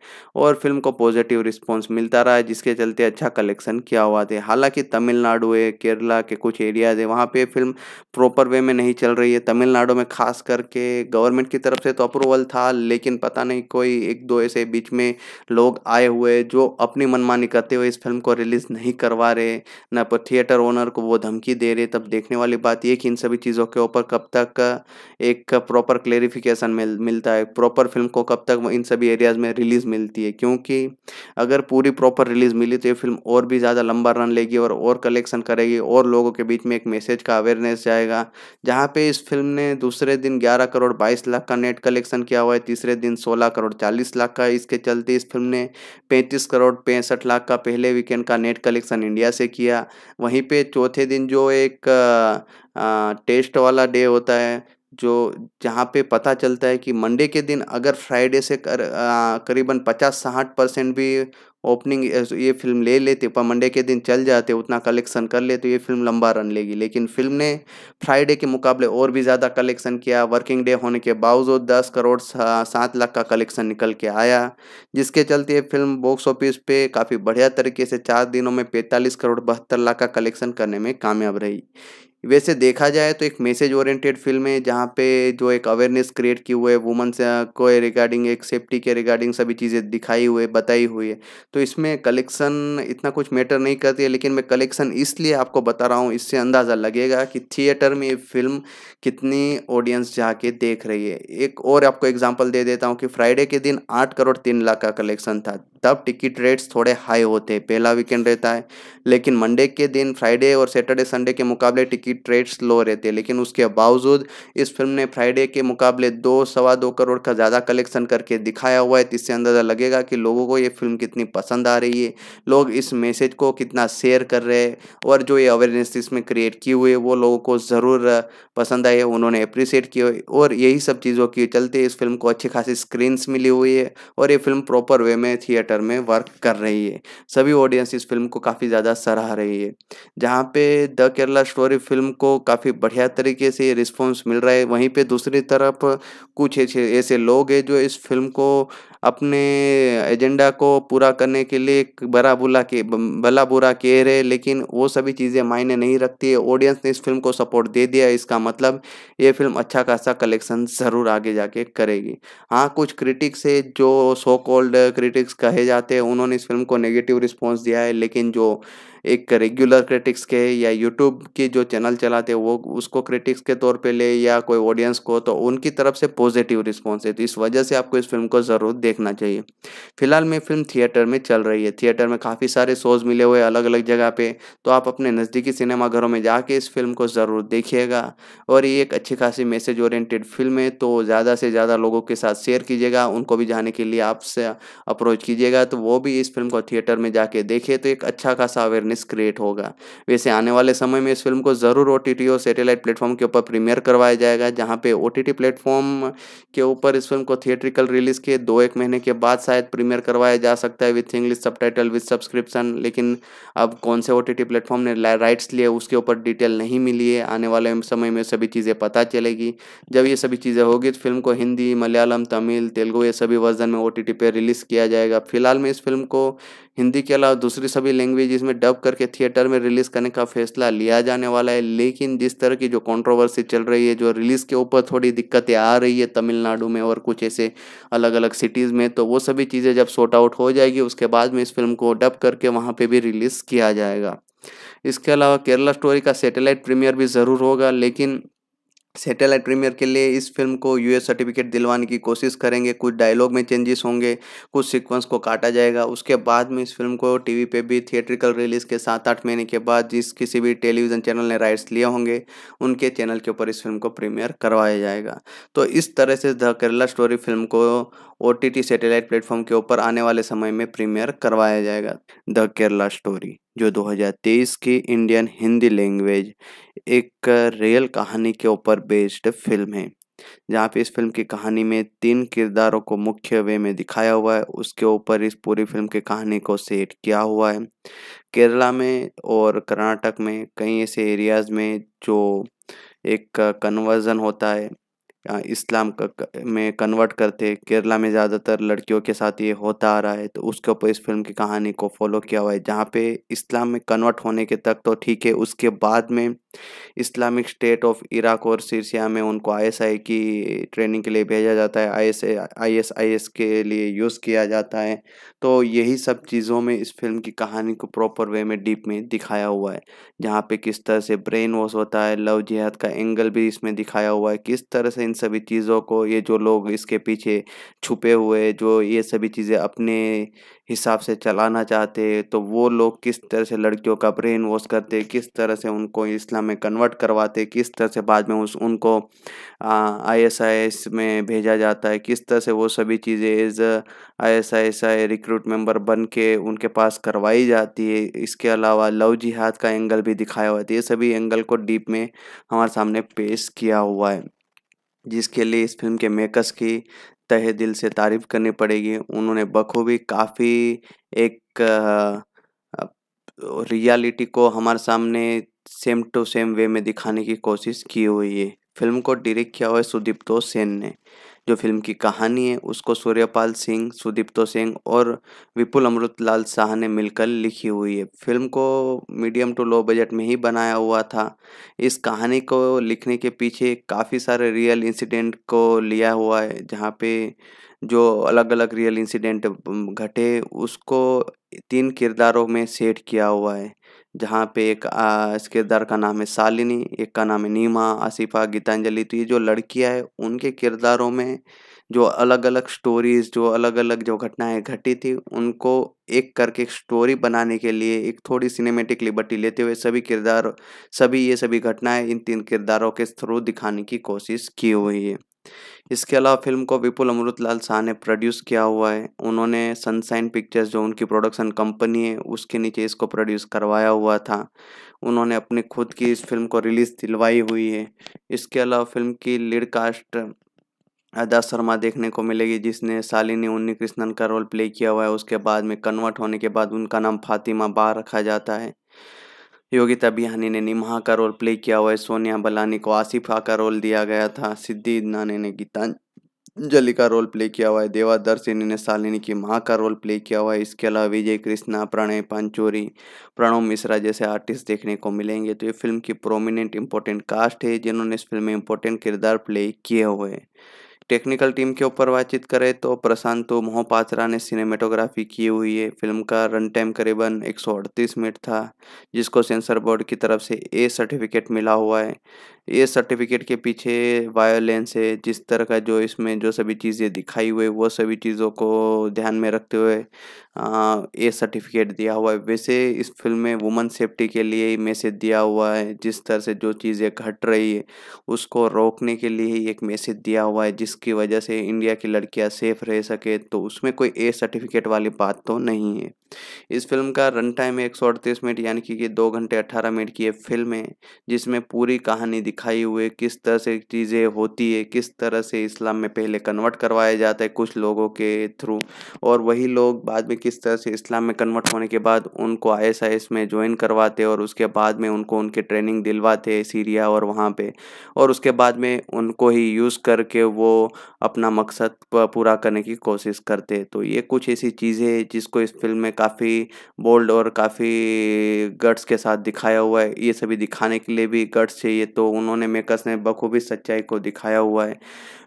[SPEAKER 2] और फिल्म को पॉजिटिव रिस्पॉन्स मिलता रहा जिसके चलते अच्छा कलेक्शन किया हुआ था हालांकि तमिलनाडु है केरला के कुछ एरियाज है वहाँ पर फिल्म प्रॉपर वे में नहीं चल रही है तमिलनाडु में खास करके गवर्नमेंट की तरफ से तो अप्रूवल था लेकिन पता नहीं कोई एक दो ऐसे बीच में लोग आए हुए जो अपनी मनमानी करते हुए इस फिल्म को रिलीज़ नहीं करवा रहे न पर थिएटर ओनर को वो धमकी दे रहे तब देखने वाली बात ये कि इन सभी चीज़ों के ऊपर कब तक एक प्रॉपर क्लेरिफिकेशन मिल मिलता है प्रॉपर फिल्म को कब तक इन सभी एरियाज़ में रिलीज़ मिलती है क्योंकि अगर पूरी प्रॉपर रिलीज़ मिली तो ये फिल्म और भी ज़्यादा लंबा रन लेगी और और कलेक्शन करेगी और लोगों के बीच में एक मैसेज का अवेयरनेस जाएगा जहाँ पे इस फिल्म ने दूसरे दिन ग्यारह करोड़ बाईस लाख का नेट कलेक्शन किया हुआ है तीसरे दिन 16 करोड़ 40 लाख का इसके चलते इस फिल्म ने 35 करोड़ पैंसठ लाख का पहले वीकेंड का नेट कलेक्शन इंडिया से किया वहीं पे चौथे दिन जो एक आ, टेस्ट वाला डे होता है जो जहाँ पे पता चलता है कि मंडे के दिन अगर फ्राइडे से कर आ, करीबन पचास साठ परसेंट भी ओपनिंग ये फिल्म ले लेते पर मंडे के दिन चल जाते उतना कलेक्शन कर ले तो ये फिल्म लंबा रन लेगी लेकिन फिल्म ने फ्राइडे के मुकाबले और भी ज़्यादा कलेक्शन किया वर्किंग डे होने के बावजूद दस करोड़ सात लाख का कलेक्शन निकल के आया जिसके चलते ये फिल्म बॉक्स ऑफिस पे काफ़ी बढ़िया तरीके से चार दिनों में पैंतालीस करोड़ बहत्तर लाख का कलेक्शन करने में कामयाब रही वैसे देखा जाए तो एक मैसेज ओरिएंटेड फिल्म है जहाँ पे जो एक अवेयरनेस क्रिएट की हुई है वुमेंस को रिगार्डिंग एक सेफ्टी के रिगार्डिंग सभी चीज़ें दिखाई हुई है बताई हुई है तो इसमें कलेक्शन इतना कुछ मैटर नहीं करती है लेकिन मैं कलेक्शन इसलिए आपको बता रहा हूँ इससे अंदाज़ा लगेगा कि थिएटर में ये फिल्म कितनी ऑडियंस जाके देख रही है एक और आपको एग्जाम्पल दे देता हूँ कि फ्राइडे के दिन आठ करोड़ तीन लाख का कलेक्शन था तब टिकट रेट्स थोड़े हाई होते हैं पहला वीकेंड रहता है लेकिन मंडे के दिन फ्राइडे और सैटरडे संडे के मुकाबले टिकट ट्रेड्स लो रहती है लेकिन उसके बावजूद इस फिल्म ने फ्राइडे के मुकाबले दो सवा दो करोड़ का ज़्यादा कलेक्शन करके दिखाया हुआ है तो इससे अंदाज़ा लगेगा कि लोगों को ये फिल्म कितनी पसंद आ रही है लोग इस मैसेज को कितना शेयर कर रहे हैं और जो ये अवेयरनेस इसमें क्रिएट की हुई है वो लोगों को ज़रूर पसंद आई है उन्होंने अप्रिसिएट किया और यही सब चीज़ों के चलते इस फिल्म को अच्छी खासी स्क्रीनस मिली हुई है और ये फिल्म प्रॉपर वे में थिएटर में वर्क कर रही है सभी ऑडियंस इस फिल्म को काफ़ी ज़्यादा सराह रही है जहाँ पे the Kerala story film film को काफ़ी बढ़िया तरीके से रिस्पॉन्स मिल रहा है वहीं पे दूसरी तरफ कुछ ऐसे ऐसे लोग हैं जो इस फिल्म को अपने एजेंडा को पूरा करने के लिए बरा बुला के भला बुरा कह रहे लेकिन वो सभी चीज़ें मायने नहीं रखती है ऑडियंस ने इस फिल्म को सपोर्ट दे दिया इसका मतलब ये फिल्म अच्छा खासा कलेक्शन ज़रूर आगे जाके करेगी हाँ कुछ क्रिटिक्स है जो सो कॉल्ड क्रिटिक्स कहे जाते हैं उन्होंने इस फिल्म को नेगेटिव रिस्पॉन्स दिया है लेकिन जो एक रेगुलर क्रिटिक्स के या यूट्यूब के जो चैनल चलाते हैं वो उसको क्रिटिक्स के तौर पे ले या कोई ऑडियंस को तो उनकी तरफ से पॉजिटिव रिस्पॉन्स है तो इस वजह से आपको इस फिल्म को ज़रूर देखना चाहिए फिलहाल में फिल्म थिएटर में चल रही है थिएटर में काफ़ी सारे शोज़ मिले हुए अलग अलग जगह पर तो आप अपने नज़दीकी सिनेमाघरों में जाके इस फिल्म को ज़रूर देखिएगा और ये एक अच्छी खासी मैसेज ओरिएटेड फिल्म है तो ज़्यादा से ज़्यादा लोगों के साथ शेयर कीजिएगा उनको भी जाने के लिए आपसे अप्रोच कीजिएगा तो वो भी इस फिल्म को थिएटर में जाके देखे तो एक अच्छा खासा अवेयरनेस अवेयरनेस क्रिएट होगा वैसे तो आने वाले समय में इस फिल्म को ज़रूर ओ और सैटेलाइट प्लेटफॉर्म के ऊपर प्रीमियर करवाया जाएगा जहाँ पे ओ टी प्लेटफॉर्म के ऊपर इस फिल्म को थिएट्रिकल रिलीज़ के दो एक महीने के बाद शायद प्रीमियर करवाया जा सकता है with English subtitle subscription लेकिन अब कौन से ओ टी प्लेटफॉर्म ने राइट्स लिए उसके ऊपर डिटेल नहीं मिली है आने वाले समय में सभी चीज़ें पता चलेगी जब ये सभी चीज़ें होगी तो फिल्म को हिंदी मलयालम तमिल तेलुगु ये सभी वर्जन में ओ पे रिलीज़ किया जाएगा फिलहाल में इस फिल्म को हिंदी के अलावा दूसरी सभी लैंग्वेज में डब करके थिएटर में रिलीज़ करने का फैसला लिया जाने वाला है लेकिन जिस तरह की जो कंट्रोवर्सी चल रही है जो रिलीज़ के ऊपर थोड़ी दिक्कतें आ रही है तमिलनाडु में और कुछ ऐसे अलग अलग सिटीज़ में तो वो सभी चीज़ें जब सॉर्ट आउट हो जाएगी उसके बाद में इस फिल्म को डब करके वहाँ पर भी रिलीज़ किया जाएगा इसके अलावा केरला स्टोरी का सेटेलाइट प्रीमियर भी ज़रूर होगा लेकिन सैटेलाइट प्रीमियर के लिए इस फिल्म को यूएस सर्टिफिकेट दिलवाने की कोशिश करेंगे कुछ डायलॉग में चेंजेस होंगे कुछ सीक्वेंस को काटा जाएगा उसके बाद में इस फिल्म को टीवी पे भी थिएट्रिकल रिलीज़ के सात आठ महीने के बाद जिस किसी भी टेलीविज़न चैनल ने राइट्स लिए होंगे उनके चैनल के ऊपर इस फिल्म को प्रीमियर करवाया जाएगा तो इस तरह से द केरला स्टोरी फिल्म को O T T satellite platform के ऊपर आने वाले समय में प्रीमियर करवाया जाएगा द केरला स्टोरी जो 2023 की इंडियन हिंदी लैंग्वेज एक रियल कहानी के ऊपर बेस्ड फिल्म है जहाँ पे इस फिल्म की कहानी में तीन किरदारों को मुख्य वे में दिखाया हुआ है उसके ऊपर इस पूरी फिल्म की कहानी को सेट किया हुआ है केरला में और कर्नाटक में कई ऐसे एरियाज़ में जो एक कन्वर्जन होता है इस्लाम का में कन्वर्ट करते केरला में ज़्यादातर लड़कियों के साथ ये होता आ रहा है तो उसके ऊपर इस फिल्म की कहानी को फॉलो किया हुआ है जहाँ पे इस्लाम में कन्वर्ट होने के तक तो ठीक है उसके बाद में इस्लामिक स्टेट ऑफ इराक और सीरिया में उनको आईएसआई की ट्रेनिंग के लिए भेजा जाता है आई एस के लिए यूज़ किया जाता है तो यही सब चीज़ों में इस फिल्म की कहानी को प्रॉपर वे में डीप में दिखाया हुआ है जहाँ पे किस तरह से ब्रेन वॉश होता है लव जिहाद का एंगल भी इसमें दिखाया हुआ है किस तरह से इन सभी चीज़ों को ये जो लोग इसके पीछे छुपे हुए जो ये सभी चीज़ें अपने हिसाब से चलाना चाहते हैं तो वो लोग किस तरह से लड़कियों का ब्रेन वॉश करते किस तरह से उनको इस्लाम में कन्वर्ट करवाते किस तरह से बाद में उस उनको आईएसआईएस में भेजा जाता है किस तरह से वो सभी चीज़ें as I S I S I recruit member बन के उनके पास करवाई जाती है इसके अलावा लव जिहाद का एंगल भी दिखाया हुआ है तो ये सभी एंगल को डीप में हमारे सामने पेश किया हुआ है जिसके लिए इस फिल्म के मेकर्स की तहे दिल से तारीफ़ करनी पड़ेगी उन्होंने बखूबी काफ़ी एक रियलिटी को हमारे सामने सेम टू सेम वे में दिखाने की कोशिश की हुई है फिल्म को डायरेक्ट किया हुआ है सुदीप सेन ने जो फिल्म की कहानी है उसको सूर्यपाल सिंह सुदीप्तो सिंह और विपुल अमृतलाल शाह ने मिलकर लिखी हुई है फिल्म को मीडियम टू लो बजट में ही बनाया हुआ था इस कहानी को लिखने के पीछे काफ़ी सारे रियल इंसिडेंट को लिया हुआ है जहाँ पे जो अलग अलग रियल इंसिडेंट घटे उसको तीन किरदारों में सेट किया हुआ है जहाँ पे एक इस किरदार का नाम है शालिनी एक का नाम है नीमा आसिफा गीतांजलि तो ये जो लड़कियाँ हैं उनके किरदारों में जो अलग अलग स्टोरीज जो अलग अलग जो घटनाएं घटी थी उनको एक करके एक स्टोरी बनाने के लिए एक थोड़ी सिनेमेटिक लिबर्टी लेते हुए सभी किरदार सभी ये सभी घटनाएं इन तीन किरदारों के थ्रू दिखाने की कोशिश की हुई है इसके अलावा फिल्म को विपुल अमृत लाल शाह ने प्रोड्यूस किया हुआ है उन्होंने सनसाइन पिक्चर्स जो उनकी प्रोडक्शन कंपनी है उसके नीचे इसको प्रोड्यूस करवाया हुआ था उन्होंने अपने खुद की इस फिल्म को रिलीज़ दिलवाई हुई है इसके अलावा फिल्म की लीड कास्ट अदा शर्मा देखने को मिलेगी जिसने शालिनी उन्नी कृष्णन का रोल प्ले किया हुआ है उसके बाद में कन्वर्ट होने के बाद उनका नाम फातिमा बा रखा जाता है योगिता बिहानी ने निमहा का रोल प्ले किया हुआ है सोनिया बलानी को आसिफा का रोल दिया गया था सिद्धि नानी ने गीतांजलि का रोल प्ले किया हुआ है देवादर्शिनी ने शालिनी की माँ का रोल प्ले किया हुआ है इसके अलावा विजय कृष्णा प्रणय पांचोरी प्रणव मिश्रा जैसे आर्टिस्ट देखने को मिलेंगे तो ये फिल्म की प्रोमिनेंट इंपॉर्टेंट कास्ट है जिन्होंने इस फिल्म में इंपॉर्टेंट किरदार प्ले किए हुए हैं टेक्निकल टीम के ऊपर बातचीत करें तो प्रशांत मोहपात्रा ने सिनेमेटोग्राफी की हुई है फिल्म का रन टाइम करीबन 138 मिनट था जिसको सेंसर बोर्ड की तरफ से ए सर्टिफिकेट मिला हुआ है ए सर्टिफिकेट के पीछे वायोलेंस है जिस तरह का जो इसमें जो सभी चीज़ें दिखाई हुई वो सभी चीज़ों को ध्यान में रखते हुए हाँ, ये सर्टिफिकेट दिया हुआ है वैसे इस फिल्म में वुमन सेफ्टी के लिए ही मैसेज दिया हुआ है जिस तरह से जो चीज़ें घट रही है उसको रोकने के लिए ही एक मैसेज दिया हुआ है जिसकी वजह से इंडिया की लड़कियां सेफ रह सके तो उसमें कोई ए सर्टिफिकेट वाली बात तो नहीं है इस फिल्म का रन टाइम एक सौ अड़तीस मिनट यानी कि दो घंटे अट्ठारह मिनट की एक फिल्म है जिसमें पूरी कहानी दिखाई हुई किस तरह से चीज़ें होती है किस तरह से इस्लाम में पहले कन्वर्ट करवाया जाता है कुछ लोगों के थ्रू और वही लोग बाद में किस तरह से इस्लाम में कन्वर्ट होने के बाद उनको आई में ज्वाइन करवाते और उसके बाद में उनको उनके ट्रेनिंग दिलवाते सीरिया और वहाँ पर और उसके बाद में उनको ही यूज़ करके वो अपना मकसद पूरा करने की कोशिश करते तो ये कुछ ऐसी चीज़ें जिसको इस फिल्म में काफ़ी बोल्ड और काफ़ी गट्स के साथ दिखाया हुआ है ये सभी दिखाने के लिए भी गट्स चाहिए तो उन्होंने मेकर्स ने बखूबी सच्चाई को दिखाया हुआ है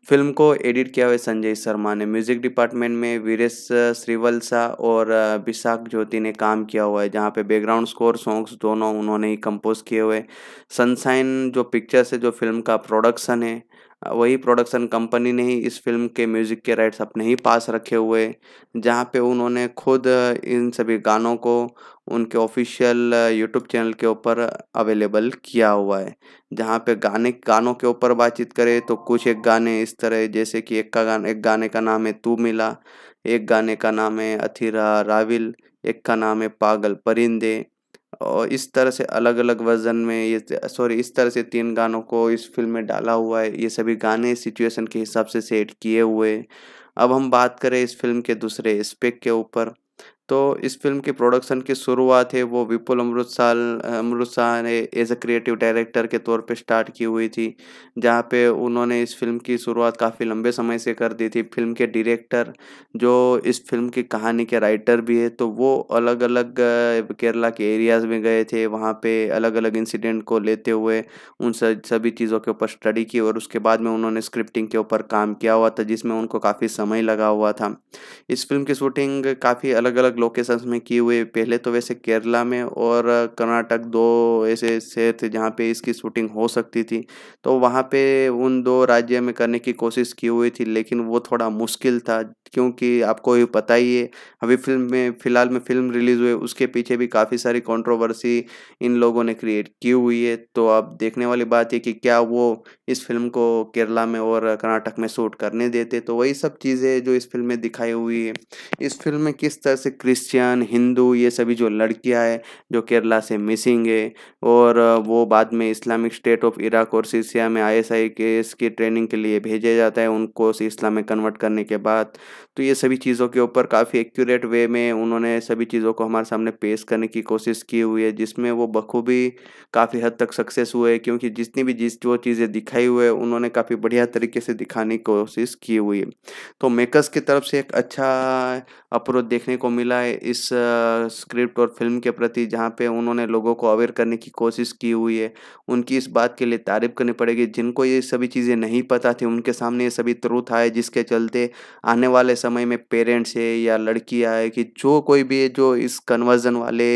[SPEAKER 2] फिल्म को एडिट किया हुआ है संजय शर्मा ने म्यूज़िक डिपार्टमेंट में वीरेश श्रीवल्सा और विशाख ज्योति ने काम किया हुआ है जहाँ पे बैकग्राउंड स्कोर सॉन्ग्स दोनों उन्होंने ही कंपोज किए हुए सनसाइन जो पिक्चर से जो फिल्म का प्रोडक्शन है वही प्रोडक्शन कंपनी ने ही इस फिल्म के म्यूज़िक के राइट्स अपने ही पास रखे हुए जहाँ पे उन्होंने खुद इन सभी गानों को उनके ऑफिशियल यूट्यूब चैनल के ऊपर अवेलेबल किया हुआ है जहाँ पे गाने गानों के ऊपर बातचीत करें तो कुछ एक गाने इस तरह जैसे कि एक का गाना एक गाने का नाम है तू मिला एक गाने का नाम है अथीरा राविल एक का नाम है पागल परिंदे और इस तरह से अलग अलग वज़न में ये सॉरी इस तरह से तीन गानों को इस फिल्म में डाला हुआ है ये सभी गाने सिचुएशन के हिसाब से सेट किए हुए अब हम बात करें इस फिल्म के दूसरे स्पेक के ऊपर तो इस फिल्म के प्रोडक्शन की शुरुआत है वो विपुल अमृतसाल शाह ने एज अ क्रिएटिव डायरेक्टर के तौर पे स्टार्ट की हुई थी जहाँ पे उन्होंने इस फिल्म की शुरुआत काफ़ी लंबे समय से कर दी थी फिल्म के डायरेक्टर जो इस फिल्म की कहानी के राइटर भी है तो वो अलग अलग केरला के एरियाज़ में गए थे वहाँ पे अलग अलग इंसिडेंट को लेते हुए उन सभी चीज़ों के ऊपर स्टडी की और उसके बाद में उन्होंने स्क्रिप्टिंग के ऊपर काम किया हुआ था जिसमें उनको काफ़ी समय लगा हुआ था इस फिल्म की शूटिंग काफ़ी अलग अलग लोकेशंस में किए हुए पहले तो वैसे केरला में और कर्नाटक दो ऐसे शहर थे जहाँ पे इसकी शूटिंग हो सकती थी तो वहाँ पे उन दो राज्य में करने की कोशिश की हुई थी लेकिन वो थोड़ा मुश्किल था क्योंकि आपको ये पता ही है अभी फिल्म में फ़िलहाल में फिल्म रिलीज़ हुई उसके पीछे भी काफ़ी सारी कंट्रोवर्सी इन लोगों ने क्रिएट की हुई है तो अब देखने वाली बात है कि क्या वो इस फिल्म को केरला में और कर्नाटक में शूट करने देते तो वही सब चीज़ें जो इस फिल्म में दिखाई हुई है इस फिल्म में किस तरह से क्रिश्चियन हिंदू ये सभी जो लड़कियाँ है जो केरला से मिसिंग है और वो बाद में इस्लामिक स्टेट ऑफ इराक और सीसिया में आई एस आई केस की ट्रेनिंग के लिए भेजा जाता है उनको इस्लाम में कन्वर्ट करने के बाद तो ये सभी चीज़ों के ऊपर काफ़ी एक्यूरेट वे में उन्होंने सभी चीज़ों को हमारे सामने पेश करने की कोशिश की हुई है जिसमें वो बखूबी काफ़ी हद तक सक्सेस हुए क्योंकि जितनी भी जिस जो चीज़ें दिखाई हुए उन्होंने काफ़ी बढ़िया तरीके से दिखाने की कोशिश की हुई है तो मेकर्स की तरफ से एक अच्छा अप्रोच देखने को मिला है इस स्क्रिप्ट और फिल्म के प्रति जहाँ पे उन्होंने लोगों को अवेयर करने की कोशिश की हुई है उनकी इस बात के लिए तारीफ करनी पड़ेगी जिनको ये सभी चीज़ें नहीं पता थी उनके सामने ये सभी त्रुथ आए जिसके चलते आने वाले वाले समय में पेरेंट्स है या लड़कियां है कि जो कोई भी है जो इस कन्वर्जन वाले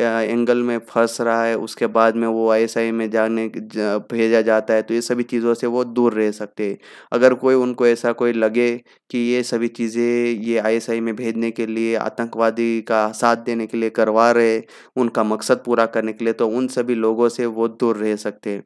[SPEAKER 2] एंगल में फंस रहा है उसके बाद में वो आई में जाने भेजा जाता है तो ये सभी चीज़ों से वो दूर रह सकते हैं अगर कोई उनको ऐसा कोई लगे कि ये सभी चीज़ें ये आई में भेजने के लिए आतंकवादी का साथ देने के लिए करवा रहे उनका मकसद पूरा करने के लिए तो उन सभी लोगों से वो दूर रह सकते हैं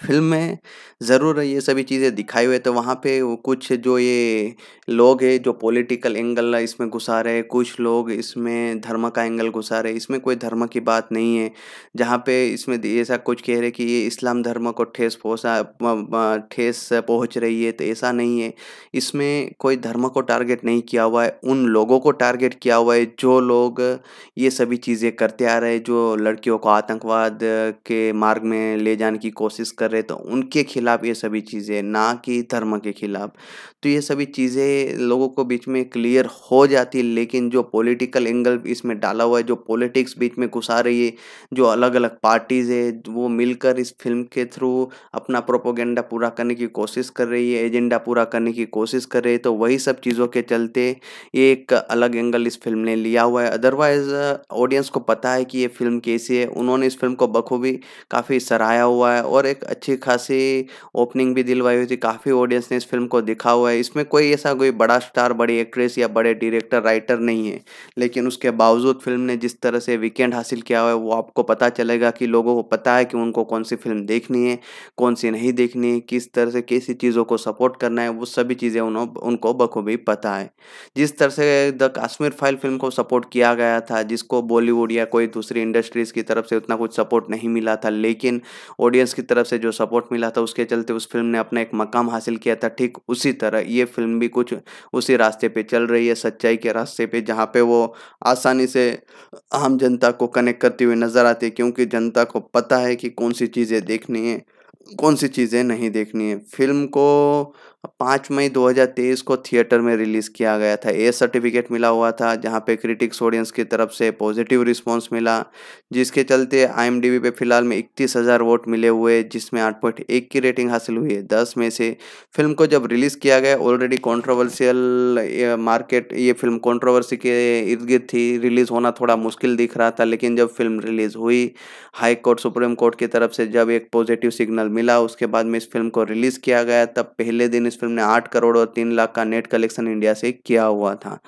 [SPEAKER 2] फिल्म में ज़रूर ये सभी चीज़ें दिखाई हुई है तो वहाँ पे वो कुछ जो ये लोग हैं जो पॉलिटिकल एंगल इसमें घुसा रहे हैं कुछ लोग इसमें धर्म का एंगल घुसा रहे हैं इसमें कोई धर्म की बात नहीं है जहाँ पे इसमें ऐसा कुछ कह रहे कि ये इस्लाम धर्म को ठेस पहुँचा ठेस पहुँच रही है तो ऐसा नहीं है इसमें कोई धर्म को टारगेट नहीं किया हुआ है उन लोगों को टारगेट किया हुआ है जो लोग ये सभी चीज़ें करते आ रहे हैं जो लड़कियों को आतंकवाद के मार्ग में ले जाने की कोशिश कर रहे तो उनके खिलाफ ये सभी चीज़ें ना कि धर्म के खिलाफ तो ये सभी चीज़ें लोगों को बीच में क्लियर हो जाती है लेकिन जो पॉलिटिकल एंगल इसमें डाला हुआ है जो पॉलिटिक्स बीच में घुसा रही है जो अलग अलग पार्टीज़ है वो मिलकर इस फिल्म के थ्रू अपना प्रोपोगेंडा पूरा करने की कोशिश कर रही है एजेंडा पूरा करने की कोशिश कर रही है तो वही सब चीज़ों के चलते ये एक अलग एंगल इस फिल्म ने लिया हुआ है अदरवाइज़ ऑडियंस को पता है कि ये फिल्म कैसी है उन्होंने इस फिल्म को बखूबी काफ़ी सराहा हुआ है और एक अच्छी खासी ओपनिंग भी दिलवाई हुई थी काफ़ी ऑडियंस ने इस फिल्म को दिखा हुआ है इसमें कोई ऐसा कोई बड़ा स्टार बड़ी एक्ट्रेस या बड़े डायरेक्टर राइटर नहीं है लेकिन उसके बावजूद फिल्म ने जिस तरह से वीकेंड हासिल किया हुआ है वो आपको पता चलेगा कि लोगों को पता है कि उनको कौन सी फिल्म देखनी है कौन सी नहीं देखनी है किस तरह से किसी चीज़ों को सपोर्ट करना है वो सभी चीज़ें उन्हों उनको बखूबी पता है जिस तरह से द काश्मीर फाइल फिल्म को सपोर्ट किया गया था जिसको बॉलीवुड या कोई दूसरी इंडस्ट्रीज़ की तरफ से उतना कुछ सपोर्ट नहीं मिला था लेकिन ऑडियंस की तरफ से जो सपोर्ट मिला था उसके चलते उस फिल्म ने अपना एक मकाम हासिल किया था ठीक उसी तरह ये फिल्म भी कुछ उसी रास्ते पे चल रही है सच्चाई के रास्ते पे जहाँ पे वो आसानी से आम जनता को कनेक्ट करती हुई नज़र आती है क्योंकि जनता को पता है कि कौन सी चीज़ें देखनी है कौन सी चीज़ें नहीं देखनी है फिल्म को पाँच मई 2023 को थिएटर में रिलीज़ किया गया था ए सर्टिफिकेट मिला हुआ था जहां पे क्रिटिक्स ऑडियंस की तरफ से पॉजिटिव रिस्पांस मिला जिसके चलते आईएमडीबी पे फिलहाल में इकतीस हज़ार वोट मिले हुए जिसमें आठ पॉइंट एक की रेटिंग हासिल हुई है दस में से फिल्म को जब रिलीज़ किया गया ऑलरेडी कॉन्ट्रोवर्सियल मार्केट ये फिल्म कॉन्ट्रोवर्सी के इर्द गिर्द थी रिलीज़ होना थोड़ा मुश्किल दिख रहा था लेकिन जब फिल्म रिलीज़ हुई हाई कोर्ट सुप्रीम कोर्ट की तरफ से जब एक पॉजिटिव सिग्नल मिला उसके बाद में इस फिल्म को रिलीज़ किया गया तब पहले दिन इस फिल्म ने आठ करोड़ और तीन लाख का नेट कलेक्शन इंडिया से किया हुआ था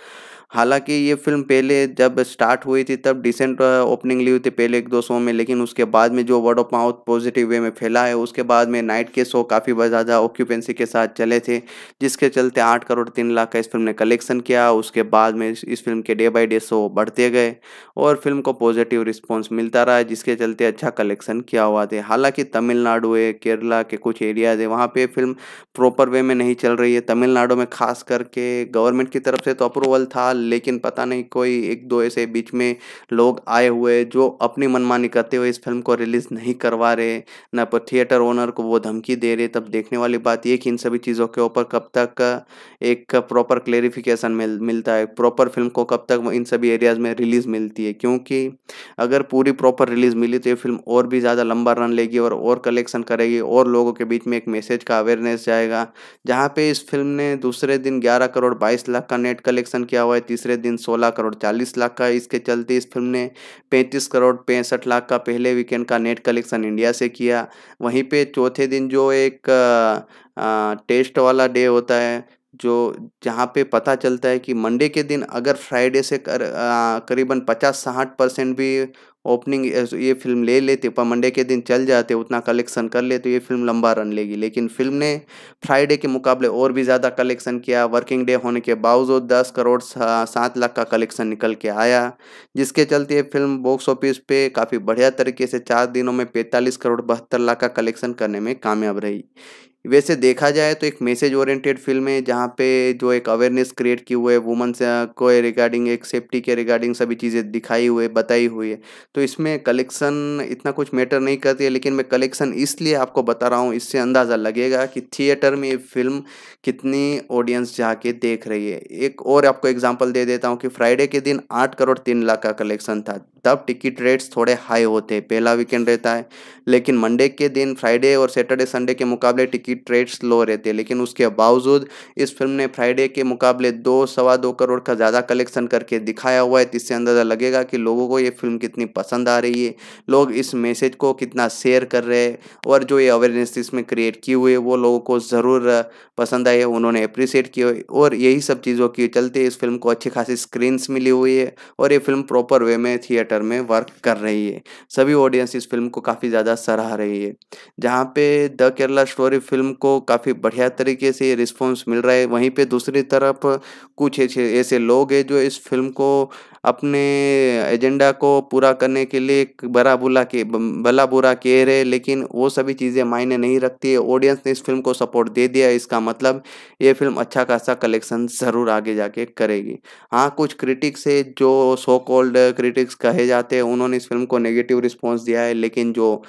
[SPEAKER 2] हालांकि ये फिल्म पहले जब स्टार्ट हुई थी तब डिसेंट ओपनिंग ली हुई थी पहले एक दो शो में लेकिन उसके बाद में जो word of mouth positive way में फैला है उसके बाद में नाइट के शो काफ़ी ज़्यादा ऑक्यूपेंसी के साथ चले थे जिसके चलते आठ करोड़ तीन लाख का इस फिल्म ने कलेक्शन किया उसके बाद में इस फिल्म के डे बाई डे शो बढ़ते गए और फिल्म को पॉजिटिव रिस्पॉन्स मिलता रहा जिसके चलते अच्छा कलेक्शन किया हुआ था हालाँकि तमिलनाडु है केरला के कुछ एरियाज है वहाँ पर फिल्म प्रॉपर वे में नहीं चल रही है तमिलनाडु में खास करके गवर्नमेंट की तरफ से तो अप्रूवल था लेकिन पता नहीं कोई एक दो ऐसे बीच में लोग आए हुए जो अपनी मनमानी करते हुए इस फिल्म को रिलीज़ नहीं करवा रहे ना पर थिएटर ओनर को वो धमकी दे रहे तब देखने वाली बात ये कि इन सभी चीज़ों के ऊपर कब तक एक प्रॉपर क्लेरिफिकेशन मिल मिलता है प्रॉपर फिल्म को कब तक इन सभी एरियाज़ में रिलीज़ मिलती है क्योंकि अगर पूरी प्रॉपर रिलीज़ मिली तो ये फिल्म और भी ज़्यादा लंबा रन लेगी और और कलेक्शन करेगी और लोगों के बीच में एक मैसेज का अवेयरनेस जाएगा जहाँ पे इस फिल्म ने दूसरे दिन ग्यारह करोड़ बाईस लाख का नेट कलेक्शन किया हुआ है तीसरे दिन 16 करोड़ 40 लाख का इसके चलते इस फिल्म ने 35 करोड़ पैंसठ लाख का पहले वीकेंड का नेट कलेक्शन इंडिया से किया वहीं पे चौथे दिन जो एक आ, टेस्ट वाला डे होता है जो जहाँ पे पता चलता है कि मंडे के दिन अगर फ्राइडे से कर, आ, करीबन पचास साठ परसेंट भी ओपनिंग ये फिल्म ले लेते पर मंडे के दिन चल जाते उतना कलेक्शन कर लेते तो ये फिल्म लंबा रन लेगी लेकिन फिल्म ने फ्राइडे के मुकाबले और भी ज़्यादा कलेक्शन किया वर्किंग डे होने के बावजूद दस करोड़ सात लाख का कलेक्शन निकल के आया जिसके चलते ये फिल्म बॉक्स ऑफिस पे काफ़ी बढ़िया तरीके से चार दिनों में पैंतालीस करोड़ बहत्तर लाख का कलेक्शन करने में कामयाब रही वैसे देखा जाए तो एक मैसेज ओरिएंटेड फिल्म है जहाँ पे जो एक अवेयरनेस क्रिएट की हुई है वुमेंस को रिगार्डिंग एक सेफ्टी के रिगार्डिंग सभी चीज़ें दिखाई हुई है बताई हुई है तो इसमें कलेक्शन इतना कुछ मैटर नहीं करती है लेकिन मैं कलेक्शन इसलिए आपको बता रहा हूँ इससे अंदाज़ा लगेगा कि थिएटर में ये फिल्म कितनी ऑडियंस जाके देख रही है एक और आपको एग्जाम्पल दे देता हूँ कि फ्राइडे के दिन आठ करोड़ तीन लाख का कलेक्शन था तब टिकट रेट्स थोड़े हाई होते हैं पहला वीकेंड रहता है लेकिन मंडे के दिन फ्राइडे और सैटरडे संडे के मुकाबले टिकट रेट्स लो रहते हैं लेकिन उसके बावजूद इस फिल्म ने फ्राइडे के मुकाबले दो सवा दो करोड़ का ज़्यादा कलेक्शन करके दिखाया हुआ है इससे अंदाज़ा लगेगा कि लोगों को ये फिल्म कितनी पसंद आ रही है लोग इस मैसेज को कितना शेयर कर रहे हैं और जो ये अवेयरनेस इसमें क्रिएट की हुई है वो लोगों को ज़रूर पसंद आई है उन्होंने अप्रिसिएट किया और यही सब चीज़ों के चलते इस फिल्म को अच्छी खासी स्क्रीन्स मिली हुई है और ये फिल्म प्रॉपर वे में थिएटर थिएटर में वर्क कर रही है सभी ऑडियंस इस फिल्म को काफ़ी ज़्यादा सराह रही है जहाँ पे द केरला स्टोरी फिल्म को काफ़ी बढ़िया तरीके से रिस्पॉन्स मिल रहा है वहीं पे दूसरी तरफ कुछ ऐसे ऐसे लोग हैं जो इस फिल्म को अपने एजेंडा को पूरा करने के लिए बड़ा बुला के भला बुरा कह रहे लेकिन वो सभी चीज़ें मायने नहीं रखती है ऑडियंस ने इस फिल्म को सपोर्ट दे दिया इसका मतलब ये फिल्म अच्छा खासा कलेक्शन ज़रूर आगे जाके करेगी हाँ कुछ क्रिटिक्स है जो सो कॉल्ड क्रिटिक्स कहे जाते हैं उन्होंने इस फिल्म को नेगेटिव रिस्पॉन्स दिया है लेकिन जो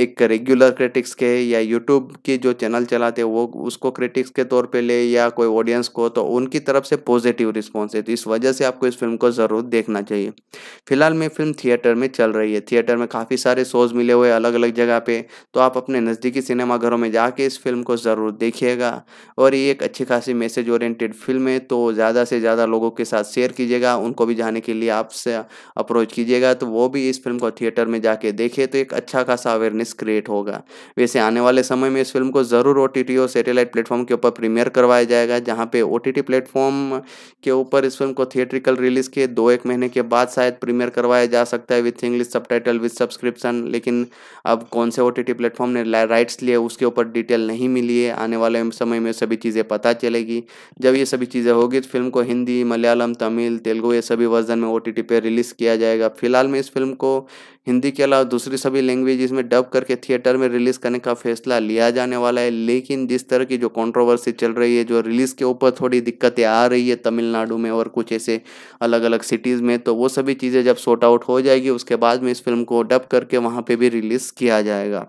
[SPEAKER 2] एक रेगुलर क्रिटिक्स के या यूट्यूब की जो चैनल चलाते हैं वो उसको क्रिटिक्स के तौर पे ले या कोई ऑडियंस को तो उनकी तरफ से पॉजिटिव रिस्पॉन्स है तो इस वजह से आपको इस फिल्म को ज़रूर देखना चाहिए फिलहाल में फिल्म थिएटर में चल रही है थिएटर में काफ़ी सारे शोज़ मिले हुए अलग अलग जगह पर तो आप अपने नज़दीकी सिनेमाघरों में जाके इस फिल्म को ज़रूर देखिएगा और ये एक अच्छी खासी मैसेज ओरिएंटेड फिल्म है तो ज़्यादा से ज़्यादा लोगों के साथ शेयर कीजिएगा उनको भी जाने के लिए आपसे अप्रोच कीजिएगा तो वो भी इस फिल्म को थिएटर में जाके देखे तो एक अच्छा खासा अवेयरनेस अवेयरनेस क्रिएट होगा वैसे तो आने वाले समय में इस फिल्म को ज़रूर ओ टी और सेटेलाइट प्लेटफॉर्म के ऊपर प्रीमियर करवाया जाएगा जहाँ पे ओ टी प्लेटफॉर्म के ऊपर इस फिल्म को थिएट्रिकल रिलीज़ के दो एक महीने के बाद शायद प्रीमियर करवाया जा सकता है with English subtitle with subscription लेकिन अब कौन से ओ टी प्लेटफॉर्म ने राइट्स लिए उसके ऊपर डिटेल नहीं मिली है आने वाले समय में सभी चीज़ें पता चलेगी जब ये सभी चीज़ें होगी तो फिल्म को हिंदी मलयालम तमिल तेलुगु ये सभी वर्जन में ओ टी पर रिलीज़ किया जाएगा फिलहाल में इस फिल्म को हिंदी के अलावा दूसरी सभी लैंग्वेज में डब करके थिएटर में रिलीज करने का फैसला लिया जाने वाला है लेकिन जिस तरह की जो कंट्रोवर्सी चल रही है जो रिलीज के ऊपर थोड़ी दिक्कतें आ रही है तमिलनाडु में और कुछ ऐसे अलग अलग सिटीज़ में तो वो सभी चीज़ें जब सॉर्ट आउट हो जाएगी उसके बाद में इस फिल्म को डब करके वहाँ पर भी रिलीज़ किया जाएगा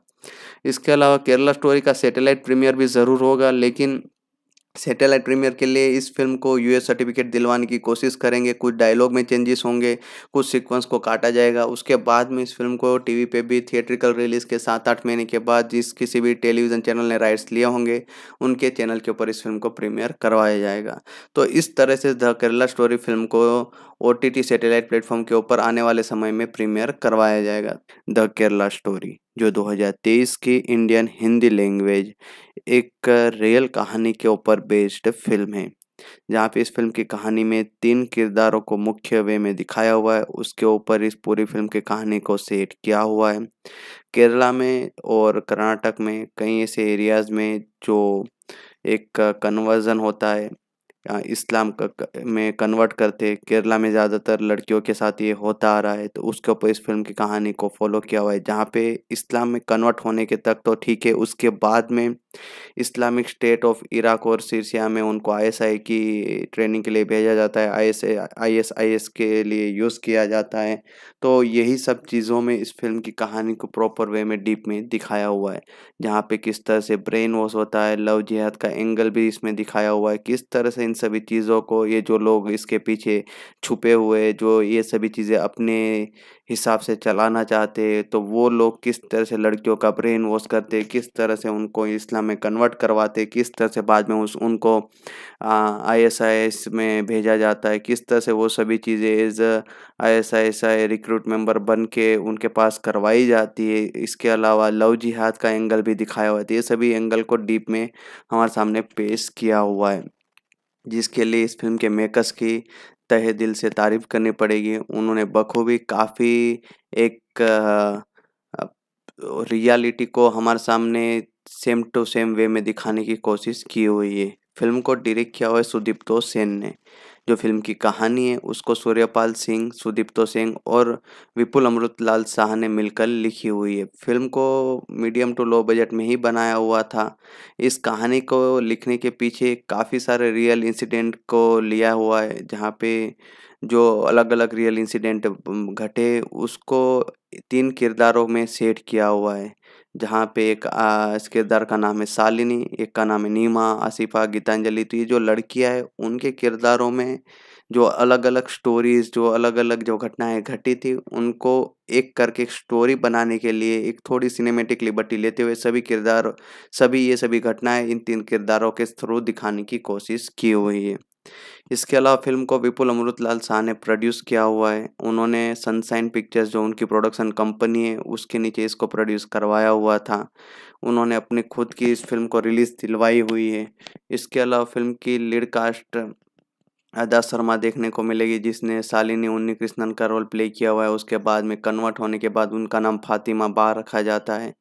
[SPEAKER 2] इसके अलावा केरला स्टोरी का सैटेलाइट प्रीमियर भी ज़रूर होगा लेकिन सैटेलाइट प्रीमियर के लिए इस फिल्म को यूएस सर्टिफिकेट दिलवाने की कोशिश करेंगे कुछ डायलॉग में चेंजेस होंगे कुछ सीक्वेंस को काटा जाएगा उसके बाद में इस फिल्म को टीवी पे भी थिएट्रिकल रिलीज़ के सात आठ महीने के बाद जिस किसी भी टेलीविज़न चैनल ने राइट्स लिए होंगे उनके चैनल के ऊपर इस फिल्म को प्रीमियर करवाया जाएगा तो इस तरह से द केरला स्टोरी फिल्म को ओ टी प्लेटफॉर्म के ऊपर आने वाले समय में प्रीमियर करवाया जाएगा द केरला स्टोरी जो 2023 की इंडियन हिंदी लैंग्वेज एक रियल कहानी के ऊपर बेस्ड फिल्म है जहाँ पे इस फिल्म की कहानी में तीन किरदारों को मुख्य वे में दिखाया हुआ है उसके ऊपर इस पूरी फिल्म की कहानी को सेट किया हुआ है केरला में और कर्नाटक में कई ऐसे एरियाज़ में जो एक कन्वर्जन होता है इस्लाम का में कन्वर्ट करते केरला में ज़्यादातर लड़कियों के साथ ये होता आ रहा है तो उसके ऊपर इस फिल्म की कहानी को फॉलो किया हुआ है जहाँ पे इस्लाम में कन्वर्ट होने के तक तो ठीक है उसके बाद में इस्लामिक स्टेट ऑफ इराक और सीरसिया में उनको आईएसआई की ट्रेनिंग के लिए भेजा जाता है आई एस के लिए यूज़ किया जाता है तो यही सब चीज़ों में इस फिल्म की कहानी को प्रॉपर वे में डीप में दिखाया हुआ है जहाँ पे किस तरह से ब्रेन वॉश होता है लव जिहाद का एंगल भी इसमें दिखाया हुआ है किस तरह से इन सभी चीज़ों को ये जो लोग इसके पीछे छुपे हुए जो ये सभी चीज़ें अपने हिसाब से चलाना चाहते तो वो लोग किस तरह से लड़कियों का ब्रेन वॉश करते किस तरह से उनको इस्लाम में कन्वर्ट करवाते किस तरह से बाद में उस उनको आई आई एस एस में भेजा जाता है किस तरह से वो सभी चीज़ें as I S I S I recruit member बन के उनके पास करवाई जाती है इसके अलावा लव जिहाद का एंगल भी दिखाया हुआ है तो ये सभी एंगल को डीप में हमारे सामने पेश किया हुआ है जिसके लिए इस फिल्म के मेकर्स की तहे दिल से तारीफ करनी पड़ेगी उन्होंने बखूबी काफ़ी एक रियलिटी को हमारे सामने सेम टू सेम वे में दिखाने की कोशिश की हुई है फिल्म को डायरेक्ट किया हुआ है सुदीप तो सेन ने जो फिल्म की कहानी है उसको सूर्यपाल सिंह सुदीप्तो सिंह और विपुल अमृतलाल शाह ने मिलकर लिखी हुई है फिल्म को मीडियम टू लो बजट में ही बनाया हुआ था इस कहानी को लिखने के पीछे काफ़ी सारे रियल इंसिडेंट को लिया हुआ है जहाँ पे जो अलग अलग रियल इंसिडेंट घटे उसको तीन किरदारों में सेट किया हुआ है जहाँ पे एक आ, इस किरदार का नाम है शालिनी एक का नाम है नीमा आसिफा गीतांजलि तो ये जो लड़कियाँ है उनके किरदारों में जो अलग अलग स्टोरीज जो अलग अलग जो घटनाएं घटी थी उनको एक करके एक स्टोरी बनाने के लिए एक थोड़ी सिनेमेटिक लिबर्टी लेते हुए सभी किरदार सभी ये सभी घटनाएं इन तीन किरदारों के थ्रू दिखाने की कोशिश की हुई है इसके अलावा फिल्म को विपुल अमृत लाल शाह ने प्रोड्यूस किया हुआ है उन्होंने सनसाइन पिक्चर्स जो उनकी प्रोडक्शन कंपनी है उसके नीचे इसको प्रोड्यूस करवाया हुआ था उन्होंने अपनी खुद की इस फिल्म को रिलीज़ दिलवाई हुई है इसके अलावा फिल्म की लीड कास्ट अदा शर्मा देखने को मिलेगी जिसने शालिनी उन्नी कृष्णन का रोल प्ले किया हुआ है उसके बाद में कन्वर्ट होने के बाद उनका नाम फातिमा बार रखा जाता है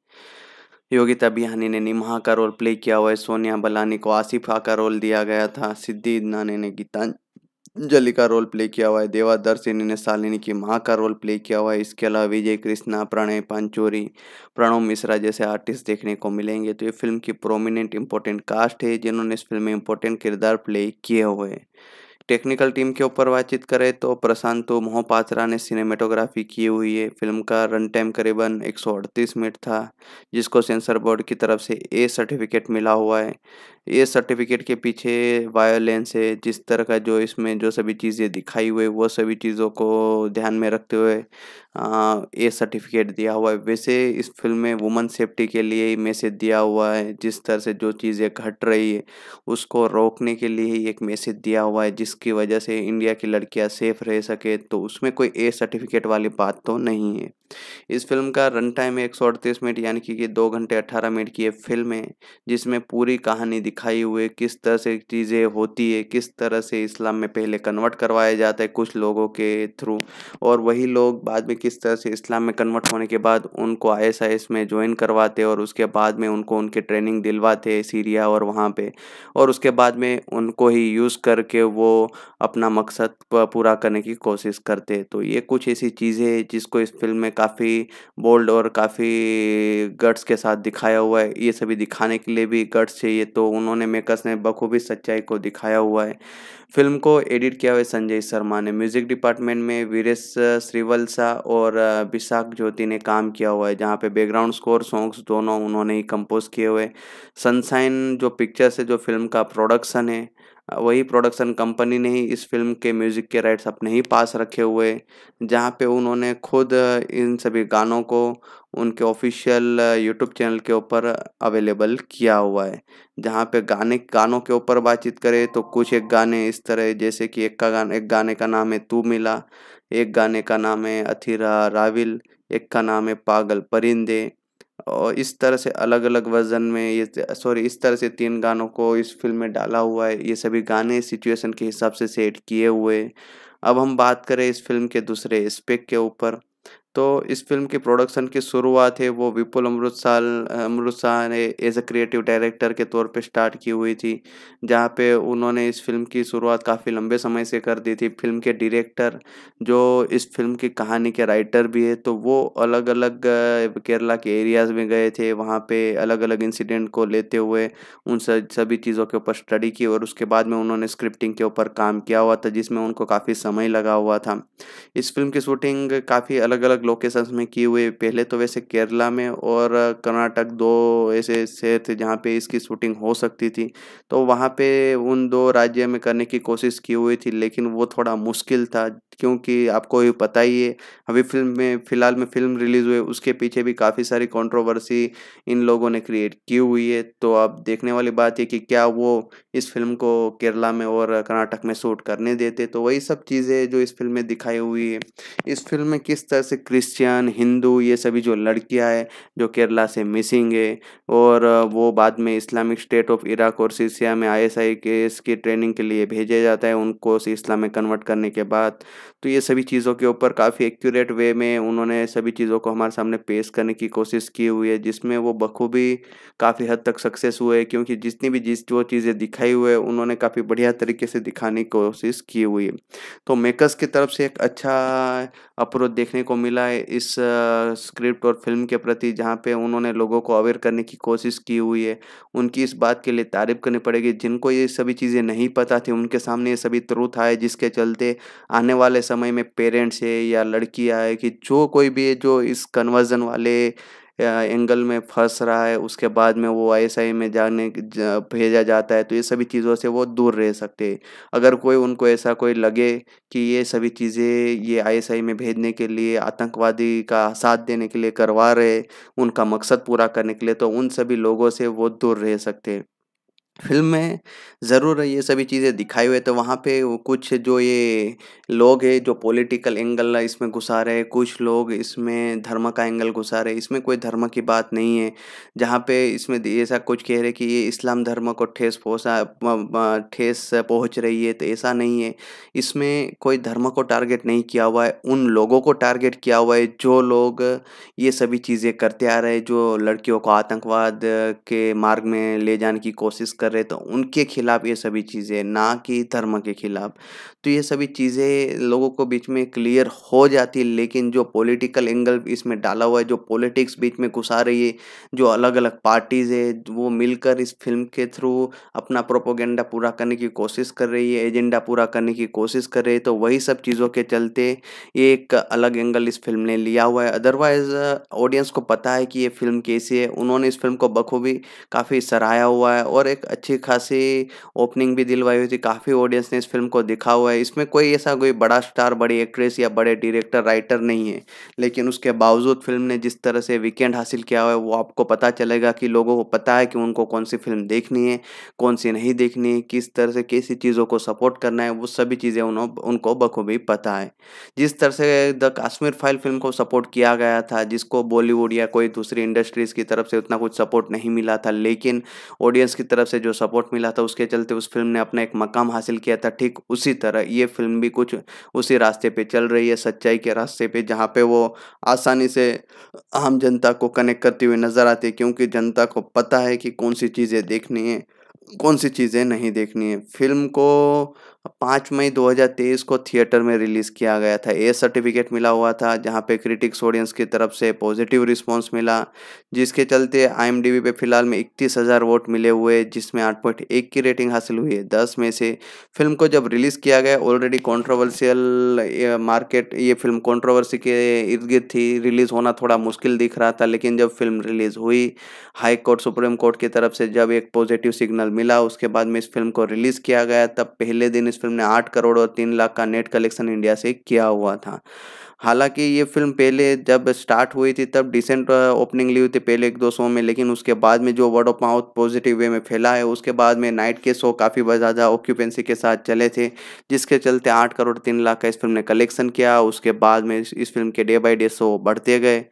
[SPEAKER 2] योगिता बिहानी ने निमहा का रोल प्ले किया हुआ है सोनिया बलानी को आसिफा का रोल दिया गया था सिद्धि नानी ने गीतांजलि का रोल प्ले किया हुआ है देवादर्शिनी ने शालिनी की माँ का रोल प्ले किया हुआ है इसके अलावा विजय कृष्णा प्रणय पांचोरी प्रणव मिश्रा जैसे आर्टिस्ट देखने को मिलेंगे तो ये फिल्म की प्रोमिनेंट इंपॉर्टेंट कास्ट है जिन्होंने इस फिल्म में इंपॉर्टेंट किरदार प्ले किए हुए हैं टेक्निकल टीम के ऊपर बातचीत करें तो प्रशांत मोहपात्रा ने सिनेमेटोग्राफी की हुई है फिल्म का रन टाइम करीबन 138 मिनट था जिसको सेंसर बोर्ड की तरफ से ए सर्टिफिकेट मिला हुआ है ये सर्टिफिकेट के पीछे वायोलेंस है जिस तरह का जो इसमें जो सभी चीज़ें दिखाई हुई वो सभी चीज़ों को ध्यान में रखते हुए ये सर्टिफिकेट दिया हुआ है वैसे इस फिल्म में वुमन सेफ्टी के लिए ही मैसेज दिया हुआ है जिस तरह से जो चीज़ें घट रही है उसको रोकने के लिए ही एक मैसेज दिया हुआ है जिसकी वजह से इंडिया की लड़कियाँ सेफ रह सके तो उसमें कोई ए सर्टिफिकेट वाली बात तो नहीं है इस फिल्म का रन टाइम एक मिनट यानी कि दो घंटे अट्ठारह मिनट की ये फिल्म है जिसमें पूरी कहानी दिखाए हुए किस तरह से चीज़ें होती है किस तरह से इस्लाम में पहले कन्वर्ट करवाया जाता है कुछ लोगों के थ्रू और वही लोग बाद में किस तरह से इस्लाम में कन्वर्ट होने के बाद उनको आई एस आई एस में ज्वाइन करवाते और उसके बाद में उनको उनके ट्रेनिंग दिलवाते सीरिया और वहाँ पर और उसके बाद में उनको ही यूज़ करके वो अपना मकसद पूरा करने की कोशिश करते तो ये कुछ ऐसी चीज़ें जिसको इस फिल्म में काफ़ी बोल्ड और काफ़ी गट्स के साथ दिखाया हुआ है ये सभी दिखाने के लिए भी गट्स चाहिए तो उन उन्होंने मेकर्स ने बखूबी सच्चाई को दिखाया हुआ है फिल्म को एडिट किया हुआ संजय शर्मा ने म्यूजिक डिपार्टमेंट में वीरेश श्रीवल्सा और विशाख ज्योति ने काम किया हुआ है जहाँ पे बैकग्राउंड स्कोर सॉन्ग्स दोनों उन्होंने ही कंपोज किए हुए सनसाइन जो पिक्चर से जो फिल्म का प्रोडक्शन है वही प्रोडक्शन कंपनी ने ही इस फिल्म के म्यूज़िक के राइट्स अपने ही पास रखे हुए जहाँ पे उन्होंने खुद इन सभी गानों को उनके ऑफिशियल यूट्यूब चैनल के ऊपर अवेलेबल किया हुआ है जहाँ पे गाने गानों के ऊपर बातचीत करें तो कुछ एक गाने इस तरह जैसे कि एक का गाने एक गाने का नाम है तू मिला एक गाने का नाम है अथीरा राविल एक का नाम है पागल परिंदे और इस तरह से अलग अलग वर्जन में ये सॉरी इस तरह से तीन गानों को इस फिल्म में डाला हुआ है ये सभी गाने सिचुएशन के हिसाब से सेट किए हुए अब हम बात करें इस फिल्म के दूसरे स्पेक के ऊपर तो इस फिल्म की प्रोडक्शन की शुरुआत है वो विपुल अमृतसाल शाह ने एज अ क्रिएटिव डायरेक्टर के तौर पे स्टार्ट की हुई थी जहाँ पे उन्होंने इस फिल्म की शुरुआत काफ़ी लंबे समय से कर दी थी फिल्म के डायरेक्टर जो इस फिल्म की कहानी के राइटर भी है तो वो अलग अलग केरला के एरियाज़ में गए थे वहाँ पे अलग अलग इंसिडेंट को लेते हुए उन सभी चीज़ों के ऊपर स्टडी की और उसके बाद में उन्होंने स्क्रिप्टिंग के ऊपर काम किया हुआ था जिसमें उनको काफ़ी समय लगा हुआ था इस फिल्म की शूटिंग काफ़ी अलग अलग अलग लोकेशंस में किए हुए पहले तो वैसे केरला में और कर्नाटक दो ऐसे शहर थे जहाँ पे इसकी शूटिंग हो सकती थी तो वहाँ पे उन दो राज्य में करने की कोशिश की हुई थी लेकिन वो थोड़ा मुश्किल था क्योंकि आपको ये पता ही है अभी फिल्म में फ़िलहाल में फिल्म रिलीज़ हुई उसके पीछे भी काफ़ी सारी कंट्रोवर्सी इन लोगों ने क्रिएट की हुई है तो अब देखने वाली बात है कि क्या वो इस फिल्म को केरला में और कर्नाटक में शूट करने देते तो वही सब चीज़ें जो इस फिल्म में दिखाई हुई है इस फिल्म में किस तरह से क्रिश्चियन हिंदू ये सभी जो लड़कियाँ हैं जो केरला से मिसिंग है और वो बाद में इस्लामिक स्टेट ऑफ इराक और सीसिया में आई आई केस की ट्रेनिंग के लिए भेजे जाता है उनको इस्लाम में कन्वर्ट करने के बाद तो ये सभी चीज़ों के ऊपर काफ़ी एक्यूरेट वे में उन्होंने सभी चीज़ों को हमारे सामने पेश करने की कोशिश की हुई है जिसमें वो बखूबी काफ़ी हद तक सक्सेस हुए क्योंकि जितनी भी जिस वो चीज़ें दिखाई हुए उन्होंने काफ़ी बढ़िया तरीके से दिखाने की कोशिश की हुई है तो मेकर्स की तरफ से एक अच्छा अप्रोच देखने को मिला है इस स्क्रिप्ट और फिल्म के प्रति जहाँ पे उन्होंने लोगों को अवेयर करने की कोशिश की हुई है उनकी इस बात के लिए तारीफ करनी पड़ेगी जिनको ये सभी चीज़ें नहीं पता थी उनके सामने ये सभी त्रुथ आए जिसके चलते आने वाले वाले समय में पेरेंट्स है या लड़कियां है कि जो कोई भी है जो इस कन्वर्जन वाले एंगल में फंस रहा है उसके बाद में वो आई में जाने भेजा जाता है तो ये सभी चीज़ों से वो दूर रह सकते हैं अगर कोई उनको ऐसा कोई लगे कि ये सभी चीज़ें ये आई में भेजने के लिए आतंकवादी का साथ देने के लिए करवा रहे उनका मकसद पूरा करने के लिए तो उन सभी लोगों से वो दूर रह सकते हैं फ़िल्म में ज़रूर ये सभी चीज़ें दिखाई हुई है तो वहाँ पे वो कुछ जो ये लोग हैं जो पॉलिटिकल एंगल इसमें घुसा रहे कुछ लोग इसमें धर्म का एंगल घुसा रहे इसमें कोई धर्म की बात नहीं है जहाँ पे इसमें ऐसा कुछ कह रहे कि ये इस्लाम धर्म को ठेस पहुँचा ठेस पहुँच रही है तो ऐसा नहीं है इसमें कोई धर्म को टारगेट नहीं किया हुआ है उन लोगों को टारगेट किया हुआ है जो लोग ये सभी चीज़ें करते आ रहे हैं जो लड़कियों को आतंकवाद के मार्ग में ले जाने की कोशिश कर रहे तो उनके खिलाफ ये सभी चीज़ें ना कि धर्म के खिलाफ तो ये सभी चीज़ें लोगों को बीच में क्लियर हो जाती लेकिन जो पॉलिटिकल एंगल इसमें डाला हुआ है जो पॉलिटिक्स बीच में घुसा रही है जो अलग अलग पार्टीज़ है वो मिलकर इस फिल्म के थ्रू अपना प्रोपोगेंडा पूरा करने की कोशिश कर रही है एजेंडा पूरा करने की कोशिश कर रही है तो वही सब चीज़ों के चलते ये एक अलग एंगल इस फिल्म ने लिया हुआ है अदरवाइज़ ऑडियंस को पता है कि ये फिल्म कैसी है उन्होंने इस फिल्म को बखूबी काफ़ी सराहा हुआ है और एक अच्छी खासी ओपनिंग भी दिलवाई हुई थी काफ़ी ऑडियंस ने इस फिल्म को दिखा हुआ है इसमें कोई ऐसा कोई बड़ा स्टार बड़ी एक्ट्रेस या बड़े डायरेक्टर राइटर नहीं है लेकिन उसके बावजूद फिल्म ने जिस तरह से वीकेंड हासिल किया हुआ है वो आपको पता चलेगा कि लोगों को पता है कि उनको कौन सी फिल्म देखनी है कौन सी नहीं देखनी है किस तरह से कैसी चीज़ों को सपोर्ट करना है वो सभी चीज़ें उनको बखूबी पता है जिस तरह से द काश्मीर फाइल फिल्म को सपोर्ट किया गया था जिसको बॉलीवुड या कोई दूसरी इंडस्ट्रीज़ की तरफ से उतना कुछ सपोर्ट नहीं मिला था लेकिन ऑडियंस की तरफ से जो सपोर्ट मिला था उसके चलते उस फिल्म ने अपना एक मकाम हासिल किया था ठीक उसी तरह ये फिल्म भी कुछ उसी रास्ते पे चल रही है सच्चाई के रास्ते पे जहाँ पे वो आसानी से आम जनता को कनेक्ट करती हुई नज़र आती है क्योंकि जनता को पता है कि कौन सी चीज़ें देखनी है कौन सी चीज़ें नहीं देखनी है फिल्म को पाँच मई 2023 को थिएटर में रिलीज़ किया गया था ए सर्टिफिकेट मिला हुआ था जहाँ पे क्रिटिक्स ऑडियंस की तरफ से पॉजिटिव रिस्पांस मिला जिसके चलते आई पे फिलहाल में इकतीस हज़ार वोट मिले हुए जिसमें आठ पॉइंट एक की रेटिंग हासिल हुई है दस में से फिल्म को जब रिलीज़ किया गया ऑलरेडी कॉन्ट्रोवर्सियल मार्केट ये फिल्म कॉन्ट्रोवर्सी के इर्द गिर्द थी रिलीज़ होना थोड़ा मुश्किल दिख रहा था लेकिन जब फिल्म रिलीज़ हुई हाई कोर्ट सुप्रीम कोर्ट की तरफ से जब एक पॉजिटिव सिग्नल मिला उसके बाद में इस फिल्म को रिलीज़ किया गया तब पहले दिन इस फिल्म ने आठ करोड़ और तीन लाख का नेट कलेक्शन इंडिया से किया हुआ था हालांकि ये फिल्म पहले जब स्टार्ट हुई थी तब डिसेंट ओपनिंग ली हुई थी पहले एक दो शो में लेकिन उसके बाद में जो word of mouth positive way में फैला है उसके बाद में नाइट के शो काफ़ी ज़्यादा ऑक्यूपेंसी के साथ चले थे जिसके चलते आठ करोड़ तीन लाख का इस फिल्म ने कलेक्शन किया उसके बाद में इस फिल्म के डे बाई डे शो बढ़ते गए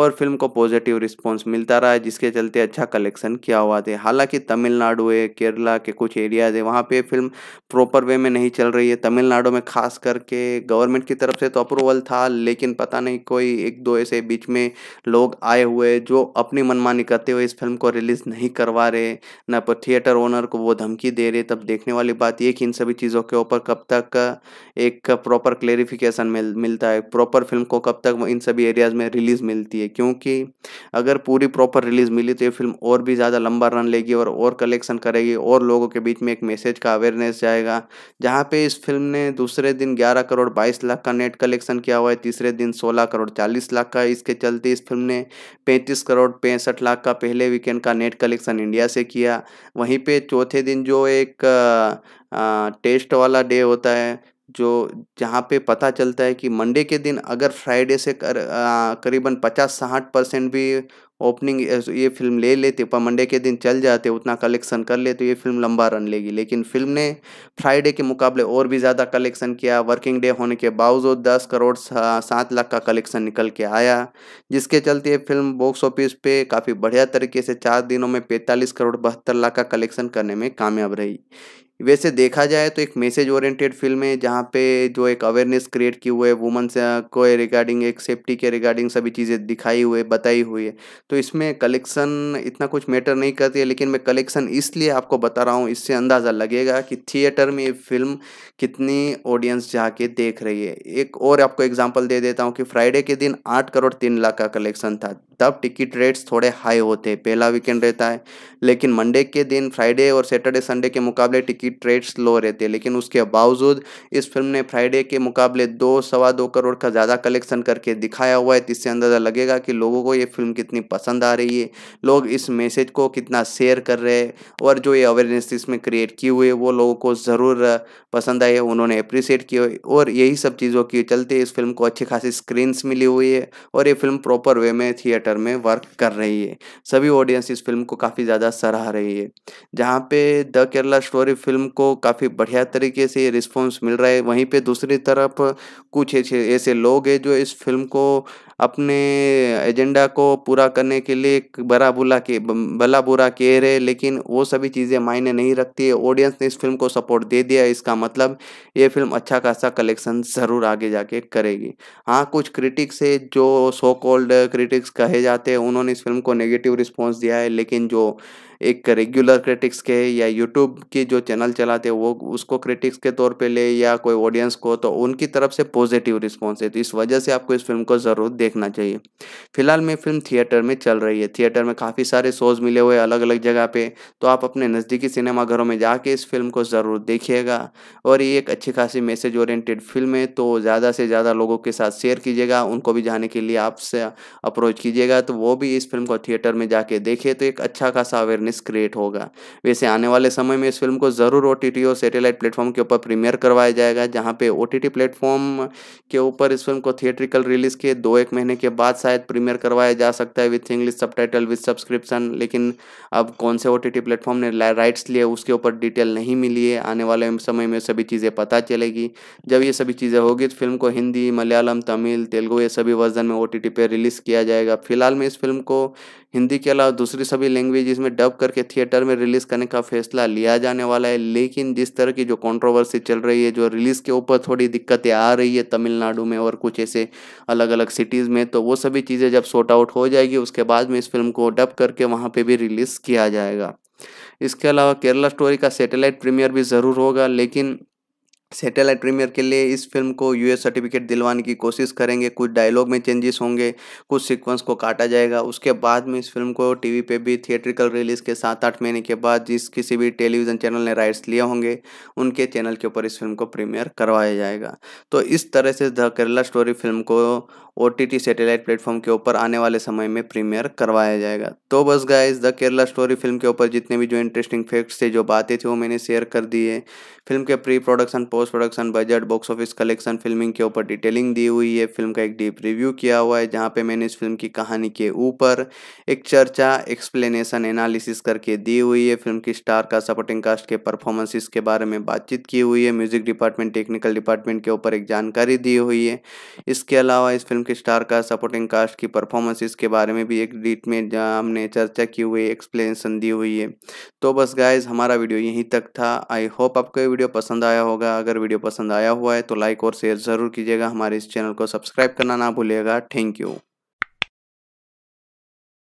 [SPEAKER 2] और फिल्म को पॉजिटिव रिस्पॉन्स मिलता रहा जिसके चलते अच्छा कलेक्शन किया हुआ था हालाँकि तमिलनाडु है केरला के कुछ एरियाज है वहाँ पर फिल्म प्रॉपर वे में नहीं चल रही है तमिलनाडु में खास करके गवर्नमेंट की तरफ से तो अप्रूवल था लेकिन पता नहीं कोई एक दो ऐसे बीच में लोग आए हुए जो अपनी मनमानी करते हुए इस फिल्म को रिलीज़ नहीं करवा रहे न पर थिएटर ओनर को वो धमकी दे रहे तब देखने वाली बात ये कि इन सभी चीज़ों के ऊपर कब तक एक प्रॉपर क्लेरिफिकेशन मिल मिलता है प्रॉपर फिल्म को कब तक इन सभी एरियाज़ में रिलीज़ मिलती है क्योंकि अगर पूरी प्रॉपर रिलीज़ मिली तो ये फिल्म और भी ज़्यादा लंबा रन लेगी और और कलेक्शन करेगी और लोगों के बीच में एक मैसेज का अवेयरनेस जाएगा जहाँ पे इस फिल्म ने दूसरे दिन ग्यारह करोड़ बाईस लाख का नेट कलेक्शन किया हुआ है तीसरे दिन 16 करोड़ 40 लाख का इसके चलते इस फिल्म ने 35 करोड़ पैंसठ लाख का पहले वीकेंड का नेट कलेक्शन इंडिया से किया वहीं पे चौथे दिन जो एक आ, टेस्ट वाला डे होता है जो जहाँ पे पता चलता है कि मंडे के दिन अगर फ्राइडे से कर आ, करीबन पचास साठ परसेंट भी ओपनिंग ये फिल्म ले लेते पर मंडे के दिन चल जाते उतना कलेक्शन कर लेते ये फिल्म लंबा रन लेगी लेकिन फिल्म ने फ्राइडे के मुकाबले और भी ज़्यादा कलेक्शन किया वर्किंग डे होने के बावजूद दस करोड़ सात लाख का कलेक्शन निकल के आया जिसके चलते ये फिल्म बॉक्स ऑफिस पे काफ़ी बढ़िया तरीके से चार दिनों में पैंतालीस करोड़ बहत्तर लाख का कलेक्शन करने में कामयाब रही वैसे देखा जाए तो एक मैसेज ओरिएंटेड फिल्म है जहाँ पे जो एक अवेयरनेस क्रिएट की हुए है को रिगार्डिंग एक सेफ्टी के रिगार्डिंग सभी चीज़ें दिखाई हुई है बताई हुई है तो इसमें कलेक्शन इतना कुछ मैटर नहीं करती है लेकिन मैं कलेक्शन इसलिए आपको बता रहा हूँ इससे अंदाज़ा लगेगा कि थिएटर में ये फिल्म कितनी ऑडियंस जाके देख रही है एक और आपको एग्जाम्पल दे देता हूँ कि फ्राइडे के दिन आठ करोड़ तीन लाख का कलेक्शन था तब टिकट रेट्स थोड़े हाई होते हैं पहला वीकेंड रहता है लेकिन मंडे के दिन फ्राइडे और सैटरडे संडे के मुकाबले टिकट की ट्रेड्स लो रहती है लेकिन उसके बावजूद इस फिल्म ने फ्राइडे के मुकाबले दो सवा दो करोड़ का ज़्यादा कलेक्शन करके दिखाया हुआ है इससे अंदाज़ा लगेगा कि लोगों को ये फिल्म कितनी पसंद आ रही है लोग इस मैसेज को कितना शेयर कर रहे हैं और जो ये अवेयरनेस इसमें क्रिएट की हुई है वो लोगों को ज़रूर पसंद आई है उन्होंने अप्रिसिएट किया और यही सब चीज़ों के चलते इस फिल्म को अच्छी खासी स्क्रीन्स मिली हुई है और ये फिल्म प्रॉपर वे में थिएटर में वर्क कर रही है सभी ऑडियंस इस फिल्म को काफ़ी ज़्यादा सराह रही है जहाँ पे the Kerala story film film को काफ़ी बढ़िया तरीके से रिस्पॉन्स मिल रहा है वहीं पे दूसरी तरफ कुछ ऐसे ऐसे लोग हैं जो इस फिल्म को अपने एजेंडा को पूरा करने के लिए बरा बुला के भला बुरा कह रहे लेकिन वो सभी चीज़ें मायने नहीं रखती है ऑडियंस ने इस फिल्म को सपोर्ट दे दिया इसका मतलब ये फिल्म अच्छा खासा कलेक्शन ज़रूर आगे जाके करेगी हाँ कुछ क्रिटिक्स है जो सो कॉल्ड क्रिटिक्स कहे जाते हैं उन्होंने इस फिल्म को नेगेटिव रिस्पॉन्स दिया है लेकिन जो एक रेगुलर क्रिटिक्स के या यूट्यूब के जो चैनल चलाते हैं वो उसको क्रिटिक्स के तौर पे ले या कोई ऑडियंस को तो उनकी तरफ से पॉजिटिव रिस्पॉन्स है तो इस वजह से आपको इस फिल्म को ज़रूर देखना चाहिए फिलहाल में फिल्म थिएटर में चल रही है थिएटर में काफ़ी सारे शोज़ मिले हुए अलग अलग जगह पर तो आप अपने नज़दीकी सिनेमाघरों में जाके इस फिल्म को ज़रूर देखिएगा और ये एक अच्छी खासी मैसेज ओरिएटेड फिल्म है तो ज़्यादा से ज़्यादा लोगों के साथ शेयर कीजिएगा उनको भी जाने के लिए आपसे अप्रोच कीजिएगा तो वो भी इस फिल्म को थिएटर में जाके देखे तो एक अच्छा खासा अवेयरनेस अवेयरनेस क्रिएट होगा वैसे आने वाले समय में इस फिल्म को ज़रूर ओ टी और सेटेलाइट प्लेटफॉर्म के ऊपर प्रीमियर करवाया जाएगा जहाँ पे ओ टी प्लेटफॉर्म के ऊपर इस फिल्म को थिएट्रिकल रिलीज़ के दो एक महीने के बाद शायद प्रीमियर करवाया जा सकता है with English subtitle with subscription लेकिन अब कौन से ओ टी प्लेटफॉर्म ने राइट्स लिए उसके ऊपर डिटेल नहीं मिली है आने वाले समय में सभी चीज़ें पता चलेगी जब ये सभी चीज़ें होगी तो फिल्म को हिंदी मलयालम तमिल तेलुगु ये सभी वर्जन में ओ टी पर रिलीज़ किया जाएगा फिलहाल में इस फिल्म को हिंदी के अलावा दूसरी सभी लैंग्वेज में डब करके थिएटर में रिलीज़ करने का फैसला लिया जाने वाला है लेकिन जिस तरह की जो कंट्रोवर्सी चल रही है जो रिलीज़ के ऊपर थोड़ी दिक्कतें आ रही है तमिलनाडु में और कुछ ऐसे अलग अलग सिटीज़ में तो वो सभी चीज़ें जब सॉर्ट आउट हो जाएगी उसके बाद में इस फिल्म को डब करके वहाँ पर भी रिलीज़ किया जाएगा इसके अलावा केरला स्टोरी का सैटेलाइट प्रीमियर भी ज़रूर होगा लेकिन सैटेलाइट प्रीमियर के लिए इस फिल्म को यूएस सर्टिफिकेट दिलवाने की कोशिश करेंगे कुछ डायलॉग में चेंजेस होंगे कुछ सीक्वेंस को काटा जाएगा उसके बाद में इस फिल्म को टीवी पे भी थिएट्रिकल रिलीज़ के सात आठ महीने के बाद जिस किसी भी टेलीविज़न चैनल ने राइट्स लिए होंगे उनके चैनल के ऊपर इस फिल्म को प्रीमियर करवाया जाएगा तो इस तरह से द केरला स्टोरी फिल्म को O T T satellite platform के ऊपर आने वाले समय में प्रीमियर करवाया जाएगा तो बस guys the Kerala story film के ऊपर जितने भी जो इंटरेस्टिंग फैक्ट्स थे जो बातें थी वो मैंने शेयर कर दी है फिल्म के pre production post production budget box office collection filming के ऊपर डिटेलिंग दी हुई है फिल्म का एक डीप रिव्यू किया हुआ है जहाँ पे मैंने इस फिल्म की कहानी के ऊपर एक चर्चा एक्सप्लेनेशन एनालिसिस करके दी हुई है फिल्म की स्टार का सपोर्टिंग कास्ट के परफॉर्मेंसिस के बारे में बातचीत की हुई है म्यूजिक डिपार्टमेंट टेक्निकल डिपार्टमेंट के ऊपर एक जानकारी दी हुई है इसके अलावा इस फिल्म के स्टार का सपोर्टिंग कास्ट की परफॉर्मेंस के बारे में भी एक डीट में हमने चर्चा की हुई एक्सप्लेनेशन दी हुई है तो बस गाइज हमारा वीडियो यहीं तक था आई होप आपको ये वीडियो पसंद आया होगा अगर वीडियो पसंद आया हुआ है तो लाइक और शेयर ज़रूर कीजिएगा हमारे इस चैनल को सब्सक्राइब करना ना भूलिएगा थैंक यू